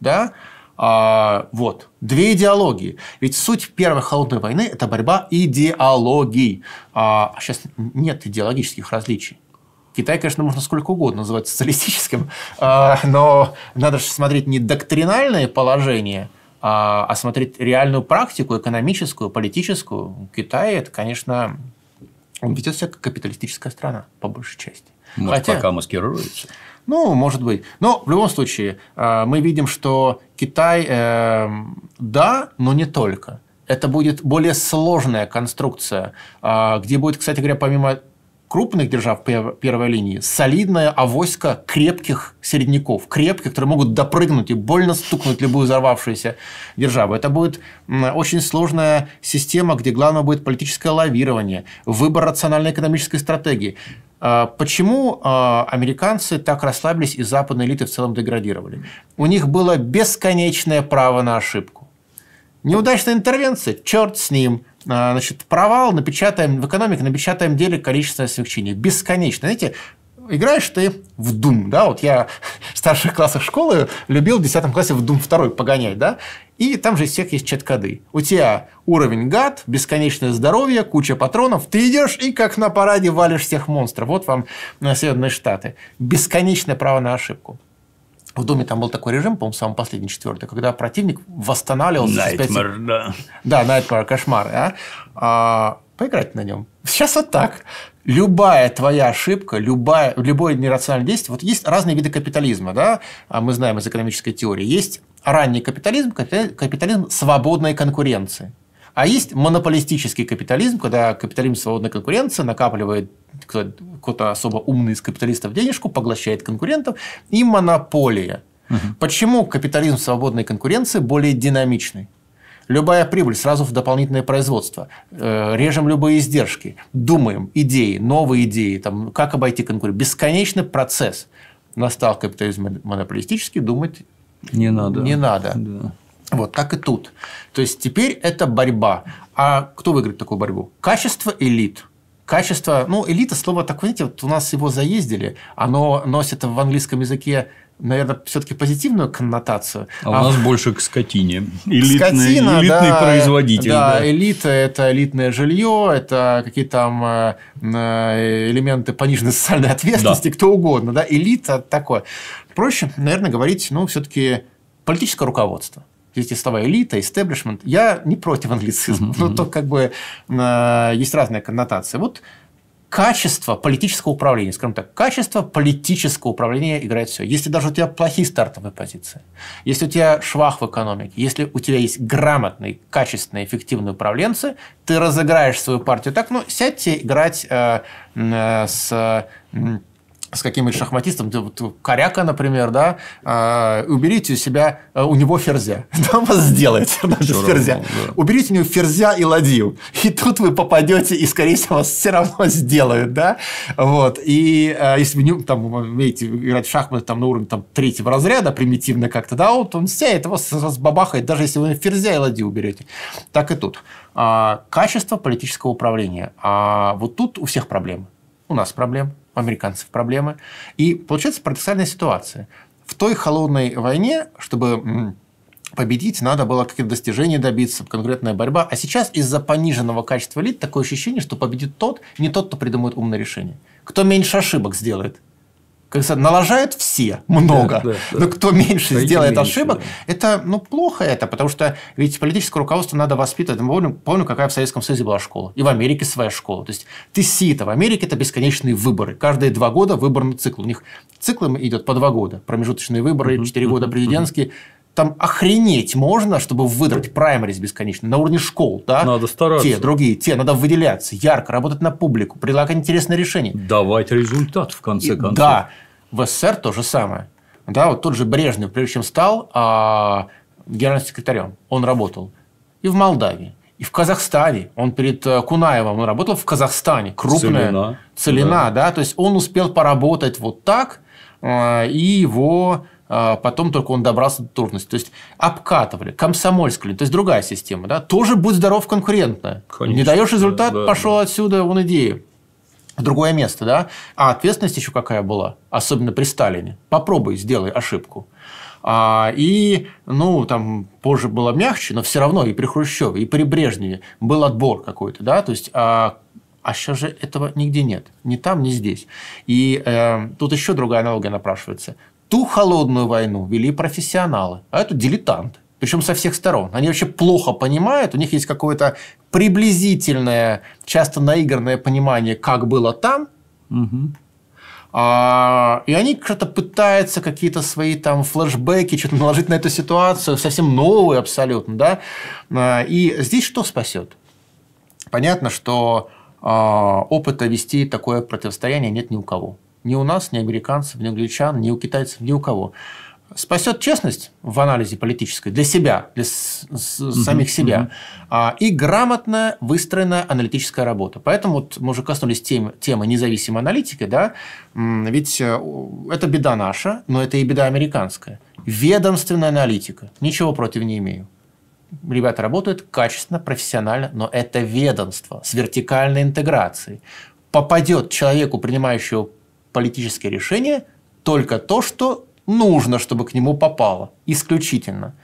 да, а, вот. Две идеологии. Ведь суть Первой холодной войны – это борьба идеологий. А, сейчас нет идеологических различий. Китай, конечно, можно сколько угодно называть социалистическим, а, но надо же смотреть не доктринальное положение, а, а смотреть реальную практику экономическую, политическую. Китай – это, конечно, он ведет себя как капиталистическая страна, по большей части. Может, Хотя... пока маскируется? Ну, может быть. Но в любом случае, а, мы видим, что Китай, э, да, но не только. Это будет более сложная конструкция, где будет, кстати говоря, помимо крупных держав первой линии солидная авоська крепких середняков, крепких, которые могут допрыгнуть и больно стукнуть любую взорвавшуюся державу. Это будет очень сложная система, где главное будет политическое лавирование, выбор рациональной экономической стратегии. А, почему а, американцы так расслабились и западные элиты в целом деградировали? У них было бесконечное право на ошибку. Неудачная интервенция, черт с ним, Э, значит, провал, напечатаем в экономике, напечатаем деле количество смягчение. Бесконечно. Знаете, играешь ты в Doom, да, вот я в старших классах школы любил в 10 классе в Doom 2 погонять, да, и там же из всех есть чат-коды. У тебя уровень гад, бесконечное здоровье, куча патронов, ты идешь и как на параде валишь всех монстров. Вот вам на э, Соединенные Штаты. Бесконечное право на ошибку. В Думе там был такой режим, по-моему, самый последний, четвертый, когда противник восстанавливался... Найтмар, да. Да, Найтмар, кошмар. А? А, поиграть на нем. Сейчас вот так. Любая твоя ошибка, любая, любое нерациональное действие, вот есть разные виды капитализма, да, а мы знаем из экономической теории, есть ранний капитализм, капитализм свободной конкуренции. А есть монополистический капитализм, когда капитализм свободной конкуренции накапливает кто-то особо умный из капиталистов денежку, поглощает конкурентов, и монополия. Угу. Почему капитализм свободной конкуренции более динамичный? Любая прибыль сразу в дополнительное производство. Э, режем любые издержки. Думаем, идеи, новые идеи, там, как обойти конкуренцию, Бесконечный процесс. Настал капитализм монополистический, думать не надо. Не надо. Да. Вот так и тут. То есть теперь это борьба. А кто выиграет такую борьбу? Качество элит. Качество, ну, элита слово такое, знаете, вот у нас его заездили, оно носит в английском языке наверное, все-таки позитивную коннотацию. А, а у нас в... больше к скотине. элитные, Скотина, элитный да, производитель. Да, да, элита – это элитное жилье, это какие-то там э, э, элементы пониженной социальной ответственности, да. кто угодно. Да? Элита такое. Проще, наверное, говорить, ну, все-таки политическое руководство эти слова элита, истеблишмент. Я не против англицизма, но то как бы э, есть разная коннотация. Вот качество политического управления, скажем так, качество политического управления играет все. Если даже у тебя плохие стартовые позиции, если у тебя швах в экономике, если у тебя есть грамотные, качественные, эффективные управленцы, ты разыграешь свою партию так, ну, сядьте играть э, э, с с каким-нибудь шахматистом, коряка, например, да, э, уберите у себя, э, у него ферзя. там вас сделает даже с ферзя. да. Уберите у него ферзя и ладью. И тут вы попадете, и, скорее всего, вас все равно сделают, да. Вот. И э, если вы не, там, умеете играть в шахматы там, на уровне там, третьего разряда, примитивно как-то, да, вот он сядет, вас разбабахает, даже если вы ферзя и ладью уберете. Так и тут. А, качество политического управления. А вот тут у всех проблемы. У нас проблем американцев проблемы. И получается парадоксальная ситуация. В той холодной войне, чтобы победить, надо было какие-то достижения добиться, конкретная борьба. А сейчас из-за пониженного качества лид, такое ощущение, что победит тот, не тот, кто придумает умное решение. Кто меньше ошибок сделает – как сказать, налажают все много, да, да, да. но кто меньше Стоите сделает меньше, ошибок, да. это ну, плохо это, потому что ведь политическое руководство надо воспитывать. Мы помню, помним, какая в Советском Союзе была школа, и в Америке своя школа. То есть ты сито, в Америке это бесконечные выборы. Каждые два года выборный цикл. У них циклом идет по два года, промежуточные выборы, четыре года президентские. Uh -huh там охренеть можно, чтобы выдрать праймерис бесконечно, на уровне школ, да? Надо стараться. Те, другие, те, надо выделяться, ярко работать на публику, предлагать интересные решения. Давать результат, в конце и, концов. Да, в СССР то же самое. Да, вот тот же Брежнев, прежде чем стал а, генеральным секретарем, он работал и в Молдавии, и в Казахстане. Он перед э, Кунаевым он работал в Казахстане, крупная целина, целина да. да, то есть он успел поработать вот так, э, и его а, потом только он добрался до трудности. То есть обкатывали, комсомольскали, то есть другая система, да, тоже будь здоров конкурентная. Конечно, Не даешь результат, да, пошел да. отсюда, вон идеи другое место, да? А ответственность еще какая была, особенно при Сталине. Попробуй, сделай ошибку. А, и, ну, там позже было мягче, но все равно и при Хрущеве, и при Брежневе был отбор какой-то, да? То есть, а, а сейчас же этого нигде нет. Ни там, ни здесь. И э, тут еще другая аналогия напрашивается. Ту холодную войну вели профессионалы, а это дилетанты. Причем со всех сторон. Они вообще плохо понимают, у них есть какое-то приблизительное, часто наигранное понимание, как было там. Угу. А, и они что-то пытаются какие-то свои там флешбеки, что-то наложить на эту ситуацию, совсем новую абсолютно, да. А, и здесь что спасет? Понятно, что а, опыта вести такое противостояние нет ни у кого. Ни у нас, ни американцев, ни англичан, ни у китайцев, ни у кого. Спасет честность в анализе политической для себя, для угу, самих себя, угу. и грамотная выстроенная аналитическая работа. Поэтому вот мы уже коснулись тем, темы независимой аналитики, да, ведь э, это беда наша, но это и беда американская. Ведомственная аналитика. Ничего против не имею ребята работают качественно, профессионально, но это ведомство с вертикальной интеграцией. Попадет человеку, принимающему политическое решение только то, что нужно, чтобы к нему попало. Исключительно.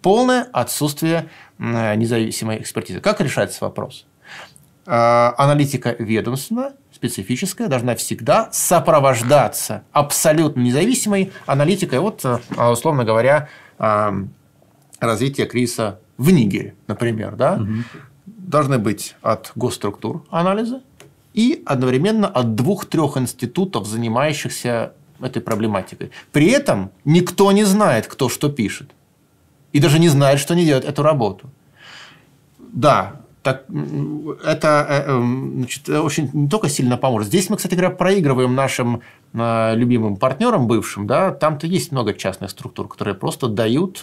Полное отсутствие э, независимой экспертизы. Как решается вопрос? А, аналитика ведомства специфическая должна всегда сопровождаться абсолютно независимой аналитикой, вот, э, а, условно говоря, а, развитие кризиса в Нигере, например. Да? Угу. Должны быть от госструктур анализы, и одновременно от двух-трех институтов, занимающихся этой проблематикой. При этом никто не знает, кто что пишет. И даже не знает, что они делают эту работу. Да, так, это э, э, значит, очень не только сильно поможет. Здесь мы, кстати говоря, проигрываем нашим э, любимым партнерам бывшим. Да? Там-то есть много частных структур, которые просто дают...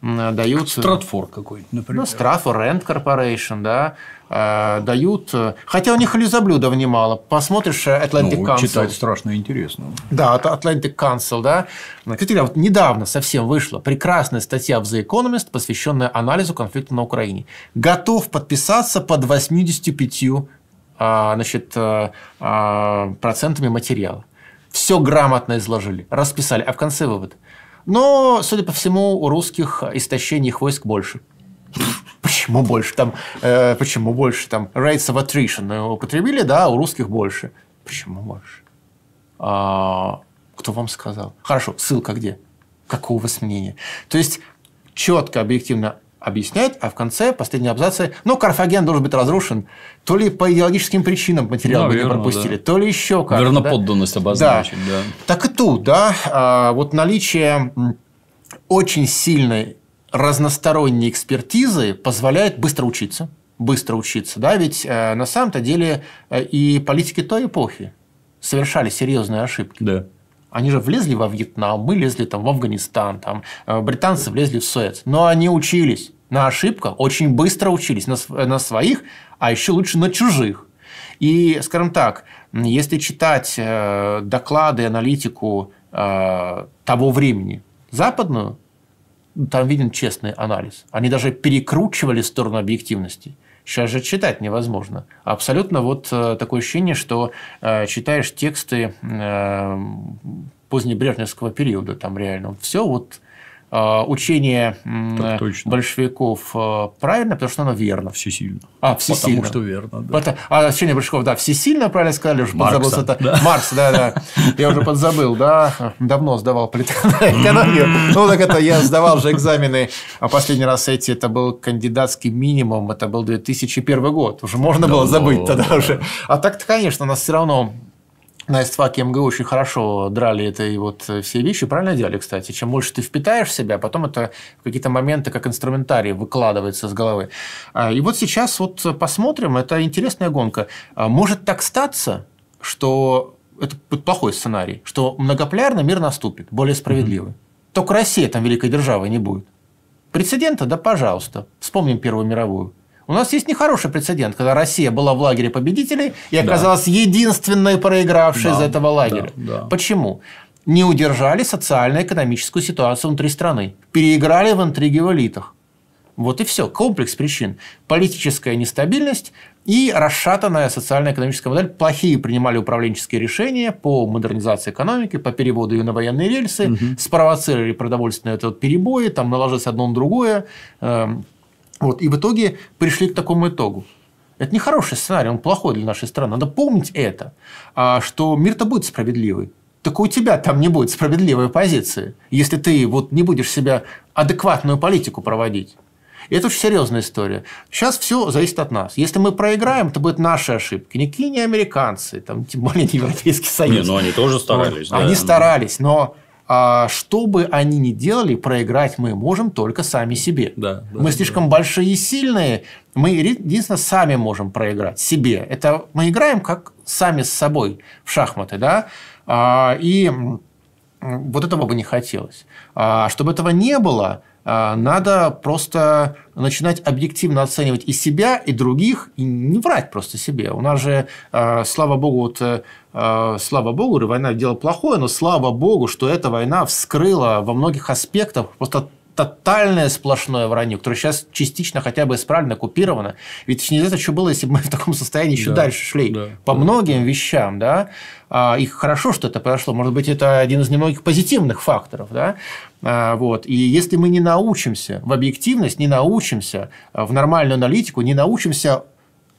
дают... Стратфор какой-нибудь, например. Ну, Стратфор, Rent Corporation, да э, дают. Хотя у них лизоблюдов немало. Посмотришь э, Atlantic ну, Council. Читать страшно интересно. Да, Atlantic Council, да. Кстати, вот недавно совсем вышла прекрасная статья в The Economist, посвященная анализу конфликта на Украине. Готов подписаться под 85 э, значит, э, процентами материала. Все грамотно изложили, расписали, а в конце вывод. Но, судя по всему, у русских истощений их войск больше почему больше там, э, почему больше там rates of attrition ну, употребили, да, а у русских больше. Почему больше? А, кто вам сказал? Хорошо, ссылка где? Какого у вас мнения? То есть четко, объективно объясняет, а в конце последняя абзацы, ну, Карфаген должен быть разрушен, то ли по идеологическим причинам материал Наверное, мы не пропустили, да. то ли еще как-то. Верноподданность да? обозначить, да. да. Так и тут, да, а, вот наличие очень сильной разносторонней экспертизы позволяет быстро учиться. Быстро учиться, да, ведь э, на самом-то деле э, и политики той эпохи совершали серьезные ошибки. Да. Они же влезли во Вьетнам, мы лезли там в Афганистан, там, э, британцы влезли в Суэц. Но они учились на ошибках, очень быстро учились на, на своих, а еще лучше на чужих. И, скажем так, если читать э, доклады, аналитику э, того времени западную, ну, там виден честный анализ. Они даже перекручивали сторону объективности. Сейчас же читать невозможно. Абсолютно вот э, такое ощущение, что э, читаешь тексты э, позднебрежневского периода, там реально все вот а, учение большевиков а, правильно, потому что оно верно. Всесильно. А, всесильно. Потому что верно, да. Это, а учение большевиков, да, всесильно, правильно сказали, уже Маркса, подзабыл. Это... Да. Маркс, да, да. Я уже подзабыл, да. Давно сдавал политэкономию. Ну, так это я сдавал же экзамены. А последний раз эти, это был кандидатский минимум, это был 2001 год. Уже можно было забыть тогда уже. А так-то, конечно, у нас все равно на СФАКе МГУ очень хорошо драли это и вот э, все вещи. Правильно делали, кстати. Чем больше ты впитаешь в себя, потом это в какие-то моменты как инструментарий выкладывается с головы. А, и вот сейчас вот посмотрим. Это интересная гонка. А, может так статься, что это плохой сценарий, что многополярный мир наступит, более справедливый. Mm-hmm. Только Россия там великой державой не будет. Прецедента, да пожалуйста. Вспомним Первую мировую. У нас есть нехороший прецедент, когда Россия была в лагере победителей и оказалась да. единственной проигравшей да, из этого лагеря. Да, да. Почему? Не удержали социально-экономическую ситуацию внутри страны, переиграли в интриги в элитах. Вот и все. Комплекс причин. Политическая нестабильность и расшатанная социально-экономическая модель. Плохие принимали управленческие решения по модернизации экономики, по переводу ее на военные рельсы, угу. спровоцировали продовольственные вот перебои, там наложилось одно на другое. Эм, вот. И в итоге пришли к такому итогу. Это не хороший сценарий, он плохой для нашей страны. Надо помнить это, а что мир-то будет справедливый. Только у тебя там не будет справедливой позиции, если ты вот не будешь себя адекватную политику проводить. И это очень серьезная история. Сейчас все зависит от нас. Если мы проиграем, то будут наши ошибки. Никакие не американцы, там, тем более не Европейский Союз. Не, ну они тоже старались. Вот. Да. Они старались, но а что бы они ни делали, проиграть мы можем только сами себе. Да, да, мы слишком да. большие и сильные, мы единственно сами можем проиграть себе. Это мы играем как сами с собой в шахматы, да, а, и вот этого бы не хотелось. А, чтобы этого не было, а, надо просто начинать объективно оценивать и себя, и других, и не врать просто себе. У нас же, а, слава богу, вот э, а, слава богу, война – дело плохое, но слава богу, что эта война вскрыла во многих аспектах просто тотальное сплошное вранье, которое сейчас частично хотя бы исправлено, купировано. Ведь неизвестно, что было, если бы мы в таком состоянии еще да, дальше шли. Да, По да, многим да. вещам, да, а, и хорошо, что это произошло. Может быть, это один из немногих позитивных факторов. Да? А, вот. И если мы не научимся в объективность, не научимся а, в нормальную аналитику, не научимся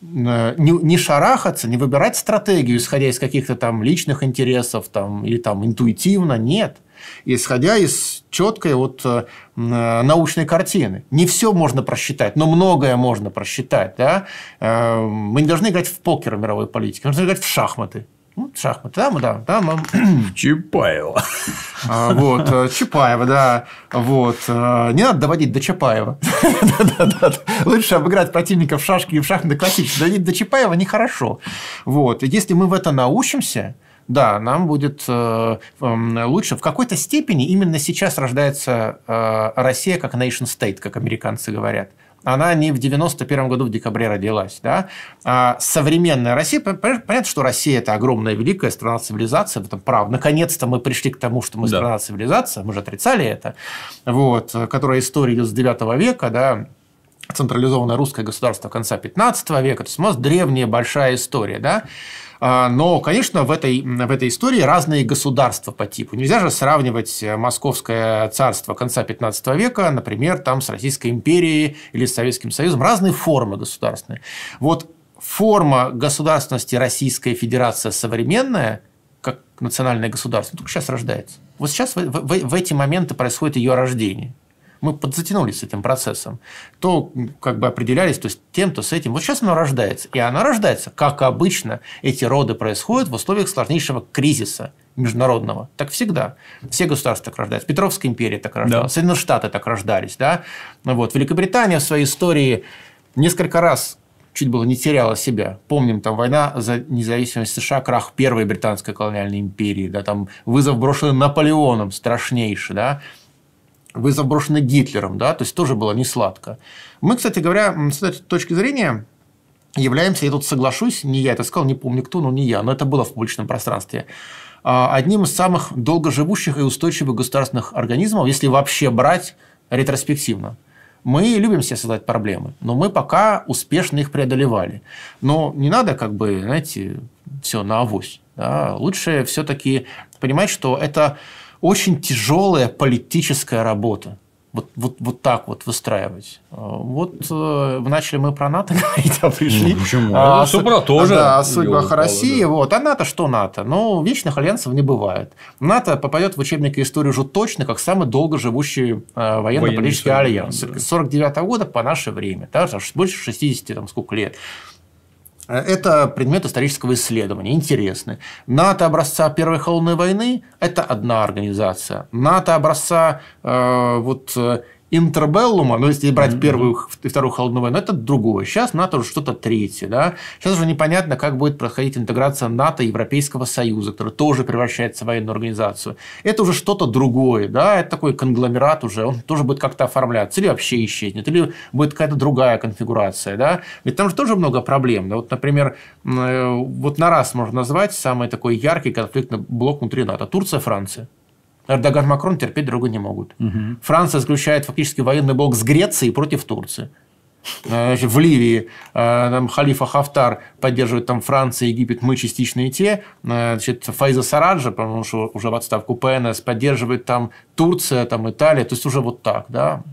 не шарахаться, не выбирать стратегию, исходя из каких-то там личных интересов там, или там интуитивно, нет – исходя из четкой вот э, э, научной картины. Не все можно просчитать, но многое можно просчитать. Да? Э, мы не должны играть в покер в мировой политике, мы должны играть в шахматы. Ну, шахматы, да, да, да. Мы... Чапаева. А, вот, Чапаева, да. Вот. Не надо доводить до Чапаева. Лучше обыграть противника в шашки и в шахматы классически. Доводить до Чапаева нехорошо. Вот. Если мы в это научимся, да, нам будет э, эм, лучше. В какой-то степени именно сейчас рождается э, Россия как nation state, как американцы говорят она не в 91 году в декабре родилась. Да? А современная Россия, понятно, что Россия – это огромная, великая страна цивилизации, в этом прав. Наконец-то мы пришли к тому, что мы да. страна цивилизации, мы же отрицали это, вот, которая история идет с 9 века, да, централизованное русское государство конца 15 века, то есть у нас древняя большая история, да, а, но, конечно, в этой, в этой истории разные государства по типу. Нельзя же сравнивать Московское царство конца 15 века, например, там с Российской империей или с Советским Союзом. Разные формы государственные. Вот форма государственности Российская Федерация современная, как национальное государство, только сейчас рождается. Вот сейчас в, в, в эти моменты происходит ее рождение мы подзатянулись с этим процессом. То как бы определялись то есть тем, то с этим. Вот сейчас оно рождается. И оно рождается, как обычно. Эти роды происходят в условиях сложнейшего кризиса международного. Так всегда. Все государства так рождаются. Петровская империя так рождалась. Да. Соединенные Штаты так рождались. Да? Вот. Великобритания в своей истории несколько раз чуть было не теряла себя. Помним, там война за независимость США, крах первой британской колониальной империи, да, там вызов брошенный Наполеоном страшнейший, да, вы заброшены Гитлером, да, то есть тоже было не сладко. Мы, кстати говоря, с этой точки зрения являемся, я тут соглашусь, не я это сказал, не помню кто, но не я, но это было в публичном пространстве, а, одним из самых долгоживущих и устойчивых государственных организмов, если вообще брать ретроспективно. Мы любим себе создать проблемы, но мы пока успешно их преодолевали. Но не надо, как бы, знаете, все на авось. Да? Лучше все-таки понимать, что это очень тяжелая политическая работа. Вот, вот, вот так вот выстраивать. А, вот э, начали мы про НАТО говорить, а пришли. Ну, почему? А, а су... тоже. Да, о судьбах России. Да. Вот. А НАТО что НАТО? Ну, вечных альянсов не бывает. НАТО попадет в учебник истории уже точно, как самый долго живущий э, военно-политический альянс. Да. С 49 -го года по наше время. Да, больше 60 там, сколько лет. Э, это предмет исторического исследования, интересный. НАТО образца Первой холодной войны – это одна организация. НАТО образца э, вот, э, интербеллума, ну, если брать первую и вторую холодную войну, это другое. Сейчас НАТО уже что-то третье. Да? Сейчас уже непонятно, как будет проходить интеграция НАТО и Европейского Союза, который тоже превращается в военную организацию. Это уже что-то другое. Да? Это такой конгломерат уже. Он тоже будет как-то оформляться. Или вообще исчезнет. Или будет какая-то другая конфигурация. Да? Ведь там же тоже много проблем. Да? Вот, например, э, вот на раз можно назвать самый такой яркий конфликтный блок внутри НАТО. Турция, Франция. Эрдоган и Макрон терпеть друга не могут. Угу. Франция заключает фактически военный блок с Грецией против Турции. Э, значит, в Ливии э, там, халифа Хафтар поддерживает там Франция, Египет, мы частично и те. Э, значит, Файза Сараджа, потому что уже в отставку ПНС, поддерживает там Турция, там Италия. То есть, уже вот так. Да?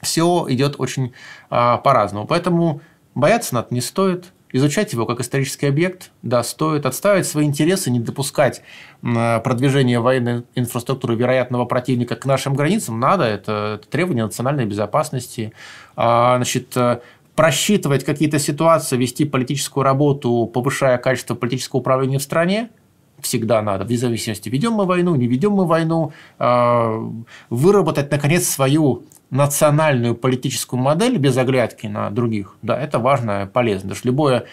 Все идет очень а, по-разному. Поэтому бояться НАТО не стоит. Изучать его как исторический объект, да, стоит отставить свои интересы, не допускать Э, продвижение военной инфраструктуры вероятного противника к нашим границам надо, это требование национальной безопасности. А, значит, э, просчитывать какие-то ситуации, вести политическую работу, повышая качество политического управления в стране, всегда надо, вне зависимости, ведем мы войну, не ведем мы войну, а, выработать, наконец, свою национальную политическую модель без оглядки на других, да, это важно, полезно. Потому что любое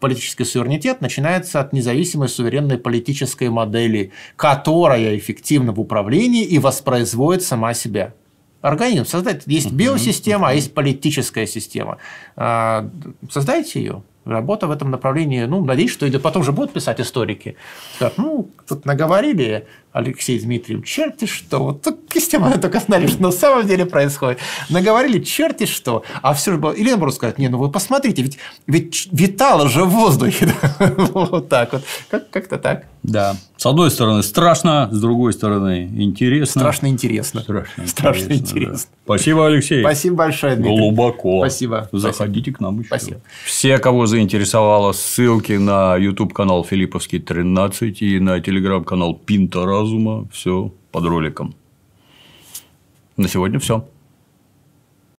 политический суверенитет начинается от независимой суверенной политической модели, которая эффективна в управлении и воспроизводит сама себя организм создать. Есть биосистема, а есть политическая система. А, создайте ее. Работа в этом направлении, ну, надеюсь, что идет. Потом же будут писать историки. Так, ну, тут наговорили, Алексей Дмитриев, черти что, вот так с тем только знали, что на самом деле происходит. Наговорили черти что, а все же было... Или наоборот сказать, не, ну вы посмотрите, ведь, ведь витало же в воздухе. вот так вот, как- как-то так. Да. С одной стороны страшно, с другой стороны интересно. Страшно интересно. Страшно, страшно интересно. интересно. Да. Спасибо, Алексей. Спасибо большое, Дмитрий. Глубоко. Спасибо. Заходите Спасибо. к нам еще. Спасибо. Все, кого заинтересовало, ссылки на YouTube-канал Филипповский 13 и на телеграм-канал Пинтора разума. Все под роликом. На сегодня все.